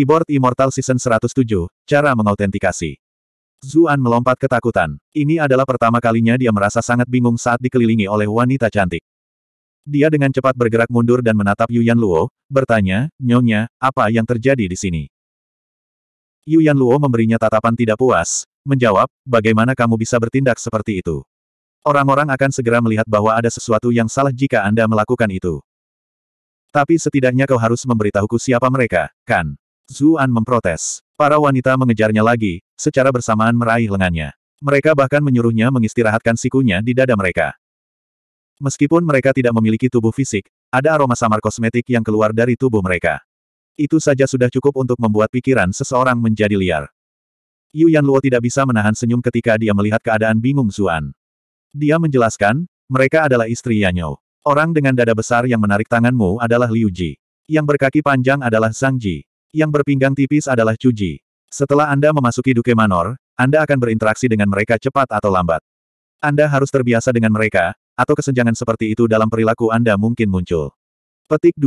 Keyboard Immortal Season 107, Cara Mengautentikasi. Zuan melompat ketakutan. Ini adalah pertama kalinya dia merasa sangat bingung saat dikelilingi oleh wanita cantik. Dia dengan cepat bergerak mundur dan menatap Yuan Luo, bertanya, Nyonya, apa yang terjadi di sini? Yuan Luo memberinya tatapan tidak puas, menjawab, bagaimana kamu bisa bertindak seperti itu? Orang-orang akan segera melihat bahwa ada sesuatu yang salah jika Anda melakukan itu. Tapi setidaknya kau harus memberitahuku siapa mereka, kan? Zuan memprotes. Para wanita mengejarnya lagi, secara bersamaan meraih lengannya. Mereka bahkan menyuruhnya mengistirahatkan sikunya di dada mereka. Meskipun mereka tidak memiliki tubuh fisik, ada aroma samar kosmetik yang keluar dari tubuh mereka. Itu saja sudah cukup untuk membuat pikiran seseorang menjadi liar. Yu Luo tidak bisa menahan senyum ketika dia melihat keadaan bingung Zuan. Dia menjelaskan, mereka adalah istri Yanyo. Orang dengan dada besar yang menarik tanganmu adalah Liu Ji. Yang berkaki panjang adalah Zhang Ji. Yang berpinggang tipis adalah Cuji. Setelah Anda memasuki Duke Manor, Anda akan berinteraksi dengan mereka cepat atau lambat. Anda harus terbiasa dengan mereka, atau kesenjangan seperti itu dalam perilaku Anda mungkin muncul. Petik 2.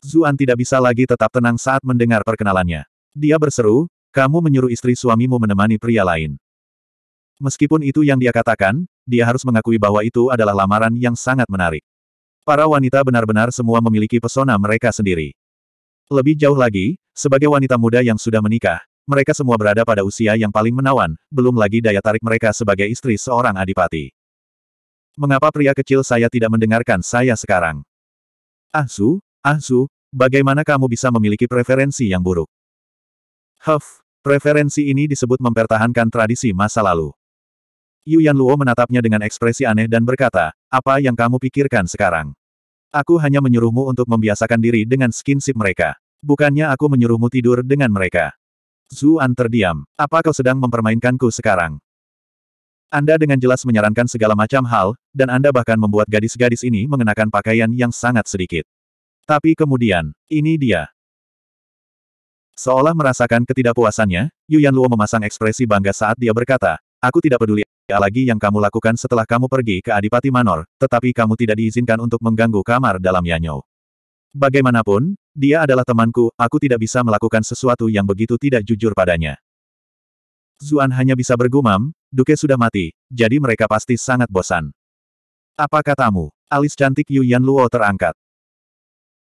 Zuan tidak bisa lagi tetap tenang saat mendengar perkenalannya. Dia berseru, kamu menyuruh istri suamimu menemani pria lain. Meskipun itu yang dia katakan, dia harus mengakui bahwa itu adalah lamaran yang sangat menarik. Para wanita benar-benar semua memiliki pesona mereka sendiri. Lebih jauh lagi, sebagai wanita muda yang sudah menikah, mereka semua berada pada usia yang paling menawan, belum lagi daya tarik mereka sebagai istri seorang adipati. Mengapa pria kecil saya tidak mendengarkan saya sekarang? Ah Su, Ah Su, bagaimana kamu bisa memiliki preferensi yang buruk? Huff, preferensi ini disebut mempertahankan tradisi masa lalu. Yu Yan Luo menatapnya dengan ekspresi aneh dan berkata, apa yang kamu pikirkan sekarang? Aku hanya menyuruhmu untuk membiasakan diri dengan skinship mereka. Bukannya aku menyuruhmu tidur dengan mereka. Zuan terdiam. Apa kau sedang mempermainkanku sekarang? Anda dengan jelas menyarankan segala macam hal, dan Anda bahkan membuat gadis-gadis ini mengenakan pakaian yang sangat sedikit. Tapi kemudian, ini dia. Seolah merasakan ketidakpuasannya, Yuan Luo memasang ekspresi bangga saat dia berkata, Aku tidak peduli lagi yang kamu lakukan setelah kamu pergi ke Adipati Manor, tetapi kamu tidak diizinkan untuk mengganggu kamar dalam Yanyo. Bagaimanapun, dia adalah temanku, aku tidak bisa melakukan sesuatu yang begitu tidak jujur padanya. Zuan hanya bisa bergumam, Duke sudah mati, jadi mereka pasti sangat bosan. Apa katamu? Alis cantik Yan Luo terangkat.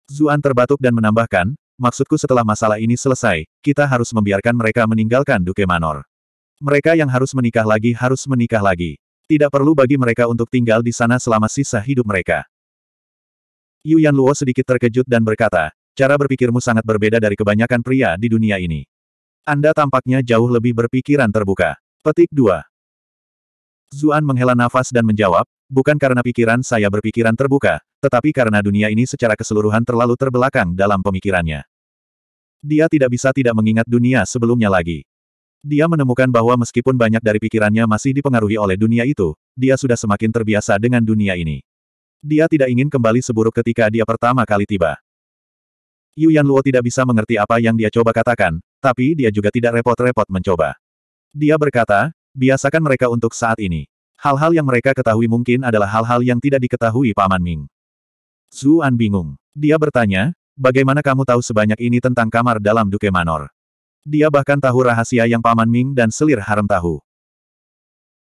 Zuan terbatuk dan menambahkan, maksudku setelah masalah ini selesai, kita harus membiarkan mereka meninggalkan Duke Manor. Mereka yang harus menikah lagi harus menikah lagi. Tidak perlu bagi mereka untuk tinggal di sana selama sisa hidup mereka. Yu Yan Luo sedikit terkejut dan berkata, cara berpikirmu sangat berbeda dari kebanyakan pria di dunia ini. Anda tampaknya jauh lebih berpikiran terbuka. Petik 2. Zuan menghela nafas dan menjawab, bukan karena pikiran saya berpikiran terbuka, tetapi karena dunia ini secara keseluruhan terlalu terbelakang dalam pemikirannya. Dia tidak bisa tidak mengingat dunia sebelumnya lagi. Dia menemukan bahwa meskipun banyak dari pikirannya masih dipengaruhi oleh dunia itu, dia sudah semakin terbiasa dengan dunia ini. Dia tidak ingin kembali seburuk ketika dia pertama kali tiba. Yu Luo tidak bisa mengerti apa yang dia coba katakan, tapi dia juga tidak repot-repot mencoba. Dia berkata, biasakan mereka untuk saat ini. Hal-hal yang mereka ketahui mungkin adalah hal-hal yang tidak diketahui Paman Ming. Zuan bingung. Dia bertanya, bagaimana kamu tahu sebanyak ini tentang kamar dalam Duke Manor? Dia bahkan tahu rahasia yang Paman Ming dan selir harem tahu.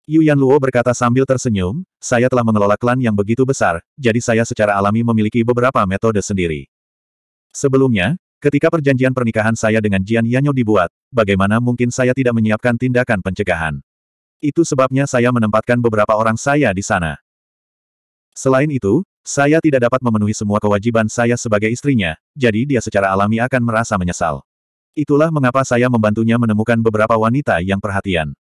Yu Luo berkata sambil tersenyum, saya telah mengelola klan yang begitu besar, jadi saya secara alami memiliki beberapa metode sendiri. Sebelumnya, ketika perjanjian pernikahan saya dengan Jian Yanyo dibuat, bagaimana mungkin saya tidak menyiapkan tindakan pencegahan? Itu sebabnya saya menempatkan beberapa orang saya di sana. Selain itu, saya tidak dapat memenuhi semua kewajiban saya sebagai istrinya, jadi dia secara alami akan merasa menyesal. Itulah mengapa saya membantunya menemukan beberapa wanita yang perhatian.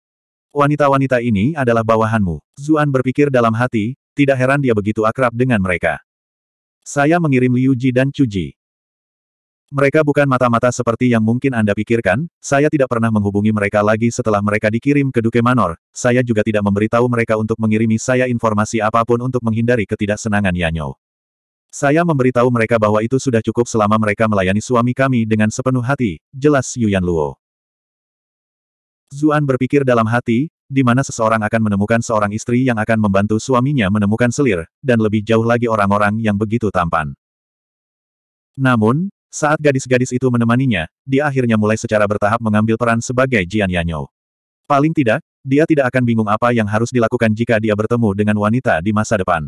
Wanita-wanita ini adalah bawahanmu. Zuan berpikir dalam hati, tidak heran dia begitu akrab dengan mereka. Saya mengirim Liu Ji dan Chu Ji. Mereka bukan mata-mata seperti yang mungkin Anda pikirkan, saya tidak pernah menghubungi mereka lagi setelah mereka dikirim ke Duke Manor, saya juga tidak memberitahu mereka untuk mengirimi saya informasi apapun untuk menghindari ketidaksenangan Yanyo. Saya memberitahu mereka bahwa itu sudah cukup selama mereka melayani suami kami dengan sepenuh hati, jelas Yuan Luo. Zuan berpikir dalam hati, di mana seseorang akan menemukan seorang istri yang akan membantu suaminya menemukan selir, dan lebih jauh lagi orang-orang yang begitu tampan. Namun, saat gadis-gadis itu menemaninya, dia akhirnya mulai secara bertahap mengambil peran sebagai Jian Yanyo. Paling tidak, dia tidak akan bingung apa yang harus dilakukan jika dia bertemu dengan wanita di masa depan.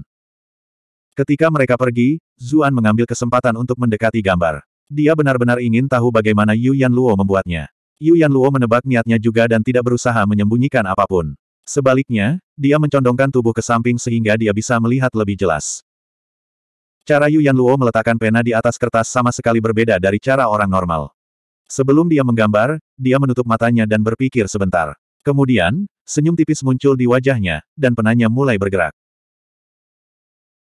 Ketika mereka pergi, Zuan mengambil kesempatan untuk mendekati gambar. Dia benar-benar ingin tahu bagaimana Yu Yan Luo membuatnya. Yu Yan Luo menebak niatnya juga dan tidak berusaha menyembunyikan apapun. Sebaliknya, dia mencondongkan tubuh ke samping sehingga dia bisa melihat lebih jelas. Cara Yu Yan Luo meletakkan pena di atas kertas sama sekali berbeda dari cara orang normal. Sebelum dia menggambar, dia menutup matanya dan berpikir sebentar. Kemudian, senyum tipis muncul di wajahnya, dan penanya mulai bergerak.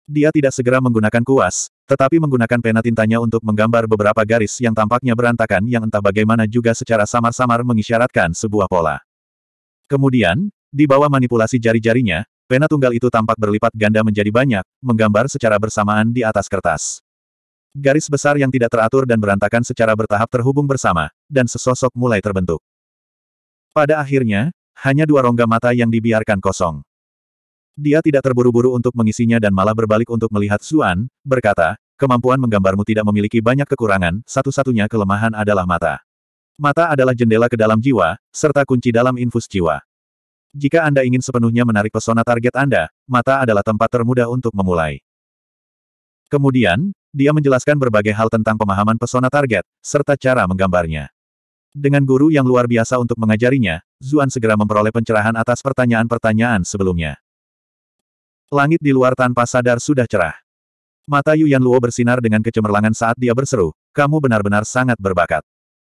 Dia tidak segera menggunakan kuas, tetapi menggunakan pena tintanya untuk menggambar beberapa garis yang tampaknya berantakan yang entah bagaimana juga secara samar-samar mengisyaratkan sebuah pola. Kemudian, di bawah manipulasi jari-jarinya, pena tunggal itu tampak berlipat ganda menjadi banyak, menggambar secara bersamaan di atas kertas. Garis besar yang tidak teratur dan berantakan secara bertahap terhubung bersama, dan sesosok mulai terbentuk. Pada akhirnya, hanya dua rongga mata yang dibiarkan kosong. Dia tidak terburu-buru untuk mengisinya dan malah berbalik untuk melihat Xuan, berkata, kemampuan menggambarmu tidak memiliki banyak kekurangan, satu-satunya kelemahan adalah mata. Mata adalah jendela ke dalam jiwa, serta kunci dalam infus jiwa. Jika Anda ingin sepenuhnya menarik pesona target Anda, mata adalah tempat termudah untuk memulai. Kemudian, dia menjelaskan berbagai hal tentang pemahaman pesona target, serta cara menggambarnya. Dengan guru yang luar biasa untuk mengajarinya, Zuan segera memperoleh pencerahan atas pertanyaan-pertanyaan sebelumnya. Langit di luar tanpa sadar sudah cerah. Mata Yuan Luo bersinar dengan kecemerlangan saat dia berseru, kamu benar-benar sangat berbakat.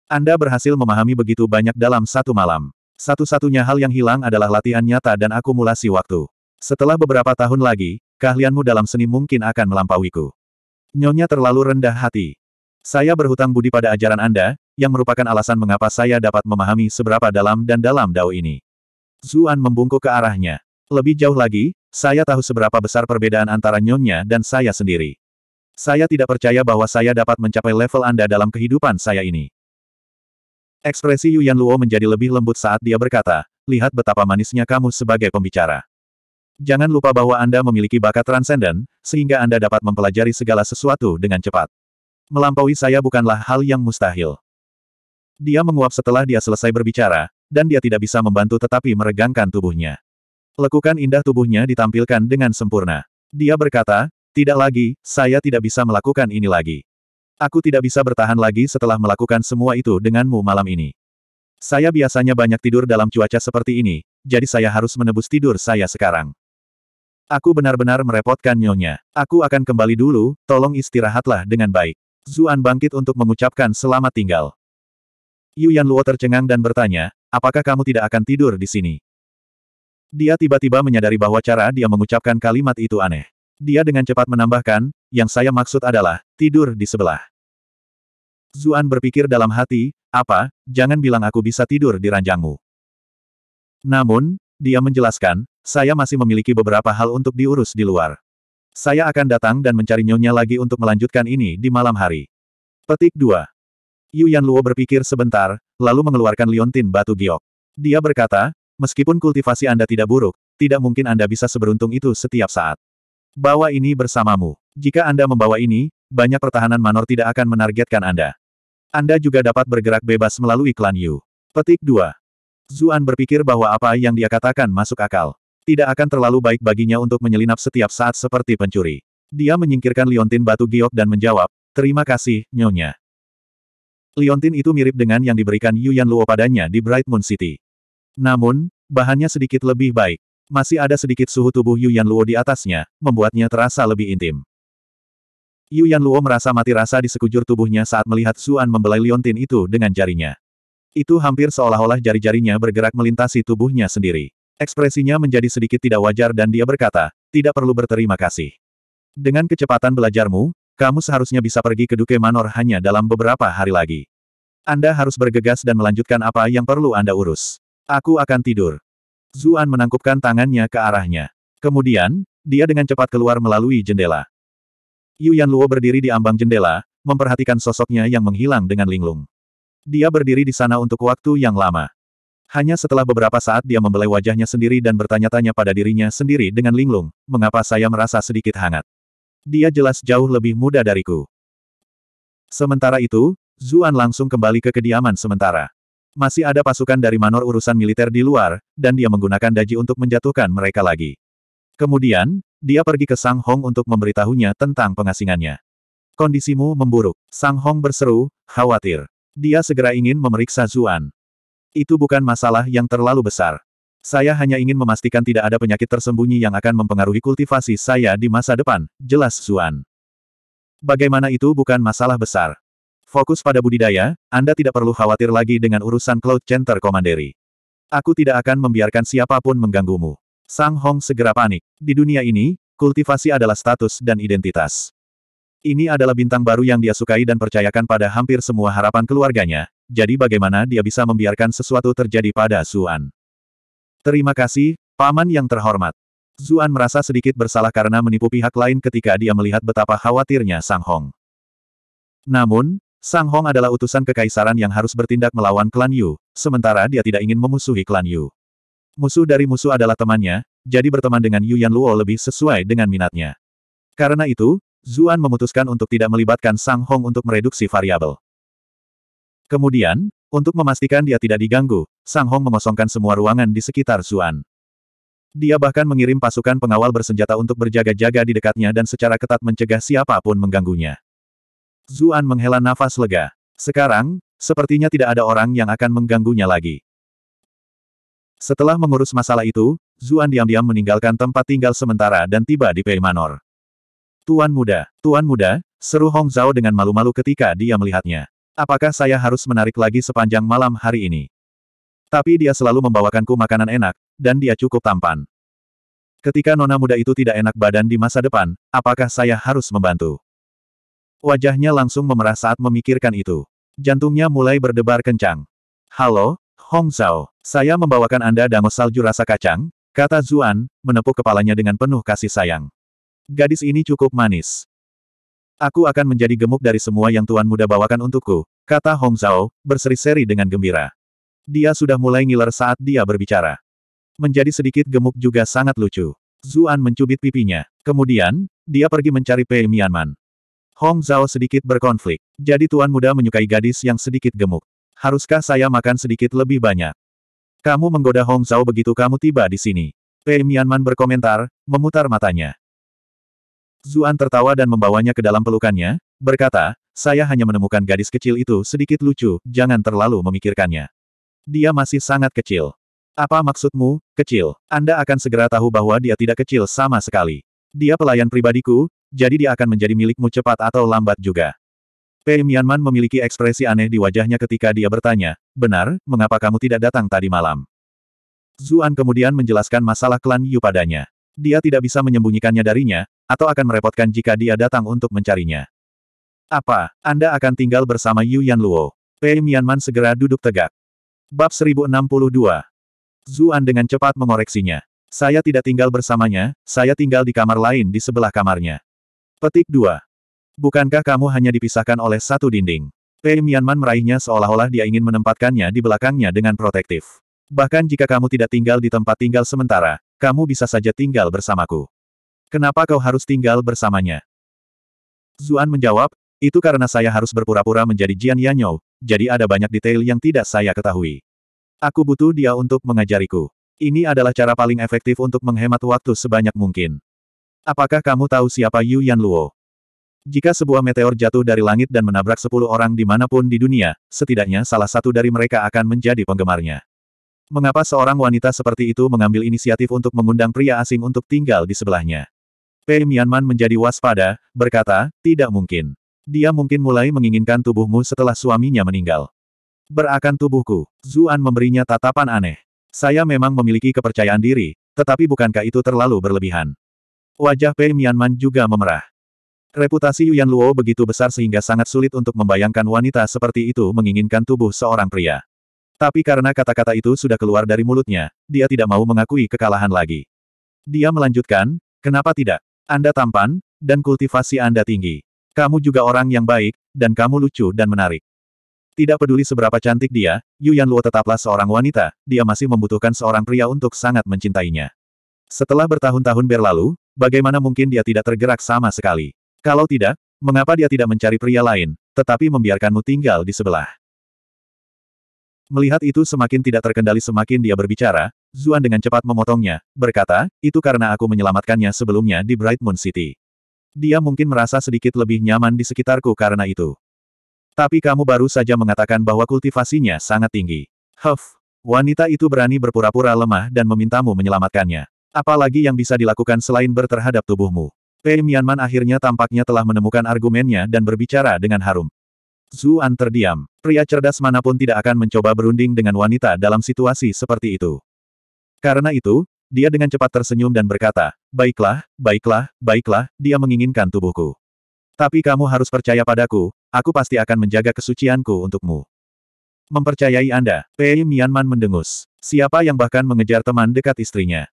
Anda berhasil memahami begitu banyak dalam satu malam. Satu-satunya hal yang hilang adalah latihan nyata dan akumulasi waktu. Setelah beberapa tahun lagi, keahlianmu dalam seni mungkin akan melampauiku. Nyonya terlalu rendah hati. Saya berhutang budi pada ajaran Anda, yang merupakan alasan mengapa saya dapat memahami seberapa dalam dan dalam dao ini. Zuan membungkuk ke arahnya. Lebih jauh lagi, saya tahu seberapa besar perbedaan antara nyonya dan saya sendiri. Saya tidak percaya bahwa saya dapat mencapai level Anda dalam kehidupan saya ini. Ekspresi Yuan Luo menjadi lebih lembut saat dia berkata, lihat betapa manisnya kamu sebagai pembicara. Jangan lupa bahwa Anda memiliki bakat transenden, sehingga Anda dapat mempelajari segala sesuatu dengan cepat. Melampaui saya bukanlah hal yang mustahil. Dia menguap setelah dia selesai berbicara, dan dia tidak bisa membantu tetapi meregangkan tubuhnya. Lekukan indah tubuhnya ditampilkan dengan sempurna. Dia berkata, tidak lagi, saya tidak bisa melakukan ini lagi. Aku tidak bisa bertahan lagi setelah melakukan semua itu denganmu malam ini. Saya biasanya banyak tidur dalam cuaca seperti ini, jadi saya harus menebus tidur saya sekarang. Aku benar-benar merepotkan nyonya. Aku akan kembali dulu, tolong istirahatlah dengan baik. Zuan bangkit untuk mengucapkan selamat tinggal. Yu Yan Luo tercengang dan bertanya, apakah kamu tidak akan tidur di sini? Dia tiba-tiba menyadari bahwa cara dia mengucapkan kalimat itu aneh. Dia dengan cepat menambahkan, yang saya maksud adalah, tidur di sebelah. Zuan berpikir dalam hati, apa, jangan bilang aku bisa tidur di ranjangmu. Namun, dia menjelaskan, saya masih memiliki beberapa hal untuk diurus di luar. Saya akan datang dan mencari nyonya lagi untuk melanjutkan ini di malam hari. Petik 2. Yu Luo berpikir sebentar, lalu mengeluarkan liontin batu giok. Dia berkata, Meskipun kultivasi Anda tidak buruk, tidak mungkin Anda bisa seberuntung itu setiap saat. Bawa ini bersamamu. Jika Anda membawa ini, banyak pertahanan manor tidak akan menargetkan Anda. Anda juga dapat bergerak bebas melalui klan Yu. Petik 2. Zuan berpikir bahwa apa yang dia katakan masuk akal. Tidak akan terlalu baik baginya untuk menyelinap setiap saat seperti pencuri. Dia menyingkirkan Liontin Batu Giok dan menjawab, Terima kasih, Nyonya. Liontin itu mirip dengan yang diberikan Yu Yan Luo padanya di Bright Moon City. Namun, bahannya sedikit lebih baik. Masih ada sedikit suhu tubuh Yuan Luo di atasnya, membuatnya terasa lebih intim. Yuan Luo merasa mati rasa di sekujur tubuhnya saat melihat Suan membelai liontin itu dengan jarinya. Itu hampir seolah-olah jari-jarinya bergerak melintasi tubuhnya sendiri. Ekspresinya menjadi sedikit tidak wajar dan dia berkata, tidak perlu berterima kasih. Dengan kecepatan belajarmu, kamu seharusnya bisa pergi ke Duke Manor hanya dalam beberapa hari lagi. Anda harus bergegas dan melanjutkan apa yang perlu Anda urus. Aku akan tidur. Zuan menangkupkan tangannya ke arahnya. Kemudian, dia dengan cepat keluar melalui jendela. Yuan Luo berdiri di ambang jendela, memperhatikan sosoknya yang menghilang dengan linglung. Dia berdiri di sana untuk waktu yang lama. Hanya setelah beberapa saat dia membelai wajahnya sendiri dan bertanya-tanya pada dirinya sendiri dengan linglung, mengapa saya merasa sedikit hangat. Dia jelas jauh lebih muda dariku. Sementara itu, Zuan langsung kembali ke kediaman sementara. Masih ada pasukan dari manor urusan militer di luar, dan dia menggunakan daji untuk menjatuhkan mereka lagi. Kemudian, dia pergi ke Sang Hong untuk memberitahunya tentang pengasingannya. Kondisimu memburuk. Sang Hong berseru, khawatir. Dia segera ingin memeriksa Zuan. Itu bukan masalah yang terlalu besar. Saya hanya ingin memastikan tidak ada penyakit tersembunyi yang akan mempengaruhi kultivasi saya di masa depan, jelas Zuan. Bagaimana itu bukan masalah besar. Fokus pada budidaya, Anda tidak perlu khawatir lagi dengan urusan Cloud Center Commandery. Aku tidak akan membiarkan siapapun mengganggumu. Sang Hong segera panik. Di dunia ini, kultivasi adalah status dan identitas. Ini adalah bintang baru yang dia sukai dan percayakan pada hampir semua harapan keluarganya, jadi bagaimana dia bisa membiarkan sesuatu terjadi pada Zuan. Terima kasih, Paman yang terhormat. Zuan merasa sedikit bersalah karena menipu pihak lain ketika dia melihat betapa khawatirnya Sang Hong. Namun, Sang Hong adalah utusan kekaisaran yang harus bertindak melawan klan Yu, sementara dia tidak ingin memusuhi klan Yu. Musuh dari musuh adalah temannya, jadi berteman dengan Yu Yan Luo lebih sesuai dengan minatnya. Karena itu, Zuan memutuskan untuk tidak melibatkan Sang Hong untuk mereduksi variabel. Kemudian, untuk memastikan dia tidak diganggu, Sang Hong mengosongkan semua ruangan di sekitar Zuan. Dia bahkan mengirim pasukan pengawal bersenjata untuk berjaga-jaga di dekatnya dan secara ketat mencegah siapapun mengganggunya. Zuan menghela nafas lega. Sekarang, sepertinya tidak ada orang yang akan mengganggunya lagi. Setelah mengurus masalah itu, Zuan diam-diam meninggalkan tempat tinggal sementara dan tiba di Pei Manor. Tuan muda, tuan muda, seru Hong Zhao dengan malu-malu ketika dia melihatnya. Apakah saya harus menarik lagi sepanjang malam hari ini? Tapi dia selalu membawakanku makanan enak, dan dia cukup tampan. Ketika nona muda itu tidak enak badan di masa depan, apakah saya harus membantu? Wajahnya langsung memerah saat memikirkan itu. Jantungnya mulai berdebar kencang. Halo, Hong Zhao, saya membawakan Anda dango salju rasa kacang, kata Zuan, menepuk kepalanya dengan penuh kasih sayang. Gadis ini cukup manis. Aku akan menjadi gemuk dari semua yang Tuan Muda bawakan untukku, kata Hong Zhao, berseri-seri dengan gembira. Dia sudah mulai ngiler saat dia berbicara. Menjadi sedikit gemuk juga sangat lucu. Zuan mencubit pipinya. Kemudian, dia pergi mencari Pei Mianman. Hong Zhao sedikit berkonflik. Jadi tuan muda menyukai gadis yang sedikit gemuk. Haruskah saya makan sedikit lebih banyak? Kamu menggoda Hong Zhao begitu kamu tiba di sini. Pei Mianman berkomentar, memutar matanya. Zuan tertawa dan membawanya ke dalam pelukannya, berkata, saya hanya menemukan gadis kecil itu sedikit lucu, jangan terlalu memikirkannya. Dia masih sangat kecil. Apa maksudmu, kecil? Anda akan segera tahu bahwa dia tidak kecil sama sekali. Dia pelayan pribadiku, jadi dia akan menjadi milikmu cepat atau lambat juga. Pei Mianman memiliki ekspresi aneh di wajahnya ketika dia bertanya, benar, mengapa kamu tidak datang tadi malam? Zuan kemudian menjelaskan masalah klan Yu padanya. Dia tidak bisa menyembunyikannya darinya, atau akan merepotkan jika dia datang untuk mencarinya. Apa, Anda akan tinggal bersama Yu Yan Luo? Pei Mianman segera duduk tegak. Bab 1062 Zuan dengan cepat mengoreksinya. Saya tidak tinggal bersamanya, saya tinggal di kamar lain di sebelah kamarnya. Petik 2. Bukankah kamu hanya dipisahkan oleh satu dinding? Pei eh, Mianman meraihnya seolah-olah dia ingin menempatkannya di belakangnya dengan protektif. Bahkan jika kamu tidak tinggal di tempat tinggal sementara, kamu bisa saja tinggal bersamaku. Kenapa kau harus tinggal bersamanya? Zuan menjawab, itu karena saya harus berpura-pura menjadi Jian Yanyo, jadi ada banyak detail yang tidak saya ketahui. Aku butuh dia untuk mengajariku. Ini adalah cara paling efektif untuk menghemat waktu sebanyak mungkin. Apakah kamu tahu siapa Yu Yan Luo? Jika sebuah meteor jatuh dari langit dan menabrak sepuluh orang di dimanapun di dunia, setidaknya salah satu dari mereka akan menjadi penggemarnya. Mengapa seorang wanita seperti itu mengambil inisiatif untuk mengundang pria asing untuk tinggal di sebelahnya? Pei Mianman menjadi waspada, berkata, tidak mungkin. Dia mungkin mulai menginginkan tubuhmu setelah suaminya meninggal. Berakan tubuhku, Zuan memberinya tatapan aneh. Saya memang memiliki kepercayaan diri, tetapi bukankah itu terlalu berlebihan? Wajah Pei Mianman juga memerah. Reputasi Yuan Luo begitu besar sehingga sangat sulit untuk membayangkan wanita seperti itu menginginkan tubuh seorang pria. Tapi karena kata-kata itu sudah keluar dari mulutnya, dia tidak mau mengakui kekalahan lagi. Dia melanjutkan, kenapa tidak? Anda tampan, dan kultivasi Anda tinggi. Kamu juga orang yang baik, dan kamu lucu dan menarik. Tidak peduli seberapa cantik dia, Yuan Luo tetaplah seorang wanita, dia masih membutuhkan seorang pria untuk sangat mencintainya. Setelah bertahun-tahun berlalu, bagaimana mungkin dia tidak tergerak sama sekali? Kalau tidak, mengapa dia tidak mencari pria lain, tetapi membiarkanmu tinggal di sebelah? Melihat itu semakin tidak terkendali semakin dia berbicara, Zuan dengan cepat memotongnya, berkata, itu karena aku menyelamatkannya sebelumnya di Bright Moon City. Dia mungkin merasa sedikit lebih nyaman di sekitarku karena itu. Tapi kamu baru saja mengatakan bahwa kultivasinya sangat tinggi. Huff, wanita itu berani berpura-pura lemah dan memintamu menyelamatkannya. Apalagi yang bisa dilakukan selain berterhadap tubuhmu. Pei Mianman akhirnya tampaknya telah menemukan argumennya dan berbicara dengan harum. Zuan terdiam. Pria cerdas manapun tidak akan mencoba berunding dengan wanita dalam situasi seperti itu. Karena itu, dia dengan cepat tersenyum dan berkata, Baiklah, baiklah, baiklah, dia menginginkan tubuhku. Tapi kamu harus percaya padaku, aku pasti akan menjaga kesucianku untukmu. Mempercayai Anda, Pei Mianman mendengus. Siapa yang bahkan mengejar teman dekat istrinya?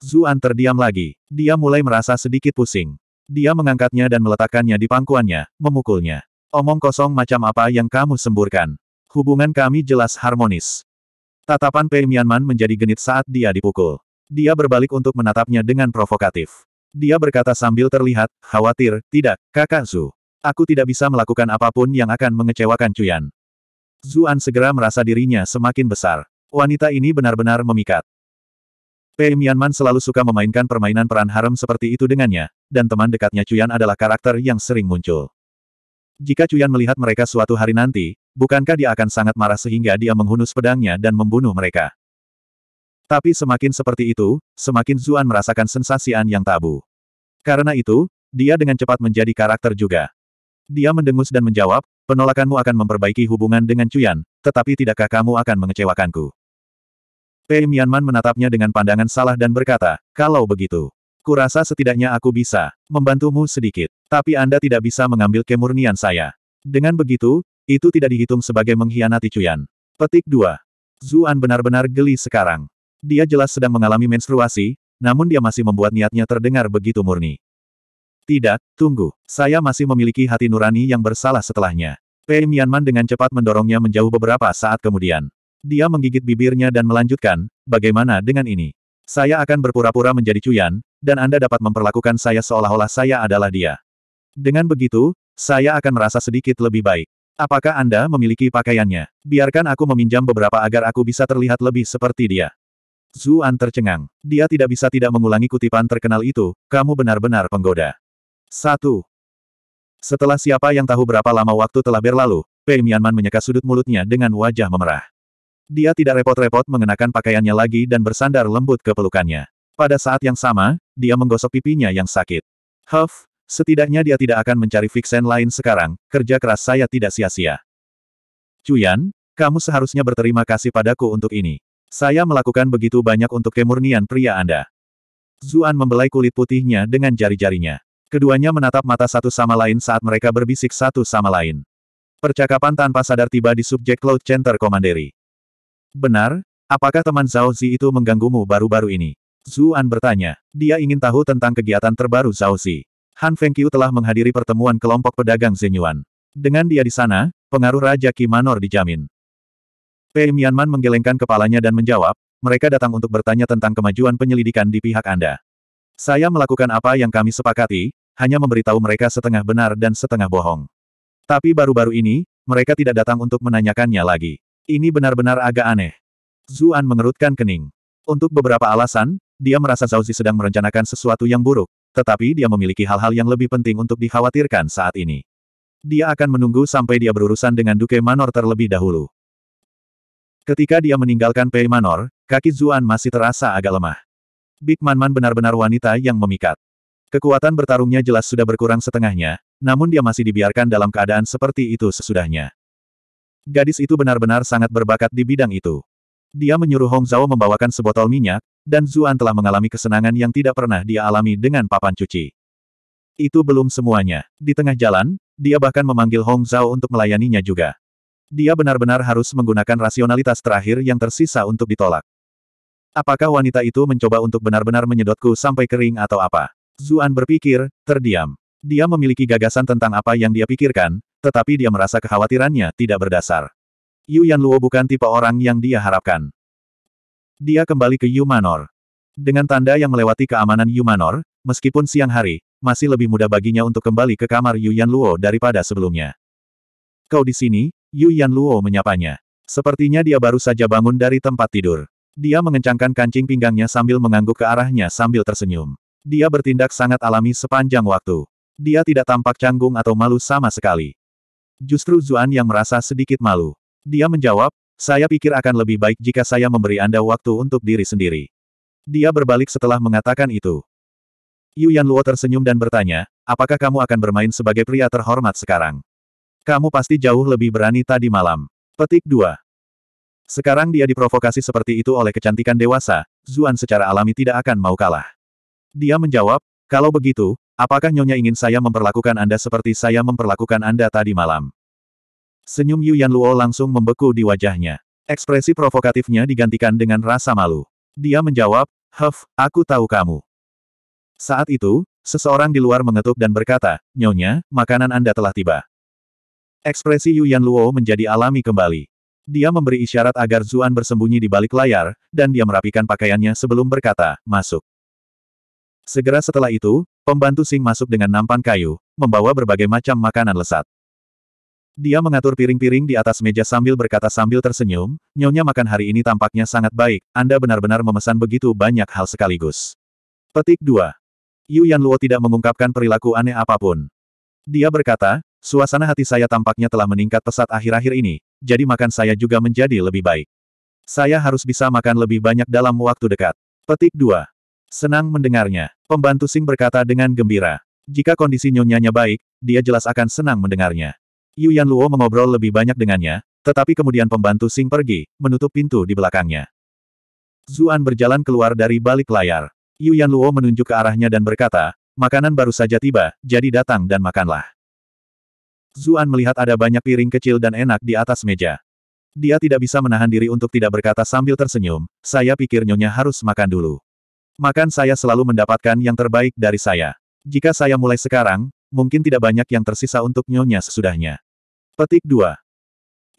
Zuan terdiam lagi. Dia mulai merasa sedikit pusing. Dia mengangkatnya dan meletakkannya di pangkuannya, memukulnya. Omong kosong macam apa yang kamu semburkan. Hubungan kami jelas harmonis. Tatapan Pei Mianman menjadi genit saat dia dipukul. Dia berbalik untuk menatapnya dengan provokatif. Dia berkata sambil terlihat, khawatir, tidak, kakak Zu. Aku tidak bisa melakukan apapun yang akan mengecewakan Cuyan. Zuan segera merasa dirinya semakin besar. Wanita ini benar-benar memikat. P. Mianman selalu suka memainkan permainan peran harem seperti itu dengannya, dan teman dekatnya Cuyan adalah karakter yang sering muncul. Jika Cuyan melihat mereka suatu hari nanti, bukankah dia akan sangat marah sehingga dia menghunus pedangnya dan membunuh mereka? Tapi semakin seperti itu, semakin Zuan merasakan sensasi yang tabu. Karena itu, dia dengan cepat menjadi karakter juga. Dia mendengus dan menjawab, penolakanmu akan memperbaiki hubungan dengan Cuyan, tetapi tidakkah kamu akan mengecewakanku? P. Mianman menatapnya dengan pandangan salah dan berkata, kalau begitu, kurasa setidaknya aku bisa membantumu sedikit, tapi Anda tidak bisa mengambil kemurnian saya. Dengan begitu, itu tidak dihitung sebagai mengkhianati Cuyan. Petik 2. Zuan benar-benar geli sekarang. Dia jelas sedang mengalami menstruasi, namun dia masih membuat niatnya terdengar begitu murni. Tidak, tunggu. Saya masih memiliki hati nurani yang bersalah setelahnya. Pei Mianman dengan cepat mendorongnya menjauh beberapa saat kemudian. Dia menggigit bibirnya dan melanjutkan, bagaimana dengan ini? Saya akan berpura-pura menjadi Cuyan, dan Anda dapat memperlakukan saya seolah-olah saya adalah dia. Dengan begitu, saya akan merasa sedikit lebih baik. Apakah Anda memiliki pakaiannya? Biarkan aku meminjam beberapa agar aku bisa terlihat lebih seperti dia. Zuan tercengang. Dia tidak bisa tidak mengulangi kutipan terkenal itu, kamu benar-benar penggoda. 1. Setelah siapa yang tahu berapa lama waktu telah berlalu, Pei Mianman menyeka sudut mulutnya dengan wajah memerah. Dia tidak repot-repot mengenakan pakaiannya lagi dan bersandar lembut ke pelukannya. Pada saat yang sama, dia menggosok pipinya yang sakit. Huff, setidaknya dia tidak akan mencari Vixen lain sekarang, kerja keras saya tidak sia-sia. Cuyan, kamu seharusnya berterima kasih padaku untuk ini. Saya melakukan begitu banyak untuk kemurnian pria Anda. Zuan membelai kulit putihnya dengan jari-jarinya. Keduanya menatap mata satu sama lain saat mereka berbisik satu sama lain. Percakapan tanpa sadar tiba di subjek Cloud Center Komanderi. Benar, apakah teman Zhao Zi itu mengganggumu baru-baru ini? Zuan bertanya. Dia ingin tahu tentang kegiatan terbaru Zhao Zi. Han Fengqiu telah menghadiri pertemuan kelompok pedagang Zenyuan. Dengan dia di sana, pengaruh Raja Ki Manor dijamin. Pei Mianman menggelengkan kepalanya dan menjawab, mereka datang untuk bertanya tentang kemajuan penyelidikan di pihak Anda. Saya melakukan apa yang kami sepakati, hanya memberitahu mereka setengah benar dan setengah bohong. Tapi baru-baru ini, mereka tidak datang untuk menanyakannya lagi. Ini benar-benar agak aneh. Zuan mengerutkan kening. Untuk beberapa alasan, dia merasa Zhao Zauzi sedang merencanakan sesuatu yang buruk, tetapi dia memiliki hal-hal yang lebih penting untuk dikhawatirkan saat ini. Dia akan menunggu sampai dia berurusan dengan Duke Manor terlebih dahulu. Ketika dia meninggalkan Pei Manor, kaki Zuan masih terasa agak lemah. Big Man Man benar-benar wanita yang memikat. Kekuatan bertarungnya jelas sudah berkurang setengahnya, namun dia masih dibiarkan dalam keadaan seperti itu sesudahnya. Gadis itu benar-benar sangat berbakat di bidang itu. Dia menyuruh Hong Zhao membawakan sebotol minyak, dan Zuan telah mengalami kesenangan yang tidak pernah dia alami dengan papan cuci. Itu belum semuanya. Di tengah jalan, dia bahkan memanggil Hong Zhao untuk melayaninya juga. Dia benar-benar harus menggunakan rasionalitas terakhir yang tersisa untuk ditolak. Apakah wanita itu mencoba untuk benar-benar menyedotku sampai kering atau apa? Zuan berpikir, terdiam. Dia memiliki gagasan tentang apa yang dia pikirkan, tetapi dia merasa kekhawatirannya tidak berdasar. Yu Yan Luo bukan tipe orang yang dia harapkan. Dia kembali ke Yu Manor. Dengan tanda yang melewati keamanan Yu Manor, meskipun siang hari, masih lebih mudah baginya untuk kembali ke kamar Yu Yan Luo daripada sebelumnya. Kau di sini? Yu Yan Luo menyapanya. Sepertinya dia baru saja bangun dari tempat tidur. Dia mengencangkan kancing pinggangnya sambil mengangguk ke arahnya sambil tersenyum. Dia bertindak sangat alami sepanjang waktu. Dia tidak tampak canggung atau malu sama sekali. Justru Zuan yang merasa sedikit malu. Dia menjawab, saya pikir akan lebih baik jika saya memberi Anda waktu untuk diri sendiri. Dia berbalik setelah mengatakan itu. Yu Yan Luo tersenyum dan bertanya, apakah kamu akan bermain sebagai pria terhormat sekarang? Kamu pasti jauh lebih berani tadi malam. Petik 2. Sekarang dia diprovokasi seperti itu oleh kecantikan dewasa, Zuan secara alami tidak akan mau kalah. Dia menjawab, kalau begitu, Apakah Nyonya ingin saya memperlakukan Anda seperti saya memperlakukan Anda tadi malam? Senyum Yuan Luo langsung membeku di wajahnya. Ekspresi provokatifnya digantikan dengan rasa malu. Dia menjawab, Huff, aku tahu kamu. Saat itu, seseorang di luar mengetuk dan berkata, Nyonya, makanan Anda telah tiba. Ekspresi Yuan Luo menjadi alami kembali. Dia memberi isyarat agar Zuan bersembunyi di balik layar, dan dia merapikan pakaiannya sebelum berkata, masuk. Segera setelah itu, Pembantu Sing masuk dengan nampan kayu, membawa berbagai macam makanan lesat. Dia mengatur piring-piring di atas meja sambil berkata sambil tersenyum, nyonya makan hari ini tampaknya sangat baik, Anda benar-benar memesan begitu banyak hal sekaligus. Petik 2. Yu Luo tidak mengungkapkan perilaku aneh apapun. Dia berkata, suasana hati saya tampaknya telah meningkat pesat akhir-akhir ini, jadi makan saya juga menjadi lebih baik. Saya harus bisa makan lebih banyak dalam waktu dekat. Petik 2. Senang mendengarnya. Pembantu Sing berkata dengan gembira. Jika kondisi nyonyanya baik, dia jelas akan senang mendengarnya. Yu Yan Luo mengobrol lebih banyak dengannya, tetapi kemudian pembantu Sing pergi, menutup pintu di belakangnya. Zuan berjalan keluar dari balik layar. Yu Yan Luo menunjuk ke arahnya dan berkata, makanan baru saja tiba, jadi datang dan makanlah. Zuan melihat ada banyak piring kecil dan enak di atas meja. Dia tidak bisa menahan diri untuk tidak berkata sambil tersenyum, saya pikir nyonya harus makan dulu. Makan saya selalu mendapatkan yang terbaik dari saya. Jika saya mulai sekarang, mungkin tidak banyak yang tersisa untuk nyonya sesudahnya. Petik 2.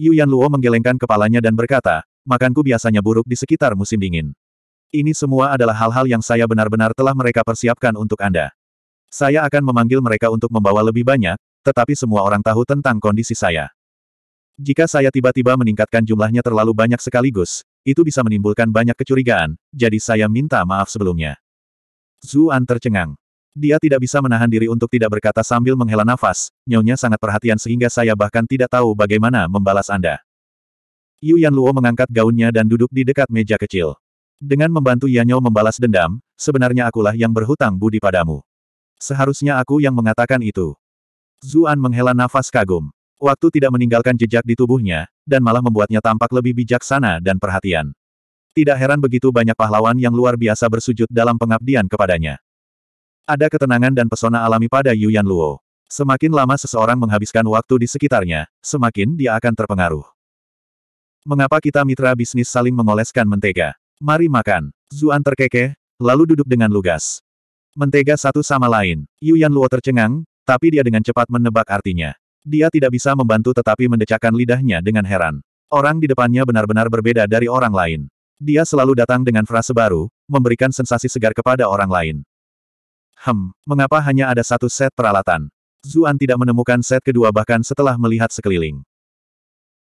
Yu Yan Luo menggelengkan kepalanya dan berkata, makanku biasanya buruk di sekitar musim dingin. Ini semua adalah hal-hal yang saya benar-benar telah mereka persiapkan untuk Anda. Saya akan memanggil mereka untuk membawa lebih banyak, tetapi semua orang tahu tentang kondisi saya. Jika saya tiba-tiba meningkatkan jumlahnya terlalu banyak sekaligus, itu bisa menimbulkan banyak kecurigaan, jadi saya minta maaf sebelumnya. Zuan tercengang. Dia tidak bisa menahan diri untuk tidak berkata sambil menghela nafas, nyonya sangat perhatian sehingga saya bahkan tidak tahu bagaimana membalas Anda. Yu Yan Luo mengangkat gaunnya dan duduk di dekat meja kecil. Dengan membantu Yanyo membalas dendam, sebenarnya akulah yang berhutang budi padamu. Seharusnya aku yang mengatakan itu. Zuan menghela nafas kagum. Waktu tidak meninggalkan jejak di tubuhnya, dan malah membuatnya tampak lebih bijaksana dan perhatian. Tidak heran begitu banyak pahlawan yang luar biasa bersujud dalam pengabdian kepadanya. Ada ketenangan dan pesona alami pada Yuan Luo. Semakin lama seseorang menghabiskan waktu di sekitarnya, semakin dia akan terpengaruh. Mengapa kita mitra bisnis saling mengoleskan mentega? Mari makan. Zuan terkekeh, lalu duduk dengan lugas. Mentega satu sama lain. Yuan Luo tercengang, tapi dia dengan cepat menebak artinya. Dia tidak bisa membantu tetapi mendecakkan lidahnya dengan heran. Orang di depannya benar-benar berbeda dari orang lain. Dia selalu datang dengan frase baru, memberikan sensasi segar kepada orang lain. Hem, mengapa hanya ada satu set peralatan? Zuan tidak menemukan set kedua bahkan setelah melihat sekeliling.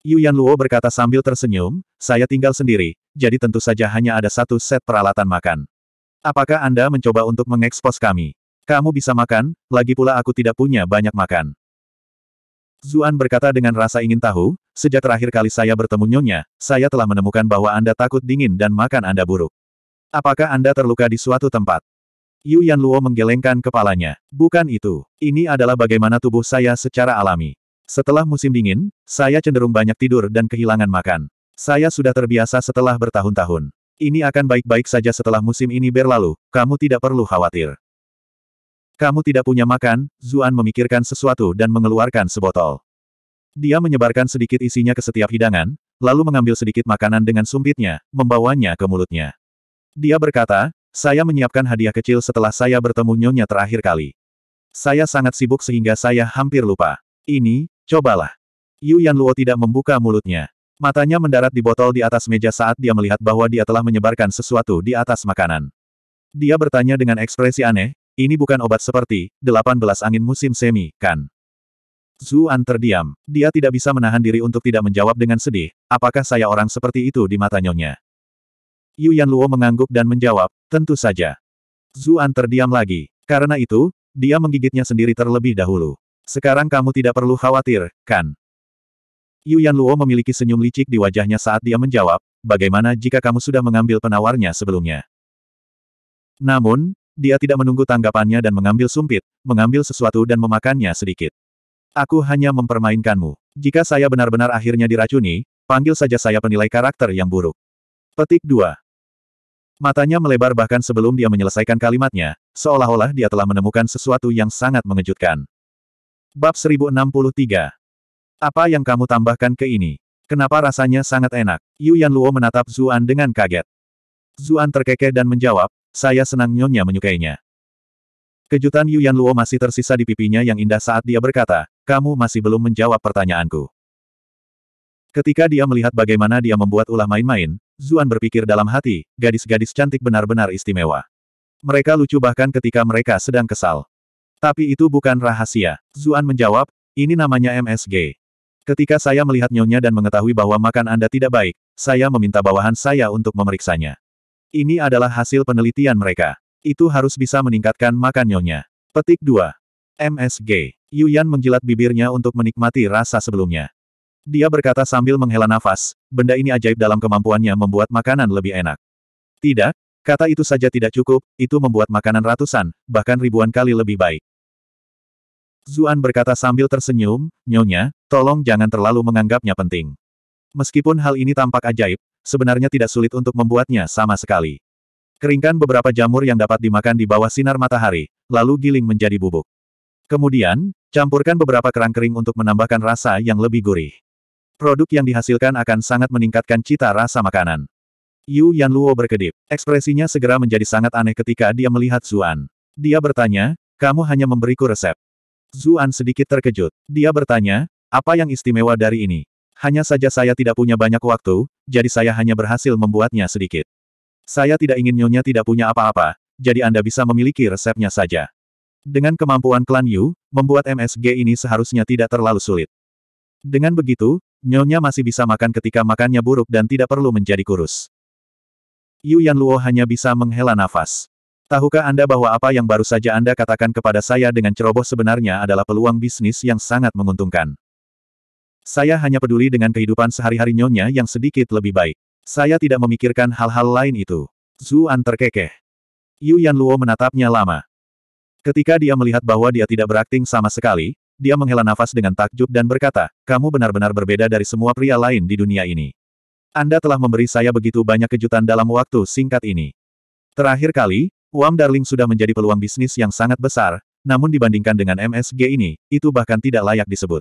Yuan Luo berkata sambil tersenyum, saya tinggal sendiri, jadi tentu saja hanya ada satu set peralatan makan. Apakah Anda mencoba untuk mengekspos kami? Kamu bisa makan, lagi pula aku tidak punya banyak makan. Zuan berkata dengan rasa ingin tahu, sejak terakhir kali saya bertemu Nyonya, saya telah menemukan bahwa Anda takut dingin dan makan Anda buruk. Apakah Anda terluka di suatu tempat? Yu Luo menggelengkan kepalanya. Bukan itu. Ini adalah bagaimana tubuh saya secara alami. Setelah musim dingin, saya cenderung banyak tidur dan kehilangan makan. Saya sudah terbiasa setelah bertahun-tahun. Ini akan baik-baik saja setelah musim ini berlalu, kamu tidak perlu khawatir. Kamu tidak punya makan, Zuan memikirkan sesuatu dan mengeluarkan sebotol. Dia menyebarkan sedikit isinya ke setiap hidangan, lalu mengambil sedikit makanan dengan sumpitnya, membawanya ke mulutnya. Dia berkata, saya menyiapkan hadiah kecil setelah saya bertemu Nyonya terakhir kali. Saya sangat sibuk sehingga saya hampir lupa. Ini, cobalah. Yu Yan Luo tidak membuka mulutnya. Matanya mendarat di botol di atas meja saat dia melihat bahwa dia telah menyebarkan sesuatu di atas makanan. Dia bertanya dengan ekspresi aneh, ini bukan obat seperti 18 angin musim semi, kan? Zuan terdiam. Dia tidak bisa menahan diri untuk tidak menjawab dengan sedih, apakah saya orang seperti itu di mata nyonya? Yuan Luo mengangguk dan menjawab, tentu saja. Zuan terdiam lagi. Karena itu, dia menggigitnya sendiri terlebih dahulu. Sekarang kamu tidak perlu khawatir, kan? Yuan Luo memiliki senyum licik di wajahnya saat dia menjawab, bagaimana jika kamu sudah mengambil penawarnya sebelumnya? Namun, dia tidak menunggu tanggapannya dan mengambil sumpit, mengambil sesuatu dan memakannya sedikit. Aku hanya mempermainkanmu. Jika saya benar-benar akhirnya diracuni, panggil saja saya penilai karakter yang buruk. Petik 2. Matanya melebar bahkan sebelum dia menyelesaikan kalimatnya, seolah-olah dia telah menemukan sesuatu yang sangat mengejutkan. Bab 1063. Apa yang kamu tambahkan ke ini? Kenapa rasanya sangat enak? Yu Yan Luo menatap Zuan dengan kaget. Zuan terkekeh dan menjawab, saya senang Nyonya menyukainya. Kejutan Yuan Luo masih tersisa di pipinya yang indah saat dia berkata, kamu masih belum menjawab pertanyaanku. Ketika dia melihat bagaimana dia membuat ulah main-main, Zuan berpikir dalam hati, gadis-gadis cantik benar-benar istimewa. Mereka lucu bahkan ketika mereka sedang kesal. Tapi itu bukan rahasia. Zuan menjawab, ini namanya MSG. Ketika saya melihat nyonya dan mengetahui bahwa makan Anda tidak baik, saya meminta bawahan saya untuk memeriksanya. Ini adalah hasil penelitian mereka. Itu harus bisa meningkatkan makan nyonya. Petik 2. MSG. Yuyan menjilat bibirnya untuk menikmati rasa sebelumnya. Dia berkata sambil menghela nafas, benda ini ajaib dalam kemampuannya membuat makanan lebih enak. Tidak, kata itu saja tidak cukup, itu membuat makanan ratusan, bahkan ribuan kali lebih baik. Zuan berkata sambil tersenyum, Nyonya, tolong jangan terlalu menganggapnya penting. Meskipun hal ini tampak ajaib, sebenarnya tidak sulit untuk membuatnya sama sekali. Keringkan beberapa jamur yang dapat dimakan di bawah sinar matahari, lalu giling menjadi bubuk. Kemudian, campurkan beberapa kerang kering untuk menambahkan rasa yang lebih gurih. Produk yang dihasilkan akan sangat meningkatkan cita rasa makanan. Yu Yan Luo berkedip. Ekspresinya segera menjadi sangat aneh ketika dia melihat Zuan. Dia bertanya, kamu hanya memberiku resep. Zuan sedikit terkejut. Dia bertanya, apa yang istimewa dari ini? Hanya saja saya tidak punya banyak waktu, jadi saya hanya berhasil membuatnya sedikit. Saya tidak ingin Nyonya tidak punya apa-apa, jadi Anda bisa memiliki resepnya saja. Dengan kemampuan klan Yu, membuat MSG ini seharusnya tidak terlalu sulit. Dengan begitu, Nyonya masih bisa makan ketika makannya buruk dan tidak perlu menjadi kurus. Yu Yan Luo hanya bisa menghela nafas. Tahukah Anda bahwa apa yang baru saja Anda katakan kepada saya dengan ceroboh sebenarnya adalah peluang bisnis yang sangat menguntungkan? Saya hanya peduli dengan kehidupan sehari-hari nyonya yang sedikit lebih baik. Saya tidak memikirkan hal-hal lain itu. Zuan terkekeh. Yu Yan Luo menatapnya lama. Ketika dia melihat bahwa dia tidak berakting sama sekali, dia menghela nafas dengan takjub dan berkata, kamu benar-benar berbeda dari semua pria lain di dunia ini. Anda telah memberi saya begitu banyak kejutan dalam waktu singkat ini. Terakhir kali, Wang Darling sudah menjadi peluang bisnis yang sangat besar, namun dibandingkan dengan MSG ini, itu bahkan tidak layak disebut.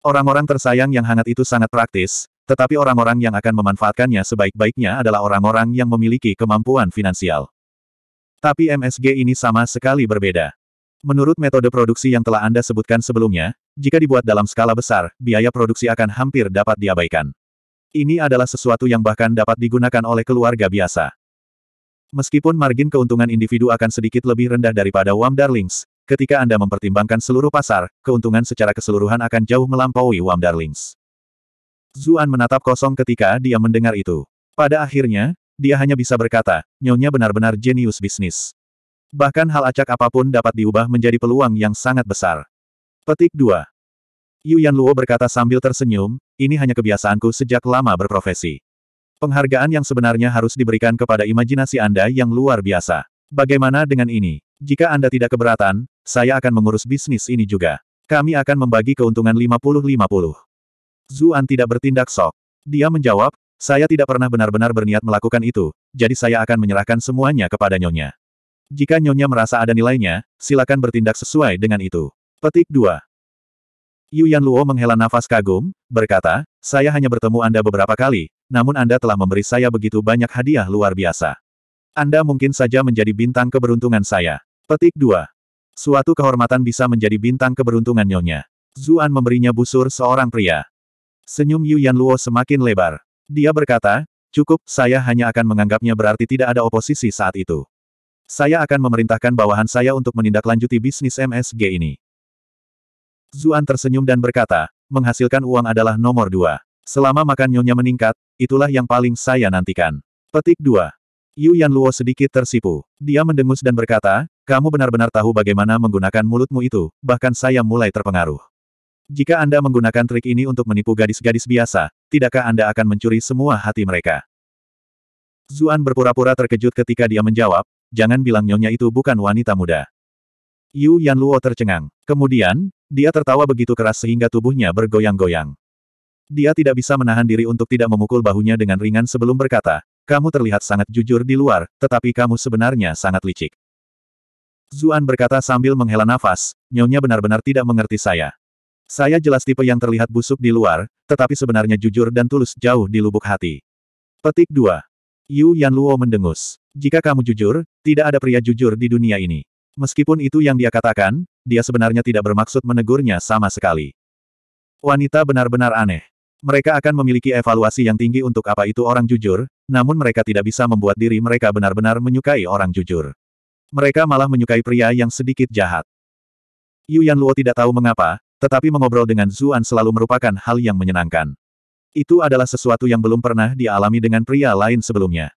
Orang-orang tersayang yang hangat itu sangat praktis, tetapi orang-orang yang akan memanfaatkannya sebaik-baiknya adalah orang-orang yang memiliki kemampuan finansial. Tapi MSG ini sama sekali berbeda. Menurut metode produksi yang telah Anda sebutkan sebelumnya, jika dibuat dalam skala besar, biaya produksi akan hampir dapat diabaikan. Ini adalah sesuatu yang bahkan dapat digunakan oleh keluarga biasa. Meskipun margin keuntungan individu akan sedikit lebih rendah daripada Wam Darlings, ketika Anda mempertimbangkan seluruh pasar, keuntungan secara keseluruhan akan jauh melampaui Wam Darlings. Zuan menatap kosong ketika dia mendengar itu. Pada akhirnya, dia hanya bisa berkata, Nyonya benar-benar jenius bisnis. Bahkan hal acak apapun dapat diubah menjadi peluang yang sangat besar. Petik 2. Yu Yan Luo berkata sambil tersenyum, ini hanya kebiasaanku sejak lama berprofesi. Penghargaan yang sebenarnya harus diberikan kepada imajinasi Anda yang luar biasa. Bagaimana dengan ini? Jika Anda tidak keberatan, saya akan mengurus bisnis ini juga. Kami akan membagi keuntungan 50-50. Zuan tidak bertindak sok. Dia menjawab, saya tidak pernah benar-benar berniat melakukan itu, jadi saya akan menyerahkan semuanya kepada Nyonya. Jika Nyonya merasa ada nilainya, silakan bertindak sesuai dengan itu. Petik 2. Yan Luo menghela nafas kagum, berkata, saya hanya bertemu Anda beberapa kali, namun Anda telah memberi saya begitu banyak hadiah luar biasa. Anda mungkin saja menjadi bintang keberuntungan saya. Petik 2. Suatu kehormatan bisa menjadi bintang keberuntungan nyonya. Zuan memberinya busur seorang pria. Senyum Yu Luo semakin lebar. Dia berkata, cukup, saya hanya akan menganggapnya berarti tidak ada oposisi saat itu. Saya akan memerintahkan bawahan saya untuk menindaklanjuti bisnis MSG ini. Zuan tersenyum dan berkata, menghasilkan uang adalah nomor dua. Selama makan nyonya meningkat, itulah yang paling saya nantikan. Petik 2. Yu Luo sedikit tersipu. Dia mendengus dan berkata, kamu benar-benar tahu bagaimana menggunakan mulutmu itu, bahkan saya mulai terpengaruh. Jika Anda menggunakan trik ini untuk menipu gadis-gadis biasa, tidakkah Anda akan mencuri semua hati mereka? Zuan berpura-pura terkejut ketika dia menjawab, jangan bilang nyonya itu bukan wanita muda. Yu Yan Luo tercengang. Kemudian, dia tertawa begitu keras sehingga tubuhnya bergoyang-goyang. Dia tidak bisa menahan diri untuk tidak memukul bahunya dengan ringan sebelum berkata, kamu terlihat sangat jujur di luar, tetapi kamu sebenarnya sangat licik. Zuan berkata sambil menghela nafas, nyonya benar-benar tidak mengerti saya. Saya jelas tipe yang terlihat busuk di luar, tetapi sebenarnya jujur dan tulus jauh di lubuk hati. Petik 2. Yu Yan Luo mendengus. Jika kamu jujur, tidak ada pria jujur di dunia ini. Meskipun itu yang dia katakan, dia sebenarnya tidak bermaksud menegurnya sama sekali. Wanita benar-benar aneh. Mereka akan memiliki evaluasi yang tinggi untuk apa itu orang jujur, namun mereka tidak bisa membuat diri mereka benar-benar menyukai orang jujur. Mereka malah menyukai pria yang sedikit jahat. Yu Yan Luo tidak tahu mengapa, tetapi mengobrol dengan Zuan selalu merupakan hal yang menyenangkan. Itu adalah sesuatu yang belum pernah dialami dengan pria lain sebelumnya.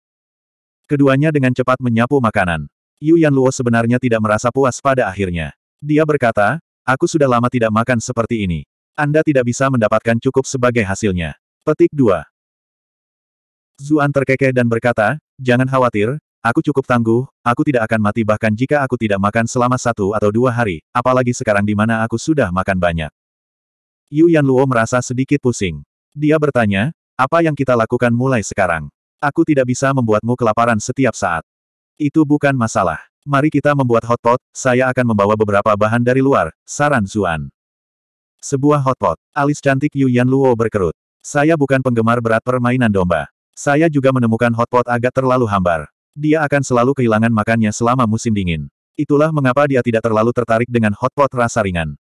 Keduanya dengan cepat menyapu makanan. Yu Yan Luo sebenarnya tidak merasa puas pada akhirnya. Dia berkata, aku sudah lama tidak makan seperti ini. Anda tidak bisa mendapatkan cukup sebagai hasilnya. Petik 2. Zuan terkekeh dan berkata, jangan khawatir, Aku cukup tangguh, aku tidak akan mati bahkan jika aku tidak makan selama satu atau dua hari, apalagi sekarang di mana aku sudah makan banyak. Yu Yan Luo merasa sedikit pusing. Dia bertanya, apa yang kita lakukan mulai sekarang? Aku tidak bisa membuatmu kelaparan setiap saat. Itu bukan masalah. Mari kita membuat hotpot, saya akan membawa beberapa bahan dari luar, saran Zuan. Sebuah hotpot. Alis cantik Yu Yan Luo berkerut. Saya bukan penggemar berat permainan domba. Saya juga menemukan hotpot agak terlalu hambar. Dia akan selalu kehilangan makannya selama musim dingin. Itulah mengapa dia tidak terlalu tertarik dengan hotpot rasa ringan.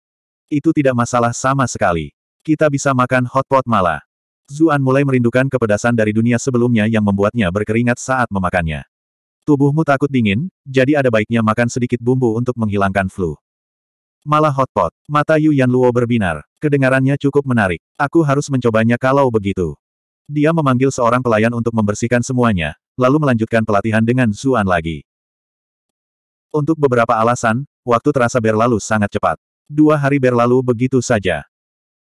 Itu tidak masalah sama sekali. Kita bisa makan hotpot malah. Zuan mulai merindukan kepedasan dari dunia sebelumnya yang membuatnya berkeringat saat memakannya. Tubuhmu takut dingin, jadi ada baiknya makan sedikit bumbu untuk menghilangkan flu. Malah hotpot. Mata Yu Yan Luo berbinar. Kedengarannya cukup menarik. Aku harus mencobanya kalau begitu. Dia memanggil seorang pelayan untuk membersihkan semuanya, lalu melanjutkan pelatihan dengan Zuan lagi. Untuk beberapa alasan, waktu terasa berlalu sangat cepat. Dua hari berlalu begitu saja.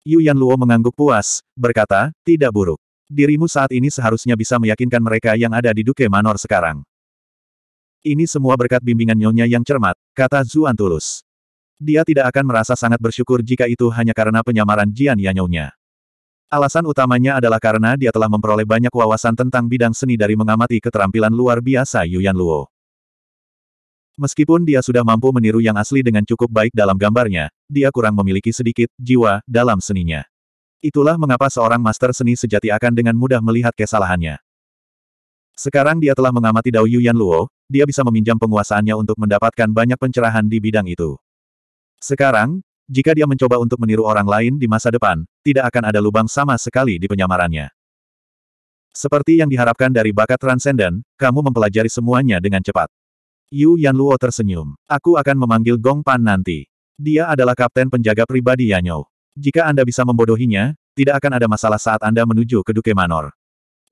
Yu Yan Luo mengangguk puas, berkata, tidak buruk. Dirimu saat ini seharusnya bisa meyakinkan mereka yang ada di Duke Manor sekarang. Ini semua berkat bimbingan nyonya yang cermat, kata Zuan tulus. Dia tidak akan merasa sangat bersyukur jika itu hanya karena penyamaran Jian Yanyonya. Alasan utamanya adalah karena dia telah memperoleh banyak wawasan tentang bidang seni dari mengamati keterampilan luar biasa Yuan Luo. Meskipun dia sudah mampu meniru yang asli dengan cukup baik dalam gambarnya, dia kurang memiliki sedikit jiwa dalam seninya. Itulah mengapa seorang master seni sejati akan dengan mudah melihat kesalahannya. Sekarang dia telah mengamati Dao Yuan Luo, dia bisa meminjam penguasaannya untuk mendapatkan banyak pencerahan di bidang itu. Sekarang, jika dia mencoba untuk meniru orang lain di masa depan, tidak akan ada lubang sama sekali di penyamarannya. Seperti yang diharapkan dari bakat transenden, kamu mempelajari semuanya dengan cepat. Yu Yan Luo tersenyum. Aku akan memanggil Gong Pan nanti. Dia adalah kapten penjaga pribadi Yanyo. Jika Anda bisa membodohinya, tidak akan ada masalah saat Anda menuju ke Duke Manor.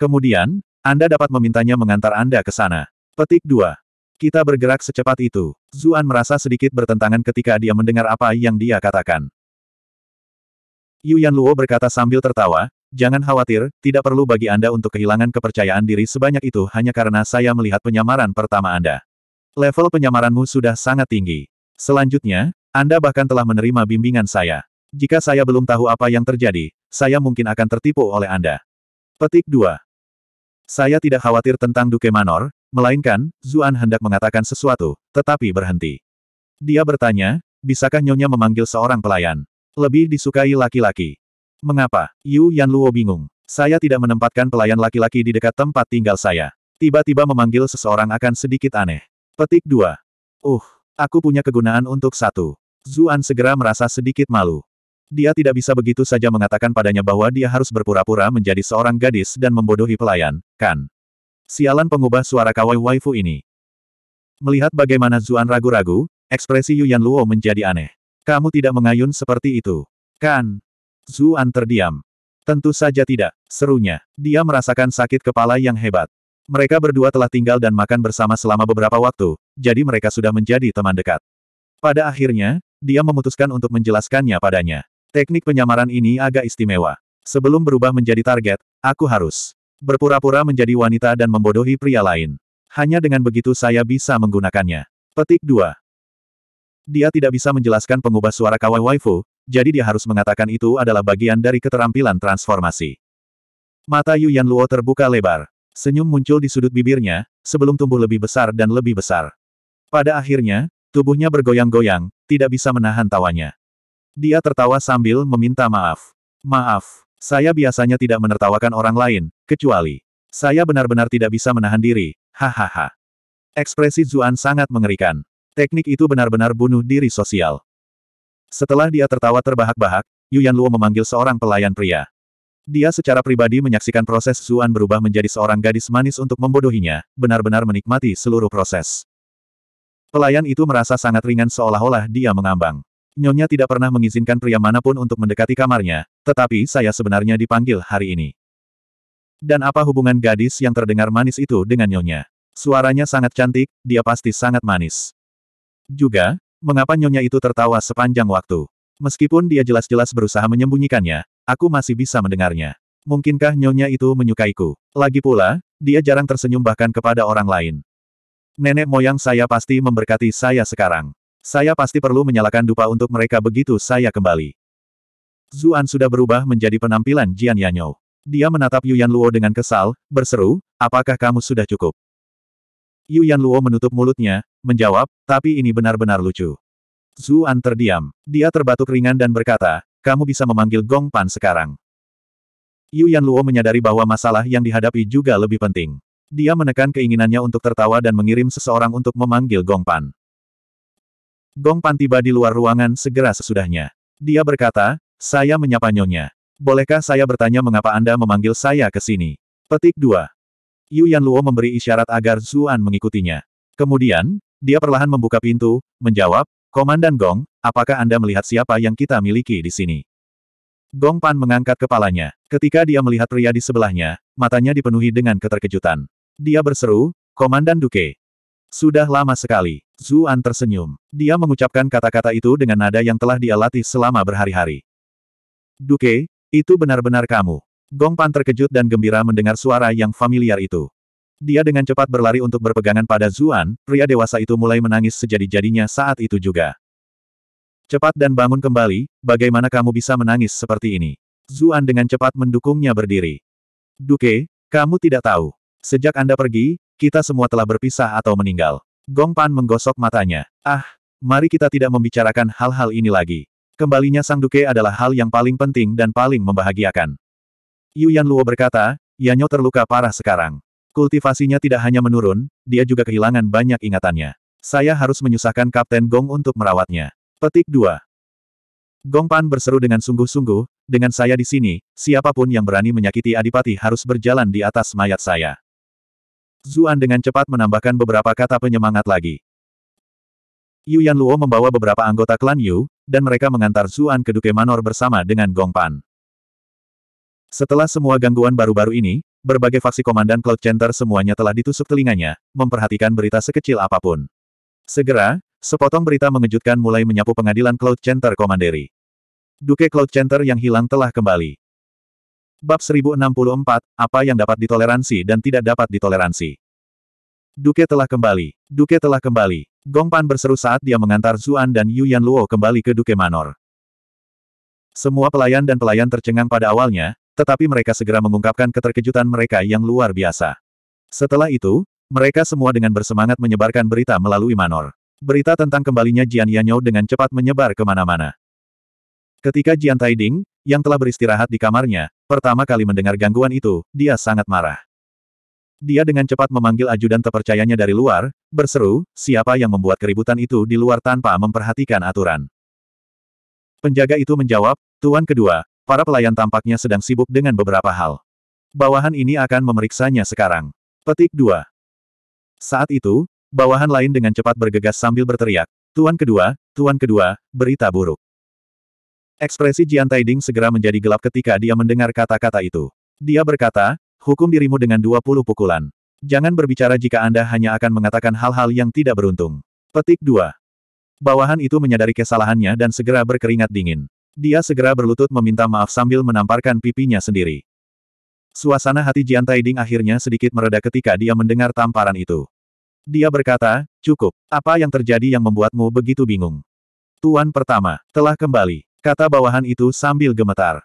Kemudian, Anda dapat memintanya mengantar Anda ke sana. Petik 2. Kita bergerak secepat itu. Zuan merasa sedikit bertentangan ketika dia mendengar apa yang dia katakan. Yu Yan Luo berkata sambil tertawa, Jangan khawatir, tidak perlu bagi Anda untuk kehilangan kepercayaan diri sebanyak itu hanya karena saya melihat penyamaran pertama Anda. Level penyamaranmu sudah sangat tinggi. Selanjutnya, Anda bahkan telah menerima bimbingan saya. Jika saya belum tahu apa yang terjadi, saya mungkin akan tertipu oleh Anda. Petik 2. Saya tidak khawatir tentang Duke Manor, Melainkan, Zuan hendak mengatakan sesuatu, tetapi berhenti. Dia bertanya, bisakah Nyonya memanggil seorang pelayan? Lebih disukai laki-laki. Mengapa? Yu Yan Luo bingung. Saya tidak menempatkan pelayan laki-laki di dekat tempat tinggal saya. Tiba-tiba memanggil seseorang akan sedikit aneh. Petik 2. Uh, aku punya kegunaan untuk satu. Zuan segera merasa sedikit malu. Dia tidak bisa begitu saja mengatakan padanya bahwa dia harus berpura-pura menjadi seorang gadis dan membodohi pelayan, kan? Sialan pengubah suara kawai waifu ini. Melihat bagaimana Zuan ragu-ragu, ekspresi Yuan Luo menjadi aneh. Kamu tidak mengayun seperti itu. Kan? Zuan terdiam. Tentu saja tidak, serunya. Dia merasakan sakit kepala yang hebat. Mereka berdua telah tinggal dan makan bersama selama beberapa waktu, jadi mereka sudah menjadi teman dekat. Pada akhirnya, dia memutuskan untuk menjelaskannya padanya. Teknik penyamaran ini agak istimewa. Sebelum berubah menjadi target, aku harus. Berpura-pura menjadi wanita dan membodohi pria lain. Hanya dengan begitu saya bisa menggunakannya. Petik 2. Dia tidak bisa menjelaskan pengubah suara kawai waifu, jadi dia harus mengatakan itu adalah bagian dari keterampilan transformasi. Mata Yu Yan Luo terbuka lebar. Senyum muncul di sudut bibirnya, sebelum tumbuh lebih besar dan lebih besar. Pada akhirnya, tubuhnya bergoyang-goyang, tidak bisa menahan tawanya. Dia tertawa sambil meminta maaf. Maaf. Saya biasanya tidak menertawakan orang lain, kecuali. Saya benar-benar tidak bisa menahan diri, hahaha. Ekspresi Zuan sangat mengerikan. Teknik itu benar-benar bunuh diri sosial. Setelah dia tertawa terbahak-bahak, Yuan Luo memanggil seorang pelayan pria. Dia secara pribadi menyaksikan proses Zuan berubah menjadi seorang gadis manis untuk membodohinya, benar-benar menikmati seluruh proses. Pelayan itu merasa sangat ringan seolah-olah dia mengambang. Nyonya tidak pernah mengizinkan pria manapun untuk mendekati kamarnya, tetapi saya sebenarnya dipanggil hari ini. Dan apa hubungan gadis yang terdengar manis itu dengan nyonya? Suaranya sangat cantik, dia pasti sangat manis. Juga, mengapa nyonya itu tertawa sepanjang waktu? Meskipun dia jelas-jelas berusaha menyembunyikannya, aku masih bisa mendengarnya. Mungkinkah nyonya itu menyukaiku? Lagi pula, dia jarang tersenyum bahkan kepada orang lain. Nenek moyang saya pasti memberkati saya sekarang. Saya pasti perlu menyalakan dupa untuk mereka begitu saya kembali. Zuan sudah berubah menjadi penampilan Jian Yanyou. Dia menatap Yuan Luo dengan kesal, berseru, apakah kamu sudah cukup? Yuan Luo menutup mulutnya, menjawab, tapi ini benar-benar lucu. Zuan terdiam. Dia terbatuk ringan dan berkata, kamu bisa memanggil Gong Pan sekarang. Yuan Luo menyadari bahwa masalah yang dihadapi juga lebih penting. Dia menekan keinginannya untuk tertawa dan mengirim seseorang untuk memanggil Gong Pan. Gong Pan tiba di luar ruangan segera sesudahnya. Dia berkata, saya menyapa Nyonya. Bolehkah saya bertanya mengapa Anda memanggil saya ke sini? Petik 2. Yu Yan Luo memberi isyarat agar Zuan mengikutinya. Kemudian, dia perlahan membuka pintu, menjawab, Komandan Gong, apakah Anda melihat siapa yang kita miliki di sini? Gong Pan mengangkat kepalanya. Ketika dia melihat pria di sebelahnya, matanya dipenuhi dengan keterkejutan. Dia berseru, Komandan Duke. Sudah lama sekali. Zuan tersenyum. Dia mengucapkan kata-kata itu dengan nada yang telah dia latih selama berhari-hari. Duke, itu benar-benar kamu. Gong Pan terkejut dan gembira mendengar suara yang familiar itu. Dia dengan cepat berlari untuk berpegangan pada Zuan, pria dewasa itu mulai menangis sejadi-jadinya saat itu juga. Cepat dan bangun kembali, bagaimana kamu bisa menangis seperti ini? Zuan dengan cepat mendukungnya berdiri. Duke, kamu tidak tahu. Sejak Anda pergi, kita semua telah berpisah atau meninggal. Gong Pan menggosok matanya. Ah, mari kita tidak membicarakan hal-hal ini lagi. Kembalinya Sang Duke adalah hal yang paling penting dan paling membahagiakan. Yu Yan Luo berkata, Yanyo terluka parah sekarang. Kultivasinya tidak hanya menurun, dia juga kehilangan banyak ingatannya. Saya harus menyusahkan Kapten Gong untuk merawatnya. Petik 2. Gong Pan berseru dengan sungguh-sungguh, dengan saya di sini, siapapun yang berani menyakiti Adipati harus berjalan di atas mayat saya. Zuan dengan cepat menambahkan beberapa kata penyemangat lagi. Yu Yan Luo membawa beberapa anggota klan Yu, dan mereka mengantar Zuan ke Duke Manor bersama dengan Gongpan. Setelah semua gangguan baru-baru ini, berbagai faksi Komandan Cloud Center semuanya telah ditusuk telinganya, memperhatikan berita sekecil apapun. Segera, sepotong berita mengejutkan mulai menyapu pengadilan Cloud Center Komanderi. Duke Cloud Center yang hilang telah kembali. Bab 1064, apa yang dapat ditoleransi dan tidak dapat ditoleransi. Duke telah kembali. Duke telah kembali. Gong Pan berseru saat dia mengantar Zuan dan Yuan Luo kembali ke Duke Manor. Semua pelayan dan pelayan tercengang pada awalnya, tetapi mereka segera mengungkapkan keterkejutan mereka yang luar biasa. Setelah itu, mereka semua dengan bersemangat menyebarkan berita melalui Manor. Berita tentang kembalinya Jian Yanyo dengan cepat menyebar kemana-mana. Ketika Jian Taiding, yang telah beristirahat di kamarnya, pertama kali mendengar gangguan itu, dia sangat marah. Dia dengan cepat memanggil ajudan terpercayanya dari luar, berseru, siapa yang membuat keributan itu di luar tanpa memperhatikan aturan. Penjaga itu menjawab, Tuan kedua, para pelayan tampaknya sedang sibuk dengan beberapa hal. Bawahan ini akan memeriksanya sekarang. Petik 2. Saat itu, bawahan lain dengan cepat bergegas sambil berteriak, Tuan kedua, Tuan kedua, berita buruk. Ekspresi Jian Taiding segera menjadi gelap ketika dia mendengar kata-kata itu. Dia berkata, hukum dirimu dengan 20 pukulan. Jangan berbicara jika Anda hanya akan mengatakan hal-hal yang tidak beruntung. Petik 2. Bawahan itu menyadari kesalahannya dan segera berkeringat dingin. Dia segera berlutut meminta maaf sambil menamparkan pipinya sendiri. Suasana hati Jian Taiding akhirnya sedikit mereda ketika dia mendengar tamparan itu. Dia berkata, cukup, apa yang terjadi yang membuatmu begitu bingung? Tuan pertama, telah kembali, kata bawahan itu sambil gemetar.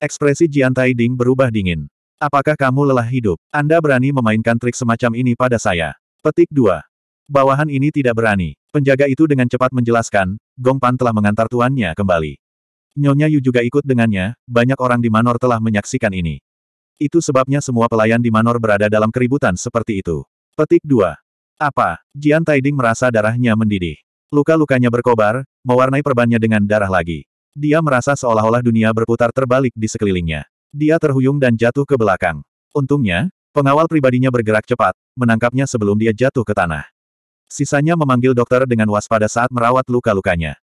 Ekspresi Jian Taiding berubah dingin. Apakah kamu lelah hidup? Anda berani memainkan trik semacam ini pada saya. Petik 2. Bawahan ini tidak berani. Penjaga itu dengan cepat menjelaskan, Gong Pan telah mengantar tuannya kembali. Nyonya Yu juga ikut dengannya, banyak orang di Manor telah menyaksikan ini. Itu sebabnya semua pelayan di Manor berada dalam keributan seperti itu. Petik 2. Apa? Jian Taiding merasa darahnya mendidih. Luka-lukanya berkobar, mewarnai perbannya dengan darah lagi. Dia merasa seolah-olah dunia berputar terbalik di sekelilingnya. Dia terhuyung dan jatuh ke belakang. Untungnya, pengawal pribadinya bergerak cepat, menangkapnya sebelum dia jatuh ke tanah. Sisanya memanggil dokter dengan waspada saat merawat luka-lukanya.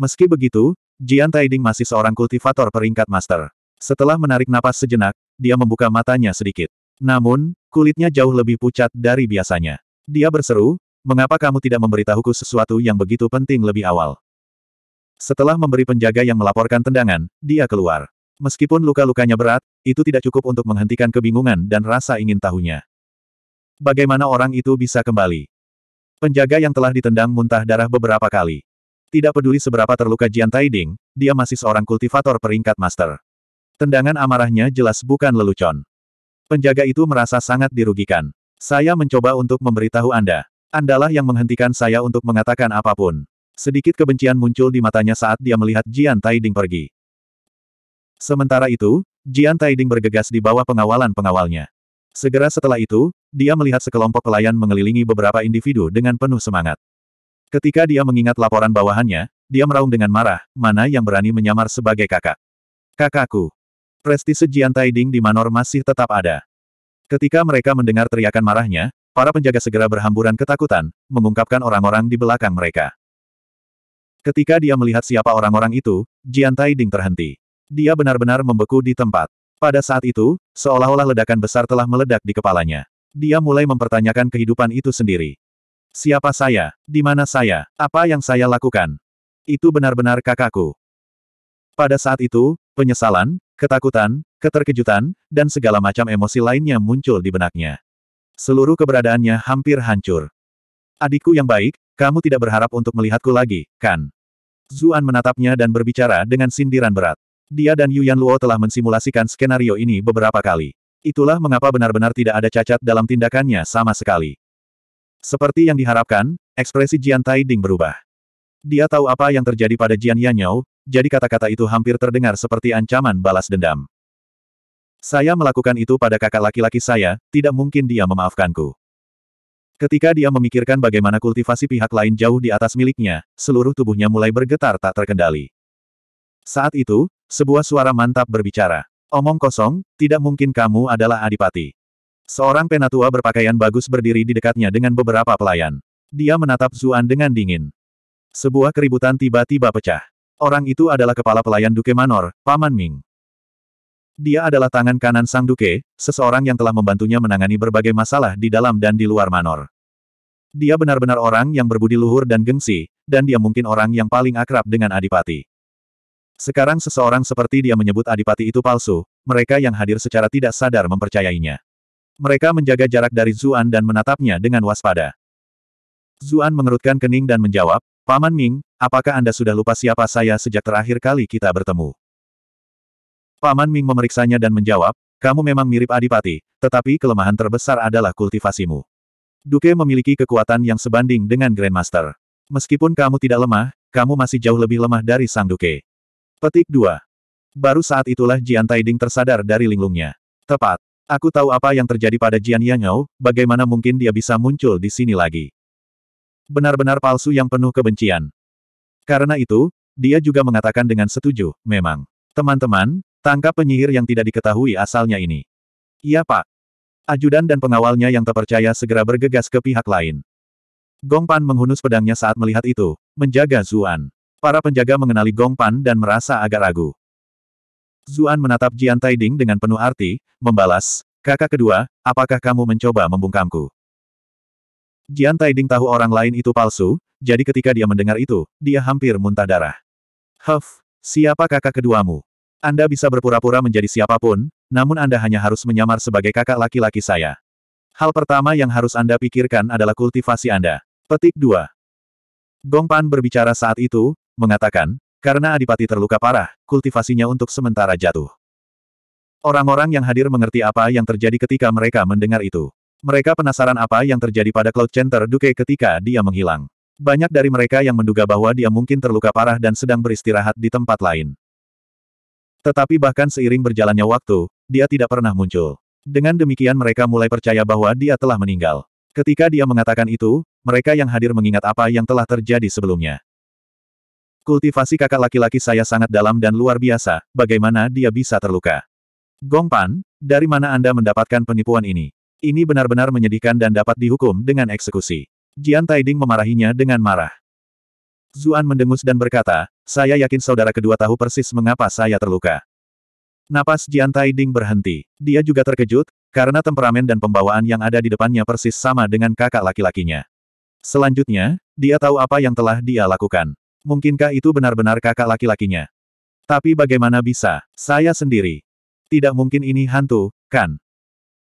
Meski begitu, Jian Taiding masih seorang kultivator peringkat master. Setelah menarik napas sejenak, dia membuka matanya sedikit. Namun, kulitnya jauh lebih pucat dari biasanya. Dia berseru, mengapa kamu tidak memberitahuku sesuatu yang begitu penting lebih awal? Setelah memberi penjaga yang melaporkan tendangan, dia keluar. Meskipun luka-lukanya berat, itu tidak cukup untuk menghentikan kebingungan dan rasa ingin tahunya. Bagaimana orang itu bisa kembali? Penjaga yang telah ditendang muntah darah beberapa kali. Tidak peduli seberapa terluka Jian Taiding, dia masih seorang kultivator peringkat master. Tendangan amarahnya jelas bukan lelucon. Penjaga itu merasa sangat dirugikan. Saya mencoba untuk memberitahu Anda. Andalah yang menghentikan saya untuk mengatakan apapun. Sedikit kebencian muncul di matanya saat dia melihat Jian Taiding pergi. Sementara itu, Jian Taiding bergegas di bawah pengawalan-pengawalnya. Segera setelah itu, dia melihat sekelompok pelayan mengelilingi beberapa individu dengan penuh semangat. Ketika dia mengingat laporan bawahannya, dia meraung dengan marah, mana yang berani menyamar sebagai kakak. Kakakku. Prestise Jian Taiding di Manor masih tetap ada. Ketika mereka mendengar teriakan marahnya, para penjaga segera berhamburan ketakutan, mengungkapkan orang-orang di belakang mereka. Ketika dia melihat siapa orang-orang itu, Jian Taiding terhenti. Dia benar-benar membeku di tempat. Pada saat itu, seolah-olah ledakan besar telah meledak di kepalanya. Dia mulai mempertanyakan kehidupan itu sendiri. Siapa saya? Di mana saya? Apa yang saya lakukan? Itu benar-benar kakakku. Pada saat itu, penyesalan, ketakutan, keterkejutan, dan segala macam emosi lainnya muncul di benaknya. Seluruh keberadaannya hampir hancur. Adikku yang baik, kamu tidak berharap untuk melihatku lagi, kan? Zuan menatapnya dan berbicara dengan sindiran berat. Dia dan Yuan Luo telah mensimulasikan skenario ini beberapa kali. Itulah mengapa benar-benar tidak ada cacat dalam tindakannya sama sekali. Seperti yang diharapkan, ekspresi Jian Tai Ding berubah. Dia tahu apa yang terjadi pada Jian Yanyao, jadi kata-kata itu hampir terdengar seperti ancaman balas dendam. Saya melakukan itu pada kakak laki-laki saya, tidak mungkin dia memaafkanku. Ketika dia memikirkan bagaimana kultivasi pihak lain jauh di atas miliknya, seluruh tubuhnya mulai bergetar tak terkendali. Saat itu, sebuah suara mantap berbicara. Omong kosong, tidak mungkin kamu adalah adipati. Seorang penatua berpakaian bagus berdiri di dekatnya dengan beberapa pelayan. Dia menatap Zuan dengan dingin. Sebuah keributan tiba-tiba pecah. Orang itu adalah kepala pelayan Duke Manor, Paman Ming. Dia adalah tangan kanan Sang Duke, seseorang yang telah membantunya menangani berbagai masalah di dalam dan di luar Manor. Dia benar-benar orang yang berbudi luhur dan gengsi, dan dia mungkin orang yang paling akrab dengan Adipati. Sekarang seseorang seperti dia menyebut adipati itu palsu, mereka yang hadir secara tidak sadar mempercayainya. Mereka menjaga jarak dari Zuan dan menatapnya dengan waspada. Zuan mengerutkan kening dan menjawab, Paman Ming, apakah Anda sudah lupa siapa saya sejak terakhir kali kita bertemu? Paman Ming memeriksanya dan menjawab, kamu memang mirip adipati, tetapi kelemahan terbesar adalah kultivasimu. Duke memiliki kekuatan yang sebanding dengan Grandmaster. Meskipun kamu tidak lemah, kamu masih jauh lebih lemah dari Sang Duke. Petik 2. Baru saat itulah Jian Taiding tersadar dari linglungnya. Tepat. Aku tahu apa yang terjadi pada Jian Yangao, bagaimana mungkin dia bisa muncul di sini lagi. Benar-benar palsu yang penuh kebencian. Karena itu, dia juga mengatakan dengan setuju, memang. Teman-teman, tangkap penyihir yang tidak diketahui asalnya ini. Iya pak. Ajudan dan pengawalnya yang terpercaya segera bergegas ke pihak lain. Gongpan menghunus pedangnya saat melihat itu, menjaga Zuan. Para penjaga mengenali Gong Pan dan merasa agak ragu. Zuan menatap Jian Taiding dengan penuh arti, membalas, kakak kedua, apakah kamu mencoba membungkamku? Jian Taiding tahu orang lain itu palsu, jadi ketika dia mendengar itu, dia hampir muntah darah. Huff, siapa kakak keduamu? Anda bisa berpura-pura menjadi siapapun, namun Anda hanya harus menyamar sebagai kakak laki-laki saya. Hal pertama yang harus Anda pikirkan adalah kultivasi Anda. Petik 2. Pan berbicara saat itu, mengatakan, karena Adipati terluka parah, kultivasinya untuk sementara jatuh. Orang-orang yang hadir mengerti apa yang terjadi ketika mereka mendengar itu. Mereka penasaran apa yang terjadi pada Cloud Center Duke ketika dia menghilang. Banyak dari mereka yang menduga bahwa dia mungkin terluka parah dan sedang beristirahat di tempat lain. Tetapi bahkan seiring berjalannya waktu, dia tidak pernah muncul. Dengan demikian mereka mulai percaya bahwa dia telah meninggal. Ketika dia mengatakan itu, mereka yang hadir mengingat apa yang telah terjadi sebelumnya. Kultivasi kakak laki-laki saya sangat dalam dan luar biasa, bagaimana dia bisa terluka? Gongpan, dari mana Anda mendapatkan penipuan ini? Ini benar-benar menyedihkan dan dapat dihukum dengan eksekusi. Jian Taiding memarahinya dengan marah. Zuan mendengus dan berkata, saya yakin saudara kedua tahu persis mengapa saya terluka. Napas Jian Taiding berhenti. Dia juga terkejut, karena temperamen dan pembawaan yang ada di depannya persis sama dengan kakak laki-lakinya. Selanjutnya, dia tahu apa yang telah dia lakukan. Mungkinkah itu benar-benar kakak laki-lakinya? Tapi bagaimana bisa? Saya sendiri. Tidak mungkin ini hantu, kan?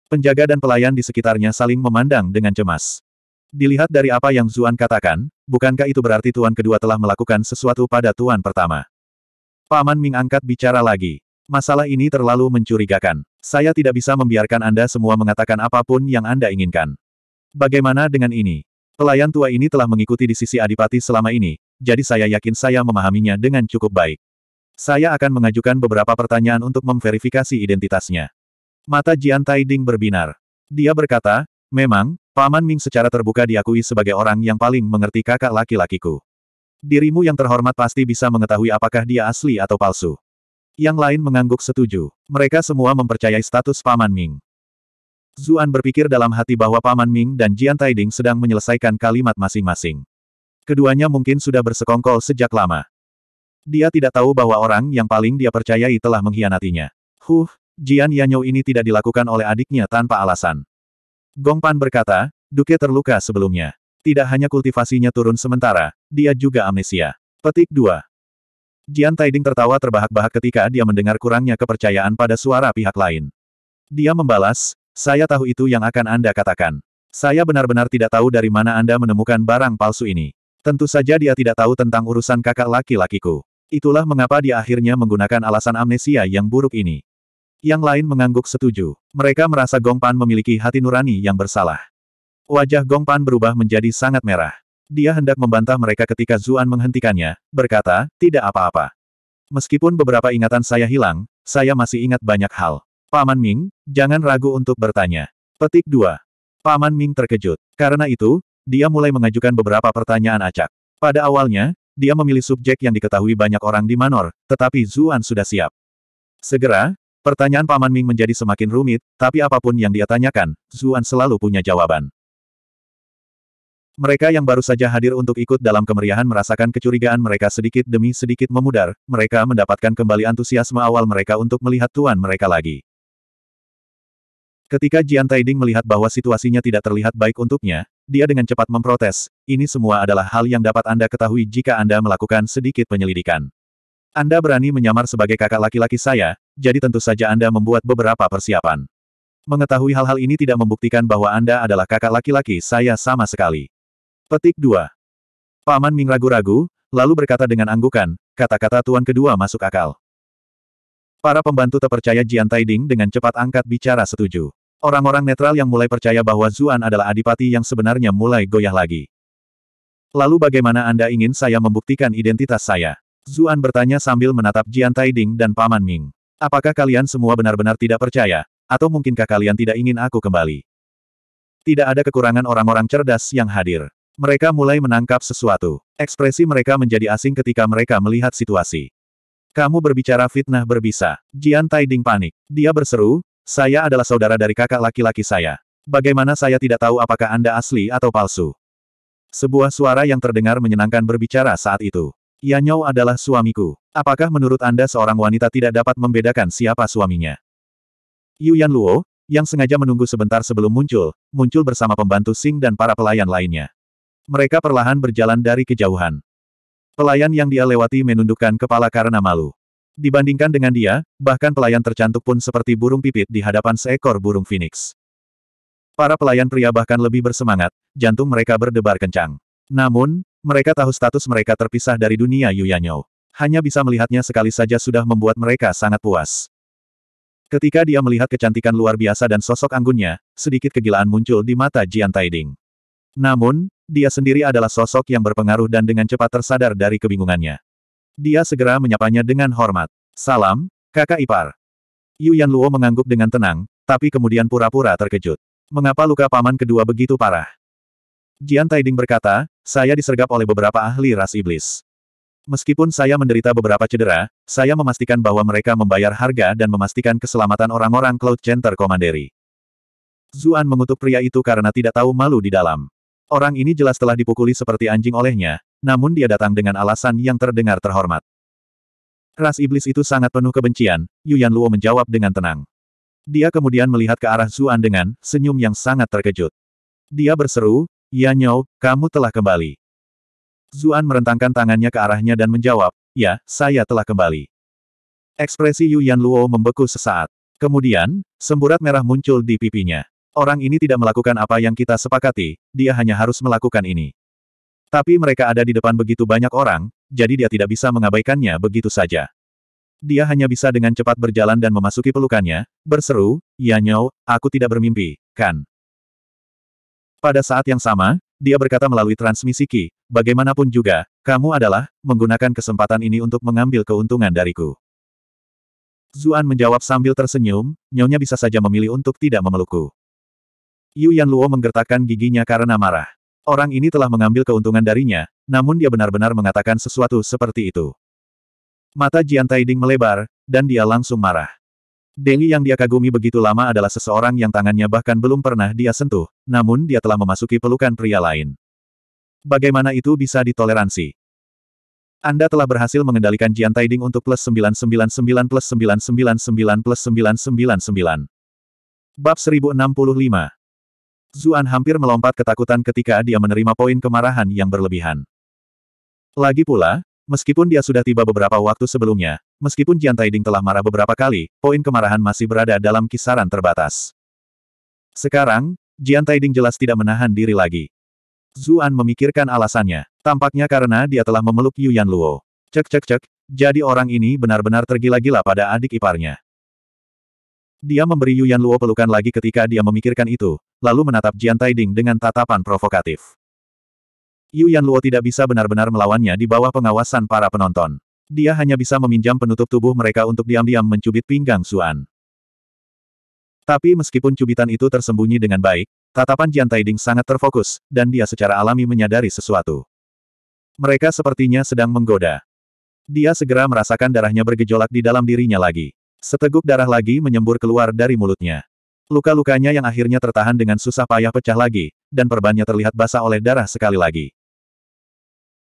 Penjaga dan pelayan di sekitarnya saling memandang dengan cemas. Dilihat dari apa yang Zuan katakan, bukankah itu berarti tuan kedua telah melakukan sesuatu pada tuan pertama? Paman Ming angkat bicara lagi. Masalah ini terlalu mencurigakan. Saya tidak bisa membiarkan Anda semua mengatakan apapun yang Anda inginkan. Bagaimana dengan ini? Pelayan tua ini telah mengikuti di sisi Adipati selama ini, jadi saya yakin saya memahaminya dengan cukup baik. Saya akan mengajukan beberapa pertanyaan untuk memverifikasi identitasnya. Mata Jian Taiding berbinar. Dia berkata, memang, Paman Ming secara terbuka diakui sebagai orang yang paling mengerti kakak laki-lakiku. Dirimu yang terhormat pasti bisa mengetahui apakah dia asli atau palsu. Yang lain mengangguk setuju. Mereka semua mempercayai status Paman Ming. Zuan berpikir dalam hati bahwa Paman Ming dan Jian Taiding sedang menyelesaikan kalimat masing-masing. Keduanya mungkin sudah bersekongkol sejak lama. Dia tidak tahu bahwa orang yang paling dia percayai telah mengkhianatinya. Huh, Jian Yanyou ini tidak dilakukan oleh adiknya tanpa alasan. Gong Pan berkata, Duke terluka sebelumnya. Tidak hanya kultivasinya turun sementara, dia juga amnesia. Petik 2. Jian Taiding tertawa terbahak-bahak ketika dia mendengar kurangnya kepercayaan pada suara pihak lain. Dia membalas, saya tahu itu yang akan Anda katakan. Saya benar-benar tidak tahu dari mana Anda menemukan barang palsu ini. Tentu saja dia tidak tahu tentang urusan kakak laki-lakiku. Itulah mengapa dia akhirnya menggunakan alasan amnesia yang buruk ini. Yang lain mengangguk setuju. Mereka merasa Gong Pan memiliki hati nurani yang bersalah. Wajah Gong Pan berubah menjadi sangat merah. Dia hendak membantah mereka ketika Zuan menghentikannya, berkata, tidak apa-apa. Meskipun beberapa ingatan saya hilang, saya masih ingat banyak hal. Paman Ming, jangan ragu untuk bertanya. Petik 2. Paman Ming terkejut. Karena itu, dia mulai mengajukan beberapa pertanyaan acak. Pada awalnya, dia memilih subjek yang diketahui banyak orang di Manor, tetapi Zuan sudah siap. Segera, pertanyaan Paman Ming menjadi semakin rumit, tapi apapun yang dia tanyakan, Zuan selalu punya jawaban. Mereka yang baru saja hadir untuk ikut dalam kemeriahan merasakan kecurigaan mereka sedikit demi sedikit memudar, mereka mendapatkan kembali antusiasme awal mereka untuk melihat tuan mereka lagi. Ketika Jian Taiding melihat bahwa situasinya tidak terlihat baik untuknya, dia dengan cepat memprotes, ini semua adalah hal yang dapat Anda ketahui jika Anda melakukan sedikit penyelidikan. Anda berani menyamar sebagai kakak laki-laki saya, jadi tentu saja Anda membuat beberapa persiapan. Mengetahui hal-hal ini tidak membuktikan bahwa Anda adalah kakak laki-laki saya sama sekali. Petik 2. Paman Ming ragu-ragu, lalu berkata dengan anggukan, kata-kata tuan kedua masuk akal. Para pembantu terpercaya Jian Taiding dengan cepat angkat bicara setuju. Orang-orang netral yang mulai percaya bahwa Zuan adalah adipati yang sebenarnya mulai goyah lagi. Lalu bagaimana Anda ingin saya membuktikan identitas saya? Zuan bertanya sambil menatap Jian Taiding dan Paman Ming. Apakah kalian semua benar-benar tidak percaya, atau mungkinkah kalian tidak ingin aku kembali? Tidak ada kekurangan orang-orang cerdas yang hadir. Mereka mulai menangkap sesuatu. Ekspresi mereka menjadi asing ketika mereka melihat situasi. Kamu berbicara fitnah berbisa. Jian Taiding panik. Dia berseru, saya adalah saudara dari kakak laki-laki saya. Bagaimana saya tidak tahu apakah Anda asli atau palsu? Sebuah suara yang terdengar menyenangkan berbicara saat itu. Yanyou adalah suamiku. Apakah menurut Anda seorang wanita tidak dapat membedakan siapa suaminya? Yu Yan Luo, yang sengaja menunggu sebentar sebelum muncul, muncul bersama pembantu Sing dan para pelayan lainnya. Mereka perlahan berjalan dari kejauhan. Pelayan yang dia lewati menundukkan kepala karena malu. Dibandingkan dengan dia, bahkan pelayan tercantuk pun seperti burung pipit di hadapan seekor burung phoenix. Para pelayan pria bahkan lebih bersemangat, jantung mereka berdebar kencang. Namun, mereka tahu status mereka terpisah dari dunia Yuyanyo. Hanya bisa melihatnya sekali saja sudah membuat mereka sangat puas. Ketika dia melihat kecantikan luar biasa dan sosok anggunnya, sedikit kegilaan muncul di mata Jian Taiding. Namun, dia sendiri adalah sosok yang berpengaruh dan dengan cepat tersadar dari kebingungannya. Dia segera menyapanya dengan hormat. Salam, kakak ipar. Yu Yan Luo mengangguk dengan tenang, tapi kemudian pura-pura terkejut. Mengapa luka paman kedua begitu parah? Jian Taiding berkata, saya disergap oleh beberapa ahli ras iblis. Meskipun saya menderita beberapa cedera, saya memastikan bahwa mereka membayar harga dan memastikan keselamatan orang-orang Cloud Center Komanderi. Zuan mengutuk pria itu karena tidak tahu malu di dalam. Orang ini jelas telah dipukuli seperti anjing olehnya, namun dia datang dengan alasan yang terdengar terhormat. Ras iblis itu sangat penuh kebencian, Yuan Luo menjawab dengan tenang. Dia kemudian melihat ke arah Zuan dengan senyum yang sangat terkejut. Dia berseru, Yanyao, kamu telah kembali. Zuan merentangkan tangannya ke arahnya dan menjawab, ya, saya telah kembali. Ekspresi Yuan Luo membeku sesaat. Kemudian, semburat merah muncul di pipinya. Orang ini tidak melakukan apa yang kita sepakati, dia hanya harus melakukan ini. Tapi mereka ada di depan begitu banyak orang, jadi dia tidak bisa mengabaikannya begitu saja. Dia hanya bisa dengan cepat berjalan dan memasuki pelukannya, berseru, Yanyao, aku tidak bermimpi, kan? Pada saat yang sama, dia berkata melalui transmisi Ki, bagaimanapun juga, kamu adalah, menggunakan kesempatan ini untuk mengambil keuntungan dariku. Zuan menjawab sambil tersenyum, nyonya bisa saja memilih untuk tidak memelukku. Yu Yan Luo menggertakkan giginya karena marah. Orang ini telah mengambil keuntungan darinya, namun dia benar-benar mengatakan sesuatu seperti itu. Mata Jian Taiding melebar, dan dia langsung marah. Deli yang dia kagumi begitu lama adalah seseorang yang tangannya bahkan belum pernah dia sentuh, namun dia telah memasuki pelukan pria lain. Bagaimana itu bisa ditoleransi? Anda telah berhasil mengendalikan Jian Taiding untuk plus 999 plus 999 plus 999. Bab 1065 Zuan hampir melompat ketakutan ketika dia menerima poin kemarahan yang berlebihan. Lagi pula, meskipun dia sudah tiba beberapa waktu sebelumnya, meskipun Jian Taiding telah marah beberapa kali, poin kemarahan masih berada dalam kisaran terbatas. Sekarang, Jian Taiding jelas tidak menahan diri lagi. Zuan memikirkan alasannya. Tampaknya karena dia telah memeluk Yuan Luo. Cek cek cek, jadi orang ini benar-benar tergila-gila pada adik iparnya. Dia memberi Yuan Luo pelukan lagi ketika dia memikirkan itu, lalu menatap Jian Taiding dengan tatapan provokatif. Yu Yanluo tidak bisa benar-benar melawannya di bawah pengawasan para penonton. Dia hanya bisa meminjam penutup tubuh mereka untuk diam-diam mencubit pinggang Suan. Tapi meskipun cubitan itu tersembunyi dengan baik, tatapan Jian Taiding sangat terfokus, dan dia secara alami menyadari sesuatu. Mereka sepertinya sedang menggoda. Dia segera merasakan darahnya bergejolak di dalam dirinya lagi. Seteguk darah lagi menyembur keluar dari mulutnya. Luka-lukanya yang akhirnya tertahan dengan susah payah pecah lagi, dan perbannya terlihat basah oleh darah sekali lagi.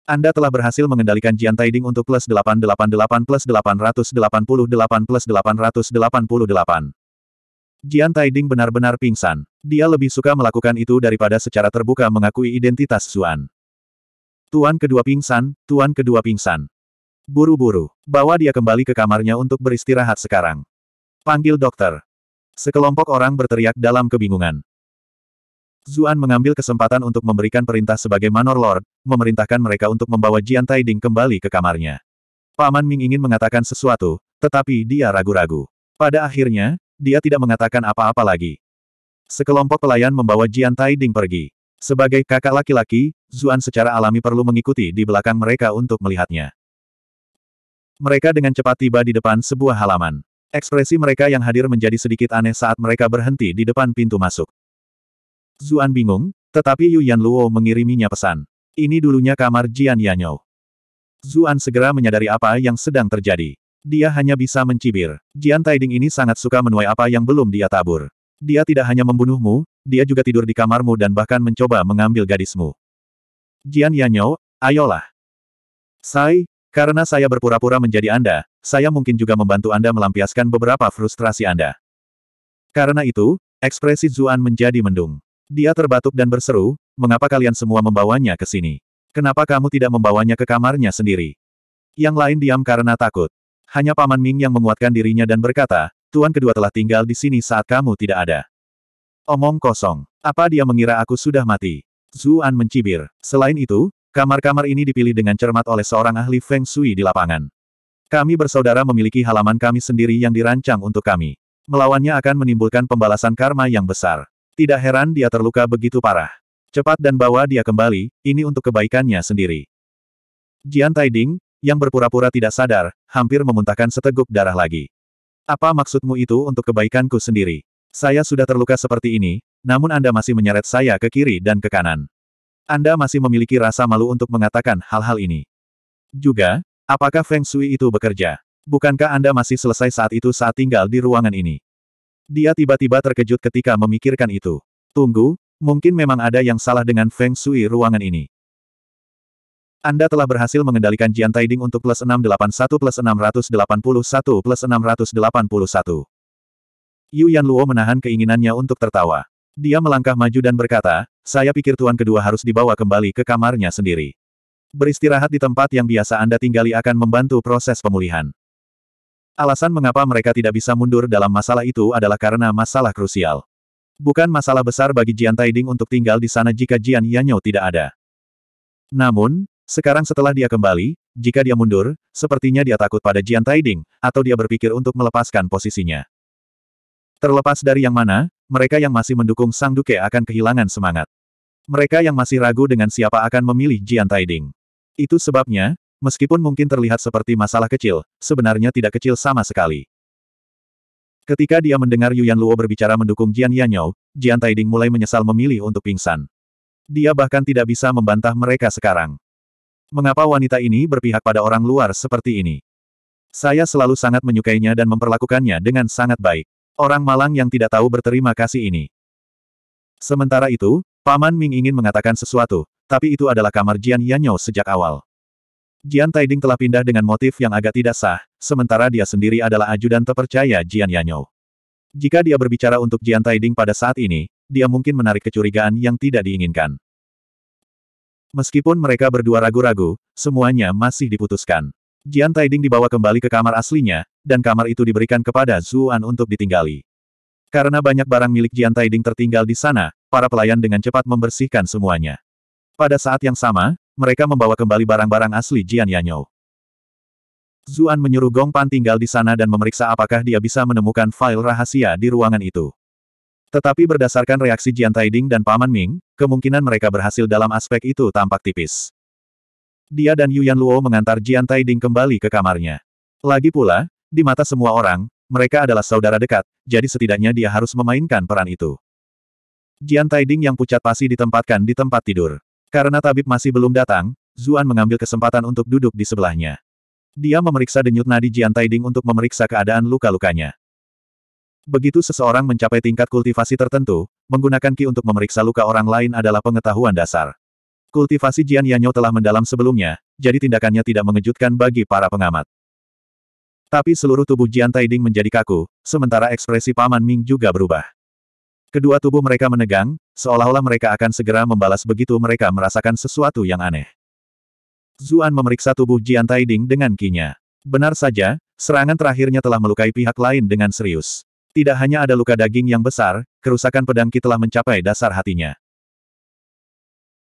Anda telah berhasil mengendalikan Jian Taiding untuk plus 888 plus 888 plus 888. Jian Taiding benar-benar pingsan. Dia lebih suka melakukan itu daripada secara terbuka mengakui identitas Suan. Tuan kedua pingsan, tuan kedua pingsan. Buru-buru, bawa dia kembali ke kamarnya untuk beristirahat sekarang. Panggil dokter. Sekelompok orang berteriak dalam kebingungan. Zuan mengambil kesempatan untuk memberikan perintah sebagai Manor Lord, memerintahkan mereka untuk membawa Jian Taiding kembali ke kamarnya. Paman Ming ingin mengatakan sesuatu, tetapi dia ragu-ragu. Pada akhirnya, dia tidak mengatakan apa-apa lagi. Sekelompok pelayan membawa Jian Taiding pergi. Sebagai kakak laki-laki, Zuan secara alami perlu mengikuti di belakang mereka untuk melihatnya. Mereka dengan cepat tiba di depan sebuah halaman. Ekspresi mereka yang hadir menjadi sedikit aneh saat mereka berhenti di depan pintu masuk. Zuan bingung, tetapi Yu Yan Luo mengiriminya pesan. Ini dulunya kamar Jian Yanyou. Zuan segera menyadari apa yang sedang terjadi. Dia hanya bisa mencibir. Jian Taiding ini sangat suka menuai apa yang belum dia tabur. Dia tidak hanya membunuhmu, dia juga tidur di kamarmu dan bahkan mencoba mengambil gadismu. Jian Yanyou, ayolah. Sai, karena saya berpura-pura menjadi Anda, saya mungkin juga membantu Anda melampiaskan beberapa frustrasi Anda. Karena itu, ekspresi Zuan menjadi mendung. Dia terbatuk dan berseru, mengapa kalian semua membawanya ke sini? Kenapa kamu tidak membawanya ke kamarnya sendiri? Yang lain diam karena takut. Hanya Paman Ming yang menguatkan dirinya dan berkata, Tuan kedua telah tinggal di sini saat kamu tidak ada. Omong kosong. Apa dia mengira aku sudah mati? Zuan mencibir. Selain itu, Kamar-kamar ini dipilih dengan cermat oleh seorang ahli Feng Shui di lapangan. Kami bersaudara memiliki halaman kami sendiri yang dirancang untuk kami. Melawannya akan menimbulkan pembalasan karma yang besar. Tidak heran dia terluka begitu parah. Cepat dan bawa dia kembali, ini untuk kebaikannya sendiri. Jian Taiding, yang berpura-pura tidak sadar, hampir memuntahkan seteguk darah lagi. Apa maksudmu itu untuk kebaikanku sendiri? Saya sudah terluka seperti ini, namun Anda masih menyeret saya ke kiri dan ke kanan. Anda masih memiliki rasa malu untuk mengatakan hal-hal ini. Juga, apakah Feng Shui itu bekerja? Bukankah Anda masih selesai saat itu saat tinggal di ruangan ini? Dia tiba-tiba terkejut ketika memikirkan itu. Tunggu, mungkin memang ada yang salah dengan Feng Shui ruangan ini. Anda telah berhasil mengendalikan Jian Taiding untuk plus 681 plus 681 plus 681 Yu Yan Luo menahan keinginannya untuk tertawa. Dia melangkah maju dan berkata, saya pikir tuan kedua harus dibawa kembali ke kamarnya sendiri. Beristirahat di tempat yang biasa Anda tinggali akan membantu proses pemulihan. Alasan mengapa mereka tidak bisa mundur dalam masalah itu adalah karena masalah krusial. Bukan masalah besar bagi Jian Taiding untuk tinggal di sana jika Jian Yanyo tidak ada. Namun, sekarang setelah dia kembali, jika dia mundur, sepertinya dia takut pada Jian Taiding, atau dia berpikir untuk melepaskan posisinya. Terlepas dari yang mana, mereka yang masih mendukung Sang Duke akan kehilangan semangat. Mereka yang masih ragu dengan siapa akan memilih Jian Taiding. Itu sebabnya, meskipun mungkin terlihat seperti masalah kecil, sebenarnya tidak kecil sama sekali. Ketika dia mendengar Yuan Luo berbicara mendukung Jian Yanyao, Jian Taiding mulai menyesal memilih untuk pingsan. Dia bahkan tidak bisa membantah mereka sekarang. Mengapa wanita ini berpihak pada orang luar seperti ini? Saya selalu sangat menyukainya dan memperlakukannya dengan sangat baik. Orang malang yang tidak tahu berterima kasih ini. Sementara itu, Paman Ming ingin mengatakan sesuatu, tapi itu adalah kamar Jian Yanyo sejak awal. Jian Taiding telah pindah dengan motif yang agak tidak sah, sementara dia sendiri adalah ajudan terpercaya Jian Yanyo. Jika dia berbicara untuk Jian Taiding pada saat ini, dia mungkin menarik kecurigaan yang tidak diinginkan. Meskipun mereka berdua ragu-ragu, semuanya masih diputuskan. Jian Taiding dibawa kembali ke kamar aslinya, dan kamar itu diberikan kepada Zuan untuk ditinggali. Karena banyak barang milik Jian Taiding tertinggal di sana, para pelayan dengan cepat membersihkan semuanya. Pada saat yang sama, mereka membawa kembali barang-barang asli Jian Yanyou. Zuan menyuruh Gong Pan tinggal di sana dan memeriksa apakah dia bisa menemukan file rahasia di ruangan itu. Tetapi berdasarkan reaksi Jian Taiding dan Paman Ming, kemungkinan mereka berhasil dalam aspek itu tampak tipis. Dia dan Yuan Luo mengantar Jian Taiding kembali ke kamarnya. Lagi pula, di mata semua orang, mereka adalah saudara dekat, jadi setidaknya dia harus memainkan peran itu. Jian Taiding yang pucat pasti ditempatkan di tempat tidur. Karena tabib masih belum datang, Zuan mengambil kesempatan untuk duduk di sebelahnya. Dia memeriksa denyut nadi Jian Taiding untuk memeriksa keadaan luka-lukanya. Begitu seseorang mencapai tingkat kultivasi tertentu, menggunakan ki untuk memeriksa luka orang lain adalah pengetahuan dasar. Kultivasi Jian Yanyo telah mendalam sebelumnya, jadi tindakannya tidak mengejutkan bagi para pengamat. Tapi seluruh tubuh Jian Taiding menjadi kaku, sementara ekspresi Paman Ming juga berubah. Kedua tubuh mereka menegang, seolah-olah mereka akan segera membalas begitu mereka merasakan sesuatu yang aneh. Zuan memeriksa tubuh Jian Taiding dengan kinya. Benar saja, serangan terakhirnya telah melukai pihak lain dengan serius. Tidak hanya ada luka daging yang besar, kerusakan pedang Ki telah mencapai dasar hatinya.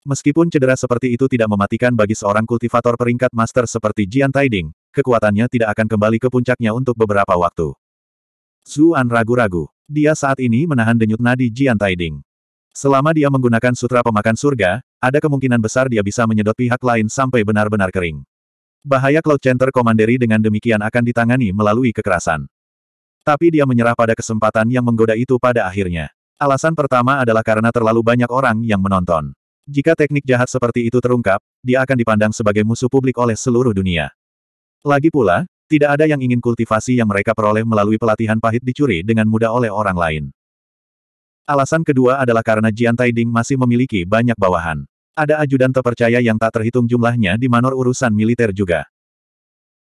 Meskipun cedera seperti itu tidak mematikan bagi seorang kultivator peringkat master seperti Jian Taiding, kekuatannya tidak akan kembali ke puncaknya untuk beberapa waktu. Zuan ragu-ragu. Dia saat ini menahan denyut nadi Jian Taiding. Selama dia menggunakan sutra pemakan surga, ada kemungkinan besar dia bisa menyedot pihak lain sampai benar-benar kering. Bahaya Cloud Center Komanderi dengan demikian akan ditangani melalui kekerasan. Tapi dia menyerah pada kesempatan yang menggoda itu pada akhirnya. Alasan pertama adalah karena terlalu banyak orang yang menonton. Jika teknik jahat seperti itu terungkap, dia akan dipandang sebagai musuh publik oleh seluruh dunia. Lagi pula, tidak ada yang ingin kultivasi yang mereka peroleh melalui pelatihan pahit dicuri dengan mudah oleh orang lain. Alasan kedua adalah karena Jian Taiding masih memiliki banyak bawahan. Ada ajudan terpercaya yang tak terhitung jumlahnya di manor urusan militer juga.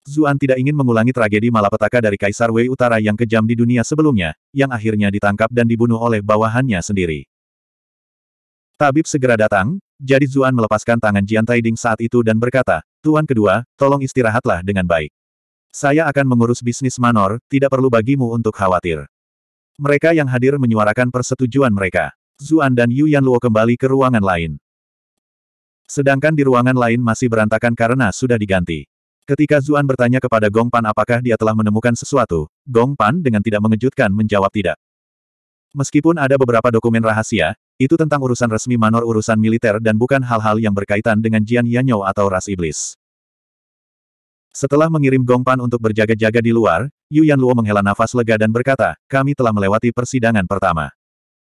Zuan tidak ingin mengulangi tragedi malapetaka dari Kaisar Wei Utara yang kejam di dunia sebelumnya, yang akhirnya ditangkap dan dibunuh oleh bawahannya sendiri. Tabib segera datang, jadi Zuan melepaskan tangan Jian Taiding saat itu dan berkata, Tuan kedua, tolong istirahatlah dengan baik. Saya akan mengurus bisnis Manor, tidak perlu bagimu untuk khawatir. Mereka yang hadir menyuarakan persetujuan mereka. Zuan dan Yu Luo kembali ke ruangan lain. Sedangkan di ruangan lain masih berantakan karena sudah diganti. Ketika Zuan bertanya kepada Gong Pan apakah dia telah menemukan sesuatu, Gong Pan dengan tidak mengejutkan menjawab tidak. Meskipun ada beberapa dokumen rahasia, itu tentang urusan resmi Manor urusan militer dan bukan hal-hal yang berkaitan dengan Jian Yanyo atau ras iblis. Setelah mengirim Gongpan untuk berjaga-jaga di luar, Yu Yanluo menghela nafas lega dan berkata, kami telah melewati persidangan pertama.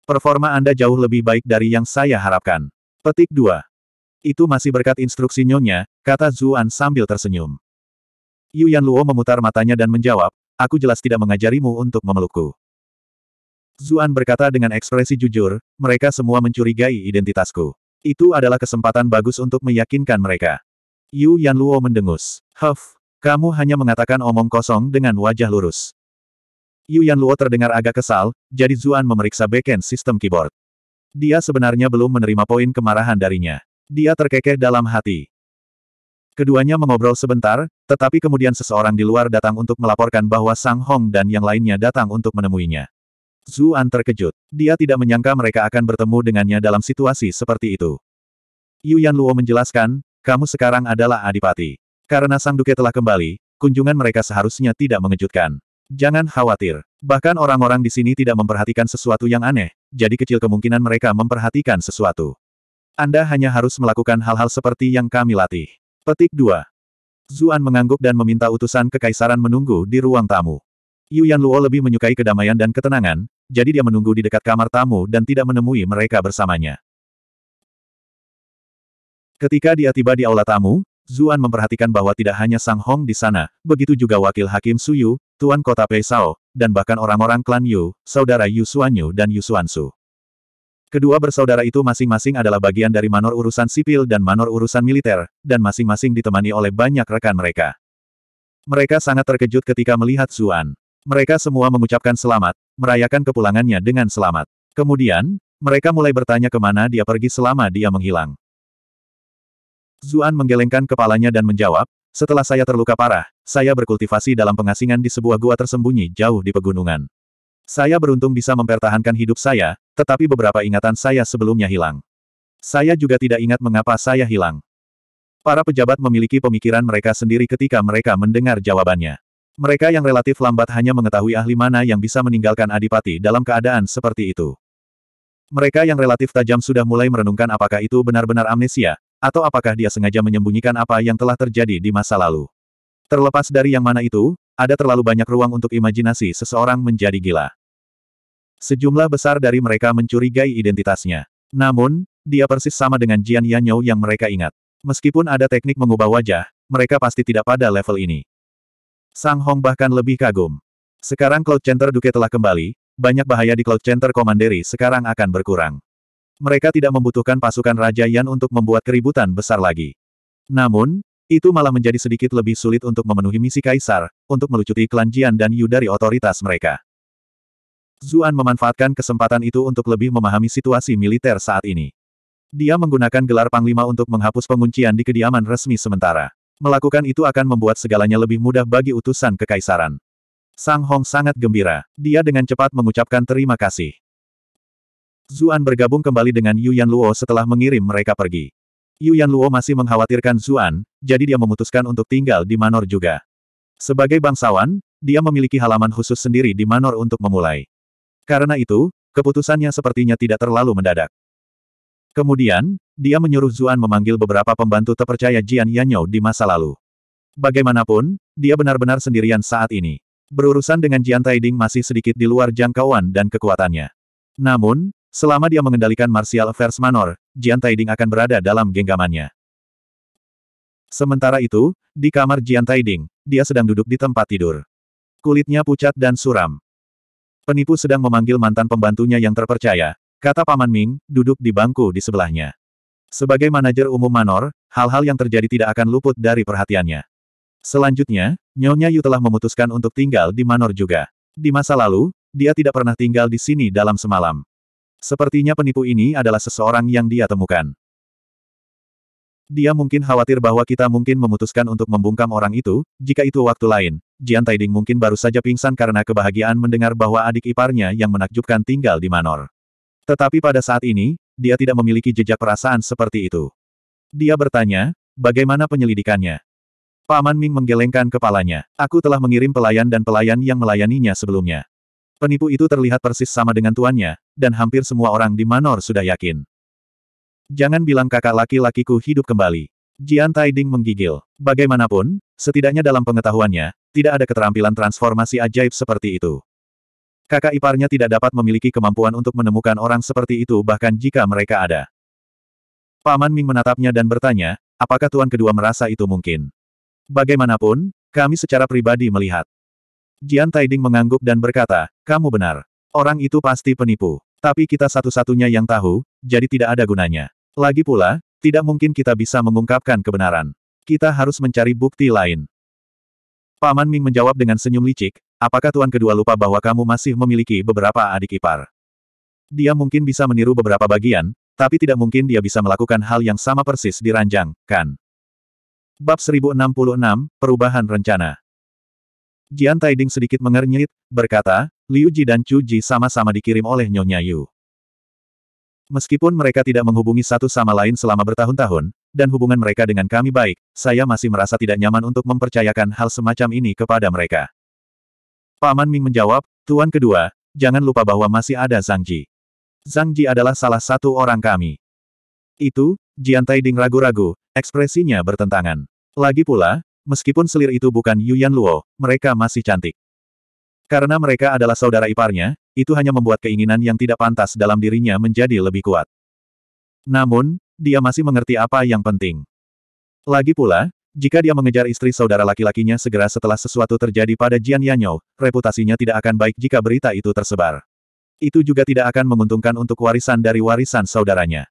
Performa Anda jauh lebih baik dari yang saya harapkan. Petik 2. Itu masih berkat instruksi nyonya, kata Zuan sambil tersenyum. Yu Yanluo memutar matanya dan menjawab, aku jelas tidak mengajarimu untuk memelukku. Zuan berkata dengan ekspresi jujur, mereka semua mencurigai identitasku. Itu adalah kesempatan bagus untuk meyakinkan mereka. Yu Yan Luo mendengus. Huff, kamu hanya mengatakan omong kosong dengan wajah lurus. Yu Yan Luo terdengar agak kesal, jadi Zuan memeriksa backend sistem keyboard. Dia sebenarnya belum menerima poin kemarahan darinya. Dia terkekeh dalam hati. Keduanya mengobrol sebentar, tetapi kemudian seseorang di luar datang untuk melaporkan bahwa Sang Hong dan yang lainnya datang untuk menemuinya. Zuan terkejut. Dia tidak menyangka mereka akan bertemu dengannya dalam situasi seperti itu. Yuan Luo menjelaskan, kamu sekarang adalah adipati. Karena Sang Duke telah kembali, kunjungan mereka seharusnya tidak mengejutkan. Jangan khawatir. Bahkan orang-orang di sini tidak memperhatikan sesuatu yang aneh, jadi kecil kemungkinan mereka memperhatikan sesuatu. Anda hanya harus melakukan hal-hal seperti yang kami latih. Petik 2. Zuan mengangguk dan meminta utusan kekaisaran menunggu di ruang tamu. Yu Yan Luo lebih menyukai kedamaian dan ketenangan, jadi dia menunggu di dekat kamar tamu dan tidak menemui mereka bersamanya. Ketika dia tiba di aula tamu, Zuan memperhatikan bahwa tidak hanya Sang Hong di sana, begitu juga wakil hakim Suyu, Tuan Kota Pei Sao, dan bahkan orang-orang klan Yu, saudara Yu Yu dan Yu Suansu. Kedua bersaudara itu masing-masing adalah bagian dari manor urusan sipil dan manor urusan militer, dan masing-masing ditemani oleh banyak rekan mereka. Mereka sangat terkejut ketika melihat Zuan. Mereka semua mengucapkan selamat, merayakan kepulangannya dengan selamat. Kemudian, mereka mulai bertanya kemana dia pergi selama dia menghilang. Zuan menggelengkan kepalanya dan menjawab, setelah saya terluka parah, saya berkultivasi dalam pengasingan di sebuah gua tersembunyi jauh di pegunungan. Saya beruntung bisa mempertahankan hidup saya, tetapi beberapa ingatan saya sebelumnya hilang. Saya juga tidak ingat mengapa saya hilang. Para pejabat memiliki pemikiran mereka sendiri ketika mereka mendengar jawabannya. Mereka yang relatif lambat hanya mengetahui ahli mana yang bisa meninggalkan adipati dalam keadaan seperti itu. Mereka yang relatif tajam sudah mulai merenungkan apakah itu benar-benar amnesia, atau apakah dia sengaja menyembunyikan apa yang telah terjadi di masa lalu. Terlepas dari yang mana itu, ada terlalu banyak ruang untuk imajinasi seseorang menjadi gila. Sejumlah besar dari mereka mencurigai identitasnya. Namun, dia persis sama dengan Jian Yanyou yang mereka ingat. Meskipun ada teknik mengubah wajah, mereka pasti tidak pada level ini. Sang Hong bahkan lebih kagum. Sekarang Cloud Center Duke telah kembali, banyak bahaya di Cloud Center Komanderi sekarang akan berkurang. Mereka tidak membutuhkan pasukan Raja Yan untuk membuat keributan besar lagi. Namun, itu malah menjadi sedikit lebih sulit untuk memenuhi misi Kaisar, untuk melucuti klan Jian dan Yu dari otoritas mereka. Zuan memanfaatkan kesempatan itu untuk lebih memahami situasi militer saat ini. Dia menggunakan gelar Panglima untuk menghapus penguncian di kediaman resmi sementara. Melakukan itu akan membuat segalanya lebih mudah bagi utusan kekaisaran. Sang Hong sangat gembira. Dia dengan cepat mengucapkan terima kasih. Zuan bergabung kembali dengan Yuan Luo setelah mengirim mereka pergi. Yuan Luo masih mengkhawatirkan Zuan, jadi dia memutuskan untuk tinggal di Manor juga. Sebagai bangsawan, dia memiliki halaman khusus sendiri di Manor untuk memulai. Karena itu, keputusannya sepertinya tidak terlalu mendadak. Kemudian, dia menyuruh Zuan memanggil beberapa pembantu terpercaya Jian Yanyou di masa lalu. Bagaimanapun, dia benar-benar sendirian saat ini. Berurusan dengan Jian Taiding masih sedikit di luar jangkauan dan kekuatannya. Namun, selama dia mengendalikan Martial Affairs Manor, Jian Taiding akan berada dalam genggamannya. Sementara itu, di kamar Jian Taiding, dia sedang duduk di tempat tidur. Kulitnya pucat dan suram. Penipu sedang memanggil mantan pembantunya yang terpercaya, kata Paman Ming, duduk di bangku di sebelahnya. Sebagai manajer umum Manor, hal-hal yang terjadi tidak akan luput dari perhatiannya. Selanjutnya, Nyonya Yu telah memutuskan untuk tinggal di Manor juga. Di masa lalu, dia tidak pernah tinggal di sini dalam semalam. Sepertinya penipu ini adalah seseorang yang dia temukan. Dia mungkin khawatir bahwa kita mungkin memutuskan untuk membungkam orang itu, jika itu waktu lain. Jian Taiding mungkin baru saja pingsan karena kebahagiaan mendengar bahwa adik iparnya yang menakjubkan tinggal di Manor. Tetapi pada saat ini, dia tidak memiliki jejak perasaan seperti itu. Dia bertanya, bagaimana penyelidikannya? Paman Ming menggelengkan kepalanya. Aku telah mengirim pelayan dan pelayan yang melayaninya sebelumnya. Penipu itu terlihat persis sama dengan tuannya, dan hampir semua orang di Manor sudah yakin. Jangan bilang kakak laki-lakiku hidup kembali. Jian Taiding menggigil. Bagaimanapun, setidaknya dalam pengetahuannya, tidak ada keterampilan transformasi ajaib seperti itu. Kakak iparnya tidak dapat memiliki kemampuan untuk menemukan orang seperti itu bahkan jika mereka ada. Paman Ming menatapnya dan bertanya, apakah tuan kedua merasa itu mungkin? Bagaimanapun, kami secara pribadi melihat. Jian Taiding mengangguk dan berkata, kamu benar. Orang itu pasti penipu. Tapi kita satu-satunya yang tahu, jadi tidak ada gunanya. Lagi pula, tidak mungkin kita bisa mengungkapkan kebenaran. Kita harus mencari bukti lain. Paman Ming menjawab dengan senyum licik, apakah tuan kedua lupa bahwa kamu masih memiliki beberapa adik ipar? Dia mungkin bisa meniru beberapa bagian, tapi tidak mungkin dia bisa melakukan hal yang sama persis di ranjang, kan? Bab 1066, Perubahan Rencana Jian Taiding sedikit mengernyit, berkata, Liu Ji dan Chu Ji sama-sama dikirim oleh Nyonya Yu. Meskipun mereka tidak menghubungi satu sama lain selama bertahun-tahun, dan hubungan mereka dengan kami baik, saya masih merasa tidak nyaman untuk mempercayakan hal semacam ini kepada mereka. Paman Ming menjawab, Tuan kedua, jangan lupa bahwa masih ada Zhang Ji. Zhang Ji adalah salah satu orang kami. Itu, Jian Taiding ragu-ragu, ekspresinya bertentangan. Lagi pula, meskipun selir itu bukan Yu Yan Luo, mereka masih cantik. Karena mereka adalah saudara iparnya, itu hanya membuat keinginan yang tidak pantas dalam dirinya menjadi lebih kuat. Namun, dia masih mengerti apa yang penting. Lagi pula, jika dia mengejar istri saudara laki-lakinya segera setelah sesuatu terjadi pada Jian Yanyo, reputasinya tidak akan baik jika berita itu tersebar. Itu juga tidak akan menguntungkan untuk warisan dari warisan saudaranya.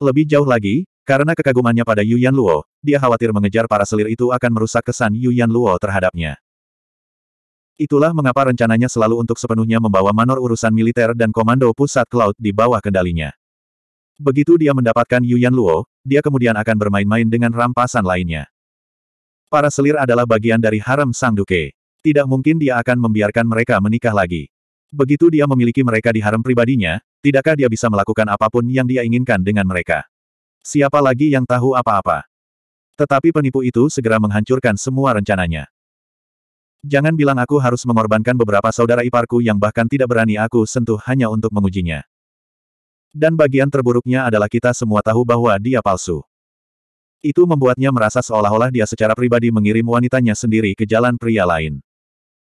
Lebih jauh lagi, karena kekagumannya pada Yuan Luo, dia khawatir mengejar para selir itu akan merusak kesan Yuan Luo terhadapnya. Itulah mengapa rencananya selalu untuk sepenuhnya membawa manor urusan militer dan komando pusat Cloud di bawah kendalinya. Begitu dia mendapatkan Yuan Luo, dia kemudian akan bermain-main dengan rampasan lainnya. Para selir adalah bagian dari harem Sang Duke. Tidak mungkin dia akan membiarkan mereka menikah lagi. Begitu dia memiliki mereka di harem pribadinya, tidakkah dia bisa melakukan apapun yang dia inginkan dengan mereka? Siapa lagi yang tahu apa-apa? Tetapi penipu itu segera menghancurkan semua rencananya. Jangan bilang aku harus mengorbankan beberapa saudara iparku yang bahkan tidak berani aku sentuh hanya untuk mengujinya. Dan bagian terburuknya adalah kita semua tahu bahwa dia palsu. Itu membuatnya merasa seolah-olah dia secara pribadi mengirim wanitanya sendiri ke jalan pria lain.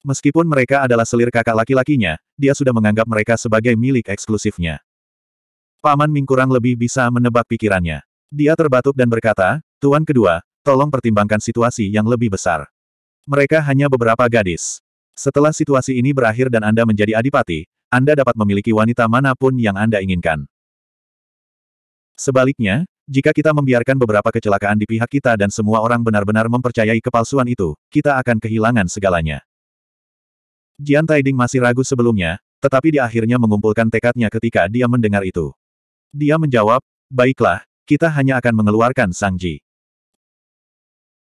Meskipun mereka adalah selir kakak laki-lakinya, dia sudah menganggap mereka sebagai milik eksklusifnya. Paman Ming kurang lebih bisa menebak pikirannya. Dia terbatuk dan berkata, Tuan kedua, tolong pertimbangkan situasi yang lebih besar. Mereka hanya beberapa gadis. Setelah situasi ini berakhir dan Anda menjadi adipati, Anda dapat memiliki wanita manapun yang Anda inginkan. Sebaliknya, jika kita membiarkan beberapa kecelakaan di pihak kita dan semua orang benar-benar mempercayai kepalsuan itu, kita akan kehilangan segalanya. Jian Taiding masih ragu sebelumnya, tetapi di akhirnya mengumpulkan tekadnya ketika dia mendengar itu. Dia menjawab, baiklah, kita hanya akan mengeluarkan Sang Ji.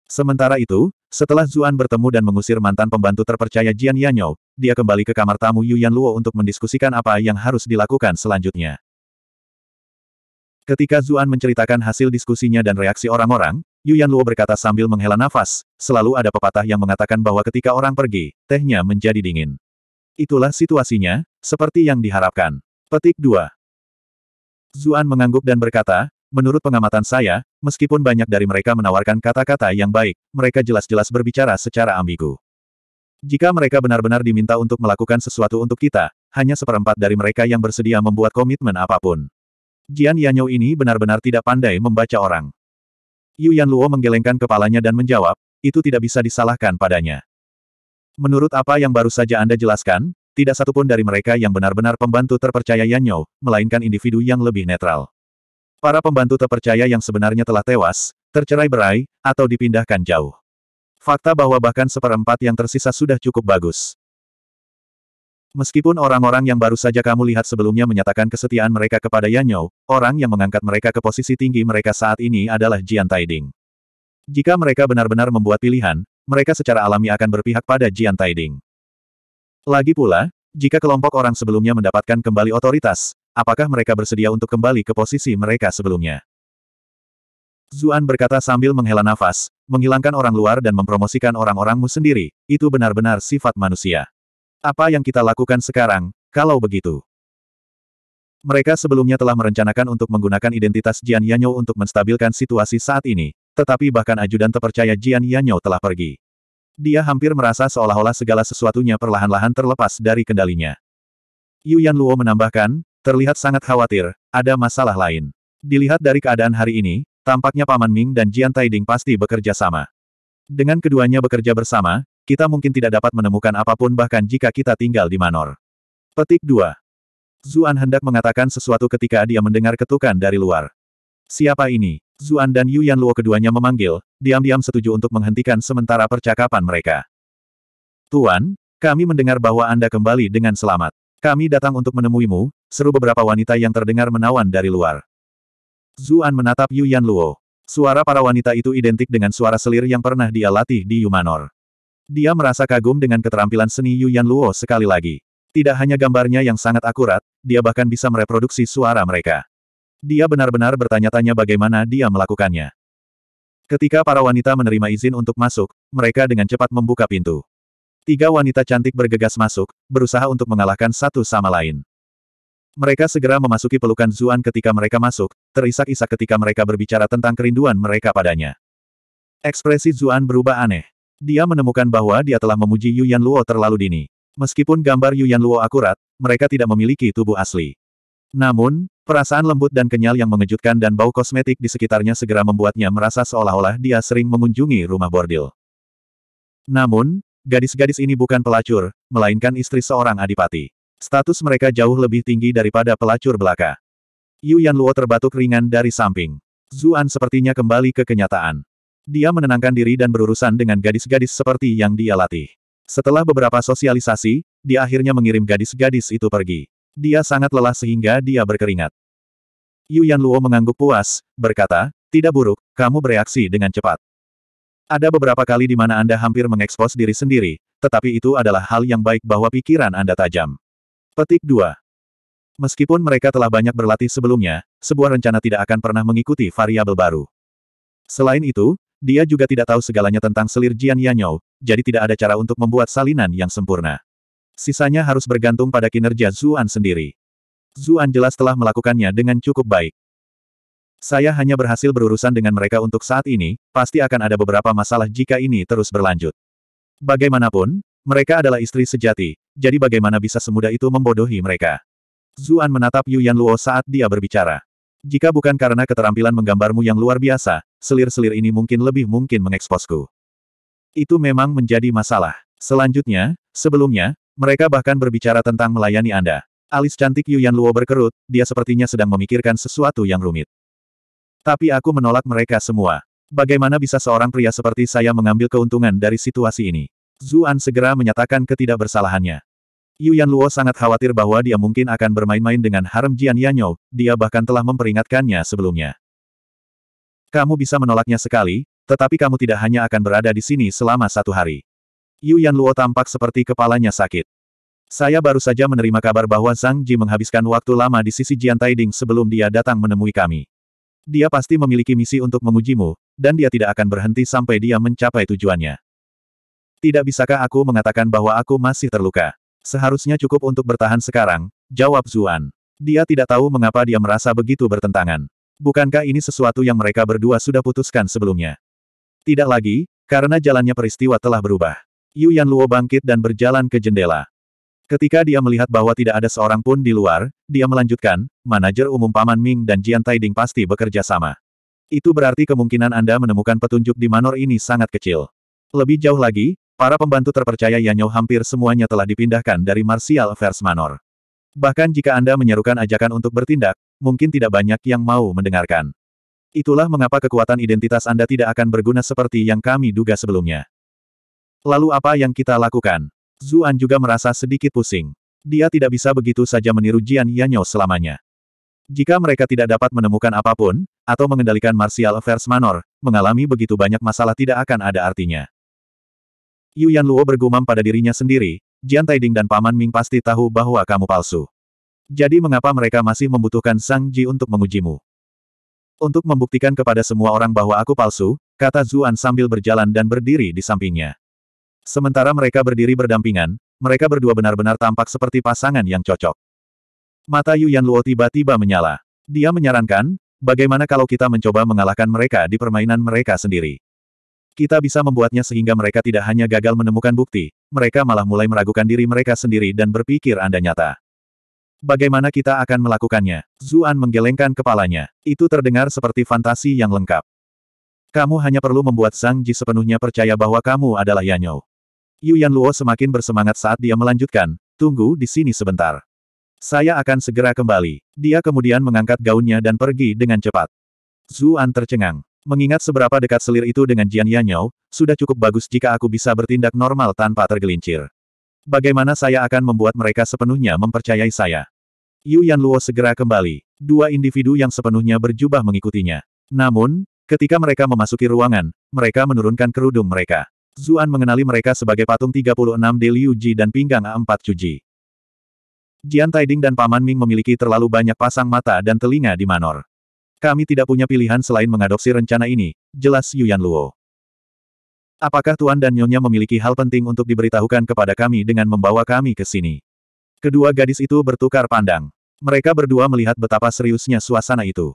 Sementara itu, setelah Zuan bertemu dan mengusir mantan pembantu terpercaya Jian Yanyou, dia kembali ke kamar tamu Yuan Luo untuk mendiskusikan apa yang harus dilakukan selanjutnya. Ketika Zuan menceritakan hasil diskusinya dan reaksi orang-orang, Yu Luo berkata sambil menghela nafas, selalu ada pepatah yang mengatakan bahwa ketika orang pergi, tehnya menjadi dingin. Itulah situasinya, seperti yang diharapkan. Petik 2. Zuan mengangguk dan berkata, menurut pengamatan saya, meskipun banyak dari mereka menawarkan kata-kata yang baik, mereka jelas-jelas berbicara secara ambigu. Jika mereka benar-benar diminta untuk melakukan sesuatu untuk kita, hanya seperempat dari mereka yang bersedia membuat komitmen apapun. Jian Yanyo ini benar-benar tidak pandai membaca orang. Yu Luo menggelengkan kepalanya dan menjawab, itu tidak bisa disalahkan padanya. Menurut apa yang baru saja Anda jelaskan, tidak satupun dari mereka yang benar-benar pembantu terpercaya Yanyo, melainkan individu yang lebih netral. Para pembantu terpercaya yang sebenarnya telah tewas, tercerai berai, atau dipindahkan jauh. Fakta bahwa bahkan seperempat yang tersisa sudah cukup bagus. Meskipun orang-orang yang baru saja kamu lihat sebelumnya menyatakan kesetiaan mereka kepada Yanyou, orang yang mengangkat mereka ke posisi tinggi mereka saat ini adalah Jian Taiding. Jika mereka benar-benar membuat pilihan, mereka secara alami akan berpihak pada Jian Taiding. Lagi pula, jika kelompok orang sebelumnya mendapatkan kembali otoritas, apakah mereka bersedia untuk kembali ke posisi mereka sebelumnya? Zuan berkata sambil menghela nafas, menghilangkan orang luar dan mempromosikan orang-orangmu sendiri, itu benar-benar sifat manusia. Apa yang kita lakukan sekarang, kalau begitu? Mereka sebelumnya telah merencanakan untuk menggunakan identitas Jian Yanyo untuk menstabilkan situasi saat ini, tetapi bahkan ajudan terpercaya Jian Yanyo telah pergi. Dia hampir merasa seolah-olah segala sesuatunya perlahan-lahan terlepas dari kendalinya. Yu Yan Luo menambahkan, terlihat sangat khawatir, ada masalah lain. Dilihat dari keadaan hari ini, tampaknya Paman Ming dan Jian Taiding pasti bekerja sama. Dengan keduanya bekerja bersama, kita mungkin tidak dapat menemukan apapun bahkan jika kita tinggal di Manor. Petik 2. Zuan hendak mengatakan sesuatu ketika dia mendengar ketukan dari luar. Siapa ini? Zuan dan Yuan Luo keduanya memanggil, diam-diam setuju untuk menghentikan sementara percakapan mereka. Tuan, kami mendengar bahwa Anda kembali dengan selamat. Kami datang untuk menemuimu, seru beberapa wanita yang terdengar menawan dari luar. Zuan menatap Yuan Luo. Suara para wanita itu identik dengan suara selir yang pernah dia latih di Yumanor. Dia merasa kagum dengan keterampilan seni Yuan Luo sekali lagi. Tidak hanya gambarnya yang sangat akurat, dia bahkan bisa mereproduksi suara mereka. Dia benar-benar bertanya-tanya bagaimana dia melakukannya. Ketika para wanita menerima izin untuk masuk, mereka dengan cepat membuka pintu. Tiga wanita cantik bergegas masuk, berusaha untuk mengalahkan satu sama lain. Mereka segera memasuki pelukan Zuan ketika mereka masuk, terisak-isak ketika mereka berbicara tentang kerinduan mereka padanya. Ekspresi Zuan berubah aneh. Dia menemukan bahwa dia telah memuji Yuan Luo terlalu dini. Meskipun gambar Yuan Luo akurat, mereka tidak memiliki tubuh asli. Namun, perasaan lembut dan kenyal yang mengejutkan dan bau kosmetik di sekitarnya segera membuatnya merasa seolah-olah dia sering mengunjungi rumah bordil. Namun, gadis-gadis ini bukan pelacur, melainkan istri seorang adipati. Status mereka jauh lebih tinggi daripada pelacur belaka. Yu Luo terbatuk ringan dari samping. Zuan sepertinya kembali ke kenyataan. Dia menenangkan diri dan berurusan dengan gadis-gadis seperti yang dia latih. Setelah beberapa sosialisasi, dia akhirnya mengirim gadis-gadis itu pergi. Dia sangat lelah sehingga dia berkeringat. Yu Luo mengangguk puas, berkata, tidak buruk, kamu bereaksi dengan cepat. Ada beberapa kali di mana Anda hampir mengekspos diri sendiri, tetapi itu adalah hal yang baik bahwa pikiran Anda tajam. Petik 2. Meskipun mereka telah banyak berlatih sebelumnya, sebuah rencana tidak akan pernah mengikuti variabel baru. Selain itu, dia juga tidak tahu segalanya tentang selir Jian Yanyou, jadi tidak ada cara untuk membuat salinan yang sempurna. Sisanya harus bergantung pada kinerja Zuan sendiri. Zuan jelas telah melakukannya dengan cukup baik. Saya hanya berhasil berurusan dengan mereka untuk saat ini, pasti akan ada beberapa masalah jika ini terus berlanjut. Bagaimanapun, mereka adalah istri sejati, jadi bagaimana bisa semudah itu membodohi mereka? Zuan menatap Yu Yan Luo saat dia berbicara. Jika bukan karena keterampilan menggambarmu yang luar biasa, selir-selir ini mungkin lebih mungkin mengeksposku. Itu memang menjadi masalah. Selanjutnya, sebelumnya, mereka bahkan berbicara tentang melayani Anda. Alis cantik Yuan Luo berkerut, dia sepertinya sedang memikirkan sesuatu yang rumit. Tapi aku menolak mereka semua. Bagaimana bisa seorang pria seperti saya mengambil keuntungan dari situasi ini? Zuan segera menyatakan ketidakbersalahannya. Yuan Luo sangat khawatir bahwa dia mungkin akan bermain-main dengan harem Jian Yanyou, dia bahkan telah memperingatkannya sebelumnya. Kamu bisa menolaknya sekali, tetapi kamu tidak hanya akan berada di sini selama satu hari. Yu Yan Luo tampak seperti kepalanya sakit. Saya baru saja menerima kabar bahwa Zhang Ji menghabiskan waktu lama di sisi Jian Taiding sebelum dia datang menemui kami. Dia pasti memiliki misi untuk mengujimu, dan dia tidak akan berhenti sampai dia mencapai tujuannya. Tidak bisakah aku mengatakan bahwa aku masih terluka? Seharusnya cukup untuk bertahan sekarang, jawab Zuan. Dia tidak tahu mengapa dia merasa begitu bertentangan. Bukankah ini sesuatu yang mereka berdua sudah putuskan sebelumnya? Tidak lagi, karena jalannya peristiwa telah berubah. Yu Yan Luo bangkit dan berjalan ke jendela. Ketika dia melihat bahwa tidak ada seorang pun di luar, dia melanjutkan, manajer umum Paman Ming dan Jian Taiding pasti bekerja sama. Itu berarti kemungkinan Anda menemukan petunjuk di manor ini sangat kecil. Lebih jauh lagi, para pembantu terpercaya Yanyo hampir semuanya telah dipindahkan dari Martial Affairs Manor. Bahkan jika Anda menyerukan ajakan untuk bertindak, mungkin tidak banyak yang mau mendengarkan. Itulah mengapa kekuatan identitas Anda tidak akan berguna seperti yang kami duga sebelumnya. Lalu apa yang kita lakukan? Zuan juga merasa sedikit pusing. Dia tidak bisa begitu saja meniru Jian Yanyo selamanya. Jika mereka tidak dapat menemukan apapun, atau mengendalikan Martial Affairs Manor, mengalami begitu banyak masalah tidak akan ada artinya. Yu Yan Luo bergumam pada dirinya sendiri, Jian Taiding dan Paman Ming pasti tahu bahwa kamu palsu. Jadi mengapa mereka masih membutuhkan Sang Ji untuk mengujimu? Untuk membuktikan kepada semua orang bahwa aku palsu, kata Zuan sambil berjalan dan berdiri di sampingnya. Sementara mereka berdiri berdampingan, mereka berdua benar-benar tampak seperti pasangan yang cocok. Mata Yuyan Luo tiba-tiba menyala. Dia menyarankan, bagaimana kalau kita mencoba mengalahkan mereka di permainan mereka sendiri. Kita bisa membuatnya sehingga mereka tidak hanya gagal menemukan bukti, mereka malah mulai meragukan diri mereka sendiri dan berpikir Anda nyata. Bagaimana kita akan melakukannya? Zuan menggelengkan kepalanya. Itu terdengar seperti fantasi yang lengkap. Kamu hanya perlu membuat Zhang Ji sepenuhnya percaya bahwa kamu adalah Yanyou. Yu Yan Luo semakin bersemangat saat dia melanjutkan, tunggu di sini sebentar. Saya akan segera kembali. Dia kemudian mengangkat gaunnya dan pergi dengan cepat. Zuan tercengang. Mengingat seberapa dekat selir itu dengan Jian Yanyo, sudah cukup bagus jika aku bisa bertindak normal tanpa tergelincir. Bagaimana saya akan membuat mereka sepenuhnya mempercayai saya? Yu Luo segera kembali. Dua individu yang sepenuhnya berjubah mengikutinya. Namun, ketika mereka memasuki ruangan, mereka menurunkan kerudung mereka. Zuan mengenali mereka sebagai patung 36 De Liu Ji dan pinggang A4 Cuji. Jian Taiding dan Paman Ming memiliki terlalu banyak pasang mata dan telinga di Manor. Kami tidak punya pilihan selain mengadopsi rencana ini, jelas Yuan Luo. Apakah Tuan dan Nyonya memiliki hal penting untuk diberitahukan kepada kami dengan membawa kami ke sini? Kedua gadis itu bertukar pandang. Mereka berdua melihat betapa seriusnya suasana itu.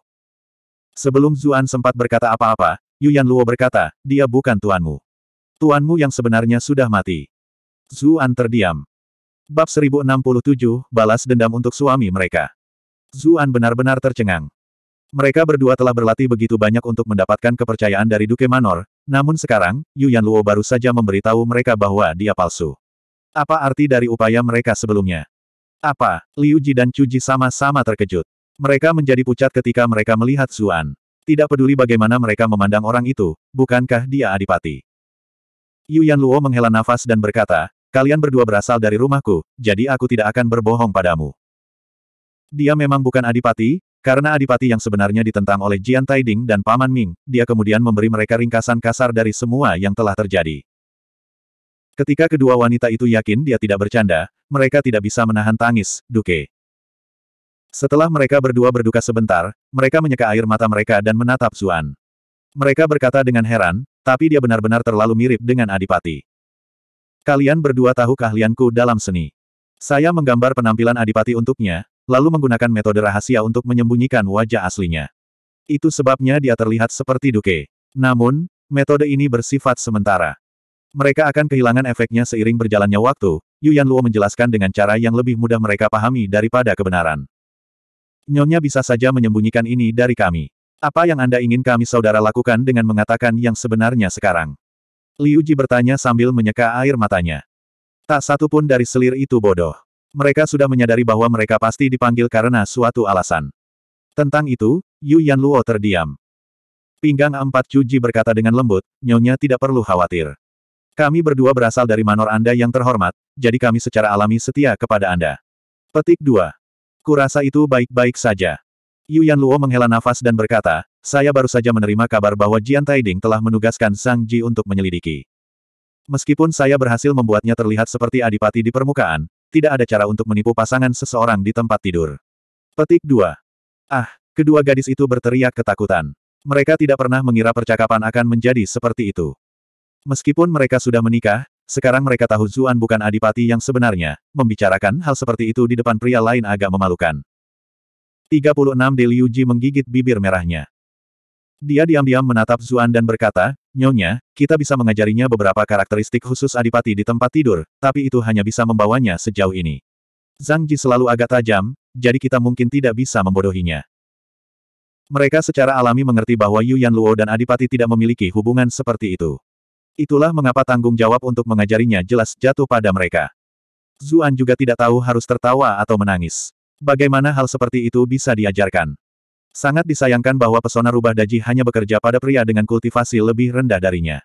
Sebelum Zuan sempat berkata apa-apa, Yuan Luo berkata, dia bukan tuanmu. Tuanmu yang sebenarnya sudah mati. Zuan terdiam. Bab 1067, balas dendam untuk suami mereka. Zuan benar-benar tercengang. Mereka berdua telah berlatih begitu banyak untuk mendapatkan kepercayaan dari Duke Manor, namun sekarang, Yuan Luo baru saja memberitahu mereka bahwa dia palsu. Apa arti dari upaya mereka sebelumnya? Apa? Liu Ji dan Chu Ji sama-sama terkejut. Mereka menjadi pucat ketika mereka melihat Zuan. Tidak peduli bagaimana mereka memandang orang itu, bukankah dia adipati? Yuan Luo menghela nafas dan berkata, kalian berdua berasal dari rumahku, jadi aku tidak akan berbohong padamu. Dia memang bukan adipati, karena adipati yang sebenarnya ditentang oleh Jian Taiding dan Paman Ming, dia kemudian memberi mereka ringkasan kasar dari semua yang telah terjadi. Ketika kedua wanita itu yakin dia tidak bercanda, mereka tidak bisa menahan tangis, Duke. Setelah mereka berdua berduka sebentar, mereka menyeka air mata mereka dan menatap Zuan. Mereka berkata dengan heran, tapi dia benar-benar terlalu mirip dengan adipati. Kalian berdua tahu keahlianku dalam seni. Saya menggambar penampilan adipati untuknya, lalu menggunakan metode rahasia untuk menyembunyikan wajah aslinya. Itu sebabnya dia terlihat seperti Duke. Namun, metode ini bersifat sementara. Mereka akan kehilangan efeknya seiring berjalannya waktu, Yuan Luo menjelaskan dengan cara yang lebih mudah mereka pahami daripada kebenaran. Nyonya bisa saja menyembunyikan ini dari kami. Apa yang Anda ingin kami saudara lakukan dengan mengatakan yang sebenarnya sekarang? Liu Ji bertanya sambil menyeka air matanya. Tak satu pun dari selir itu bodoh. Mereka sudah menyadari bahwa mereka pasti dipanggil karena suatu alasan. Tentang itu, Yu Yan Luo terdiam. Pinggang empat Cuji berkata dengan lembut, Nyonya tidak perlu khawatir. Kami berdua berasal dari manor Anda yang terhormat, jadi kami secara alami setia kepada Anda. Petik 2. Kurasa itu baik-baik saja. Yu Yan Luo menghela nafas dan berkata, saya baru saja menerima kabar bahwa Jian Taiding telah menugaskan Sang Ji untuk menyelidiki. Meskipun saya berhasil membuatnya terlihat seperti adipati di permukaan, tidak ada cara untuk menipu pasangan seseorang di tempat tidur. Petik 2. Ah, kedua gadis itu berteriak ketakutan. Mereka tidak pernah mengira percakapan akan menjadi seperti itu. Meskipun mereka sudah menikah, sekarang mereka tahu Zuan bukan adipati yang sebenarnya. Membicarakan hal seperti itu di depan pria lain agak memalukan. 36 Deliuji menggigit bibir merahnya. Dia diam-diam menatap Zuan dan berkata, Nyonya, kita bisa mengajarinya beberapa karakteristik khusus adipati di tempat tidur, tapi itu hanya bisa membawanya sejauh ini. Zhang Ji selalu agak tajam, jadi kita mungkin tidak bisa membodohinya. Mereka secara alami mengerti bahwa Yu Yan Luo dan Adipati tidak memiliki hubungan seperti itu. Itulah mengapa tanggung jawab untuk mengajarinya jelas jatuh pada mereka. Zuan juga tidak tahu harus tertawa atau menangis. Bagaimana hal seperti itu bisa diajarkan? Sangat disayangkan bahwa pesona rubah daji hanya bekerja pada pria dengan kultivasi lebih rendah darinya.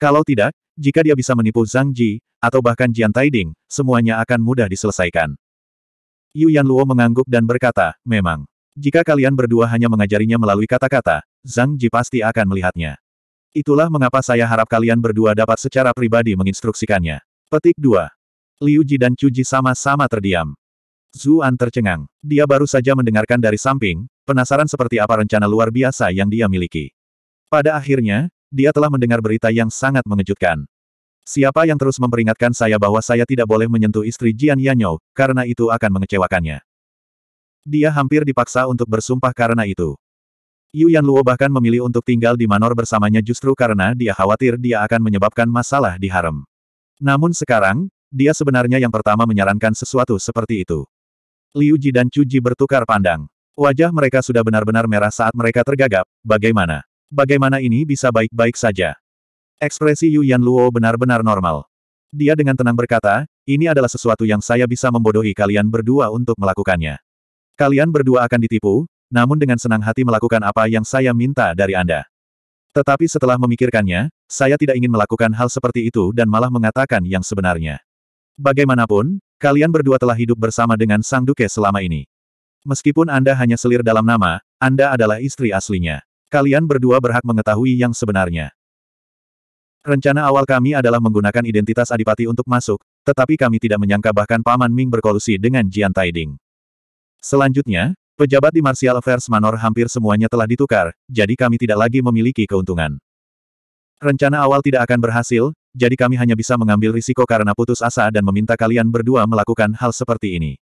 Kalau tidak, jika dia bisa menipu Zhang Ji, atau bahkan Jian Taiding, semuanya akan mudah diselesaikan. Yu Yan Luo mengangguk dan berkata, memang. Jika kalian berdua hanya mengajarinya melalui kata-kata, Zhang Ji pasti akan melihatnya. Itulah mengapa saya harap kalian berdua dapat secara pribadi menginstruksikannya. Petik 2. Liu Ji dan Chu Ji sama-sama terdiam. Zuan tercengang. Dia baru saja mendengarkan dari samping, penasaran seperti apa rencana luar biasa yang dia miliki. Pada akhirnya, dia telah mendengar berita yang sangat mengejutkan. Siapa yang terus memperingatkan saya bahwa saya tidak boleh menyentuh istri Jian Yanyo, karena itu akan mengecewakannya. Dia hampir dipaksa untuk bersumpah karena itu. Yu Yan Luo bahkan memilih untuk tinggal di Manor bersamanya justru karena dia khawatir dia akan menyebabkan masalah di harem. Namun sekarang, dia sebenarnya yang pertama menyarankan sesuatu seperti itu. Liu Ji dan Chu Ji bertukar pandang. Wajah mereka sudah benar-benar merah saat mereka tergagap, bagaimana? Bagaimana ini bisa baik-baik saja? Ekspresi Yu Yan Luo benar-benar normal. Dia dengan tenang berkata, ini adalah sesuatu yang saya bisa membodohi kalian berdua untuk melakukannya. Kalian berdua akan ditipu, namun dengan senang hati melakukan apa yang saya minta dari Anda. Tetapi setelah memikirkannya, saya tidak ingin melakukan hal seperti itu dan malah mengatakan yang sebenarnya. Bagaimanapun, kalian berdua telah hidup bersama dengan Sang Duke selama ini. Meskipun Anda hanya selir dalam nama, Anda adalah istri aslinya. Kalian berdua berhak mengetahui yang sebenarnya. Rencana awal kami adalah menggunakan identitas Adipati untuk masuk, tetapi kami tidak menyangka bahkan Paman Ming berkolusi dengan Jian Taiding. Selanjutnya, pejabat di Martial Affairs Manor hampir semuanya telah ditukar, jadi kami tidak lagi memiliki keuntungan. Rencana awal tidak akan berhasil, jadi kami hanya bisa mengambil risiko karena putus asa dan meminta kalian berdua melakukan hal seperti ini.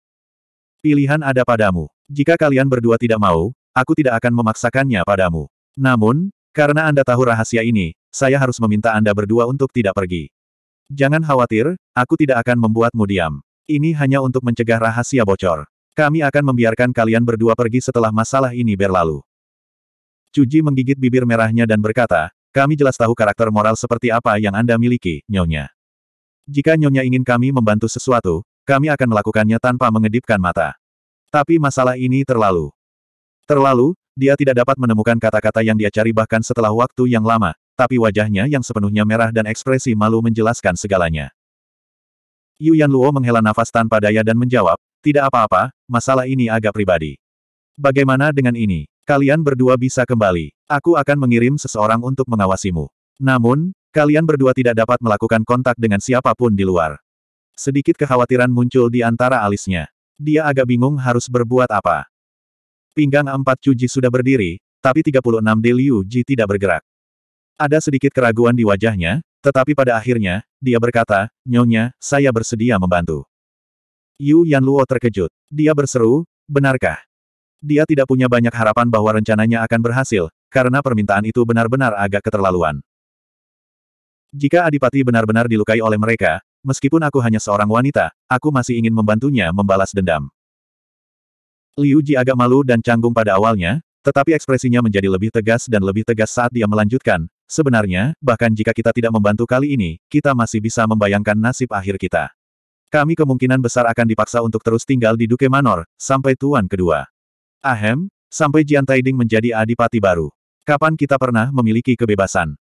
Pilihan ada padamu. Jika kalian berdua tidak mau, aku tidak akan memaksakannya padamu. Namun, karena Anda tahu rahasia ini, saya harus meminta Anda berdua untuk tidak pergi. Jangan khawatir, aku tidak akan membuatmu diam. Ini hanya untuk mencegah rahasia bocor. Kami akan membiarkan kalian berdua pergi setelah masalah ini berlalu. Cuji menggigit bibir merahnya dan berkata, kami jelas tahu karakter moral seperti apa yang Anda miliki, Nyonya. Jika Nyonya ingin kami membantu sesuatu, kami akan melakukannya tanpa mengedipkan mata. Tapi masalah ini terlalu. Terlalu, dia tidak dapat menemukan kata-kata yang dia cari bahkan setelah waktu yang lama, tapi wajahnya yang sepenuhnya merah dan ekspresi malu menjelaskan segalanya. Yu Yan Luo menghela nafas tanpa daya dan menjawab, tidak apa-apa, masalah ini agak pribadi. Bagaimana dengan ini? Kalian berdua bisa kembali. Aku akan mengirim seseorang untuk mengawasimu. Namun, kalian berdua tidak dapat melakukan kontak dengan siapapun di luar. Sedikit kekhawatiran muncul di antara alisnya. Dia agak bingung harus berbuat apa. Pinggang empat cuji sudah berdiri, tapi 36 De Liu Ji tidak bergerak. Ada sedikit keraguan di wajahnya, tetapi pada akhirnya, dia berkata, Nyonya, saya bersedia membantu. Yu Yan Luo terkejut. Dia berseru, benarkah? Dia tidak punya banyak harapan bahwa rencananya akan berhasil, karena permintaan itu benar-benar agak keterlaluan. Jika Adipati benar-benar dilukai oleh mereka, meskipun aku hanya seorang wanita, aku masih ingin membantunya membalas dendam. Liu Ji agak malu dan canggung pada awalnya, tetapi ekspresinya menjadi lebih tegas dan lebih tegas saat dia melanjutkan, sebenarnya, bahkan jika kita tidak membantu kali ini, kita masih bisa membayangkan nasib akhir kita. Kami kemungkinan besar akan dipaksa untuk terus tinggal di Duke Manor, sampai tuan kedua. Ahem, sampai Jian Taiding menjadi adipati baru. Kapan kita pernah memiliki kebebasan?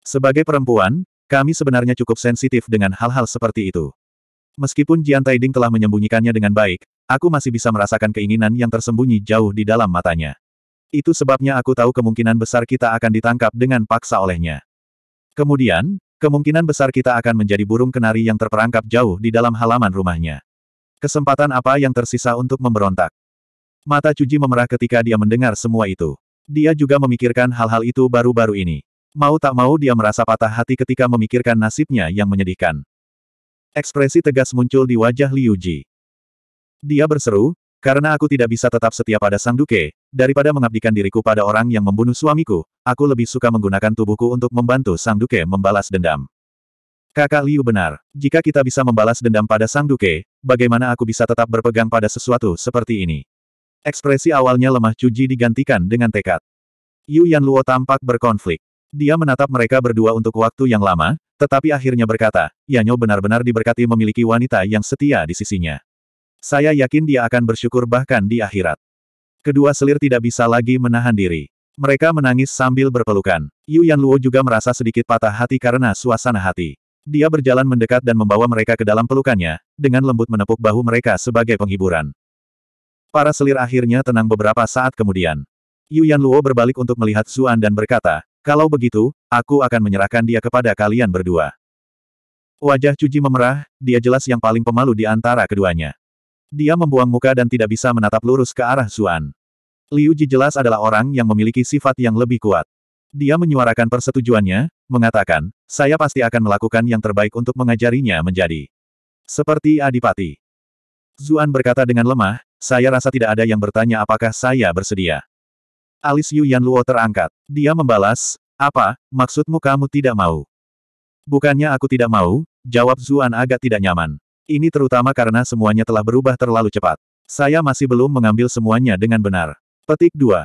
Sebagai perempuan, kami sebenarnya cukup sensitif dengan hal-hal seperti itu. Meskipun Jian Taiding telah menyembunyikannya dengan baik, aku masih bisa merasakan keinginan yang tersembunyi jauh di dalam matanya. Itu sebabnya aku tahu kemungkinan besar kita akan ditangkap dengan paksa olehnya. Kemudian, kemungkinan besar kita akan menjadi burung kenari yang terperangkap jauh di dalam halaman rumahnya. Kesempatan apa yang tersisa untuk memberontak? Mata Cuji memerah ketika dia mendengar semua itu. Dia juga memikirkan hal-hal itu baru-baru ini. Mau tak mau dia merasa patah hati ketika memikirkan nasibnya yang menyedihkan. Ekspresi tegas muncul di wajah Liu Ji. Dia berseru, karena aku tidak bisa tetap setia pada Sang Duke, daripada mengabdikan diriku pada orang yang membunuh suamiku, aku lebih suka menggunakan tubuhku untuk membantu Sang Duke membalas dendam. Kakak Liu benar, jika kita bisa membalas dendam pada Sang Duke, bagaimana aku bisa tetap berpegang pada sesuatu seperti ini? Ekspresi awalnya lemah Cuji digantikan dengan tekad. Yu Yan Luo tampak berkonflik. Dia menatap mereka berdua untuk waktu yang lama, tetapi akhirnya berkata, Yanyo benar-benar diberkati memiliki wanita yang setia di sisinya. Saya yakin dia akan bersyukur bahkan di akhirat. Kedua selir tidak bisa lagi menahan diri. Mereka menangis sambil berpelukan. Yu Yan Luo juga merasa sedikit patah hati karena suasana hati. Dia berjalan mendekat dan membawa mereka ke dalam pelukannya, dengan lembut menepuk bahu mereka sebagai penghiburan. Para selir akhirnya tenang beberapa saat kemudian. Yuan Luo berbalik untuk melihat Zuan dan berkata, kalau begitu, aku akan menyerahkan dia kepada kalian berdua. Wajah Cuji memerah, dia jelas yang paling pemalu di antara keduanya. Dia membuang muka dan tidak bisa menatap lurus ke arah Zuan. Liu Ji jelas adalah orang yang memiliki sifat yang lebih kuat. Dia menyuarakan persetujuannya, mengatakan, saya pasti akan melakukan yang terbaik untuk mengajarinya menjadi seperti adipati. Zuan berkata dengan lemah, saya rasa tidak ada yang bertanya apakah saya bersedia. Alis Yu Yan Luo terangkat. Dia membalas, apa, maksudmu kamu tidak mau? Bukannya aku tidak mau, jawab Zuan agak tidak nyaman. Ini terutama karena semuanya telah berubah terlalu cepat. Saya masih belum mengambil semuanya dengan benar. Petik 2.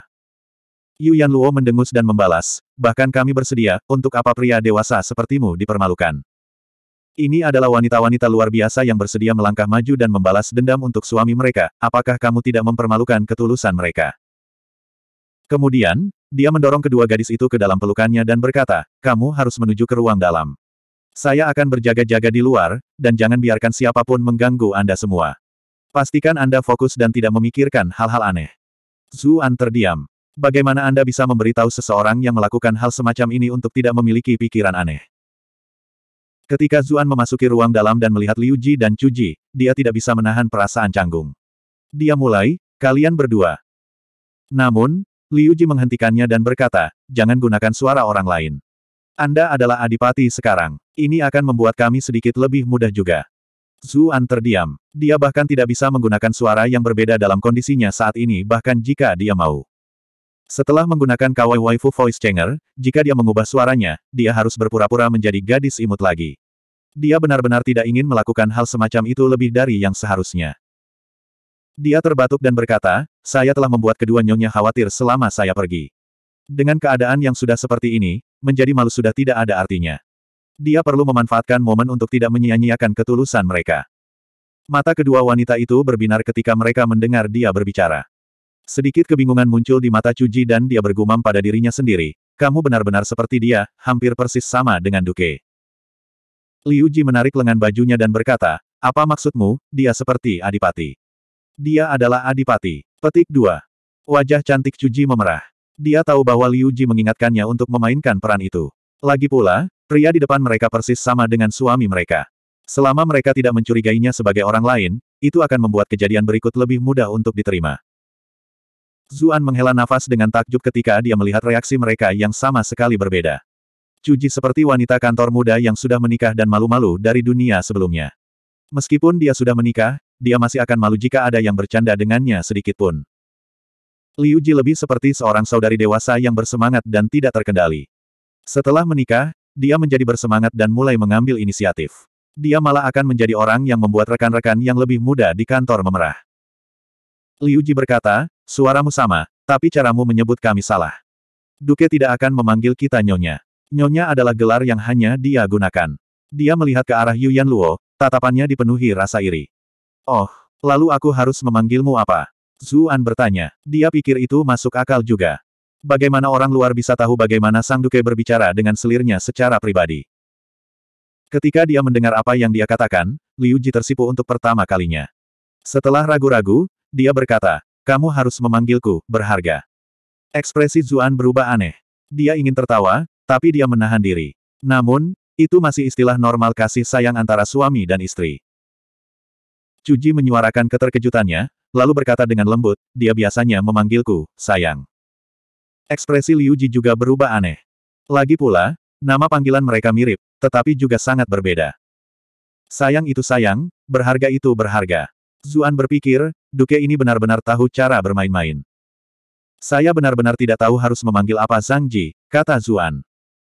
Yu Yan Luo mendengus dan membalas, bahkan kami bersedia, untuk apa pria dewasa sepertimu dipermalukan. Ini adalah wanita-wanita luar biasa yang bersedia melangkah maju dan membalas dendam untuk suami mereka, apakah kamu tidak mempermalukan ketulusan mereka? Kemudian, dia mendorong kedua gadis itu ke dalam pelukannya dan berkata, kamu harus menuju ke ruang dalam. Saya akan berjaga-jaga di luar, dan jangan biarkan siapapun mengganggu Anda semua. Pastikan Anda fokus dan tidak memikirkan hal-hal aneh. Zuan terdiam. Bagaimana Anda bisa memberitahu seseorang yang melakukan hal semacam ini untuk tidak memiliki pikiran aneh? Ketika Zuan memasuki ruang dalam dan melihat Liu Ji dan Chu Ji, dia tidak bisa menahan perasaan canggung. Dia mulai, kalian berdua. Namun, Liu Ji menghentikannya dan berkata, jangan gunakan suara orang lain. Anda adalah adipati sekarang. Ini akan membuat kami sedikit lebih mudah juga. Zuan terdiam. Dia bahkan tidak bisa menggunakan suara yang berbeda dalam kondisinya saat ini bahkan jika dia mau. Setelah menggunakan Kawaii Waifu Voice Changer, jika dia mengubah suaranya, dia harus berpura-pura menjadi gadis imut lagi. Dia benar-benar tidak ingin melakukan hal semacam itu lebih dari yang seharusnya. Dia terbatuk dan berkata, saya telah membuat kedua nyonya khawatir selama saya pergi. Dengan keadaan yang sudah seperti ini, menjadi malu sudah tidak ada artinya. Dia perlu memanfaatkan momen untuk tidak menyia-nyiakan ketulusan mereka. Mata kedua wanita itu berbinar ketika mereka mendengar dia berbicara. Sedikit kebingungan muncul di mata Cuji dan dia bergumam pada dirinya sendiri. Kamu benar-benar seperti dia, hampir persis sama dengan Duke. Liu Ji menarik lengan bajunya dan berkata, apa maksudmu, dia seperti adipati? Dia adalah adipati. Petik 2. Wajah cantik Cuji memerah. Dia tahu bahwa Liu Ji mengingatkannya untuk memainkan peran itu. Lagi pula, pria di depan mereka persis sama dengan suami mereka. Selama mereka tidak mencurigainya sebagai orang lain, itu akan membuat kejadian berikut lebih mudah untuk diterima. Zuan menghela nafas dengan takjub ketika dia melihat reaksi mereka yang sama sekali berbeda. Cuji seperti wanita kantor muda yang sudah menikah dan malu-malu dari dunia sebelumnya. Meskipun dia sudah menikah, dia masih akan malu jika ada yang bercanda dengannya sedikitpun. Liu Ji lebih seperti seorang saudari dewasa yang bersemangat dan tidak terkendali. Setelah menikah, dia menjadi bersemangat dan mulai mengambil inisiatif. Dia malah akan menjadi orang yang membuat rekan-rekan yang lebih muda di kantor memerah. Liu Ji berkata, Suaramu sama, tapi caramu menyebut kami salah. Duke tidak akan memanggil kita Nyonya. Nyonya adalah gelar yang hanya dia gunakan. Dia melihat ke arah Yuyan Luo, tatapannya dipenuhi rasa iri. Oh, lalu aku harus memanggilmu apa? Zuan bertanya. Dia pikir itu masuk akal juga. Bagaimana orang luar bisa tahu bagaimana Sang Duke berbicara dengan selirnya secara pribadi? Ketika dia mendengar apa yang dia katakan, Liu Ji tersipu untuk pertama kalinya. Setelah ragu-ragu, dia berkata, kamu harus memanggilku, berharga. Ekspresi Zuan berubah aneh. Dia ingin tertawa, tapi dia menahan diri. Namun, itu masih istilah normal kasih sayang antara suami dan istri. Cuji menyuarakan keterkejutannya, lalu berkata dengan lembut, dia biasanya memanggilku, sayang. Ekspresi Liu Ji juga berubah aneh. Lagi pula, nama panggilan mereka mirip, tetapi juga sangat berbeda. Sayang itu sayang, berharga itu berharga. Zuan berpikir, Duke ini benar-benar tahu cara bermain-main. Saya benar-benar tidak tahu harus memanggil apa Zhang Ji, kata Zuan.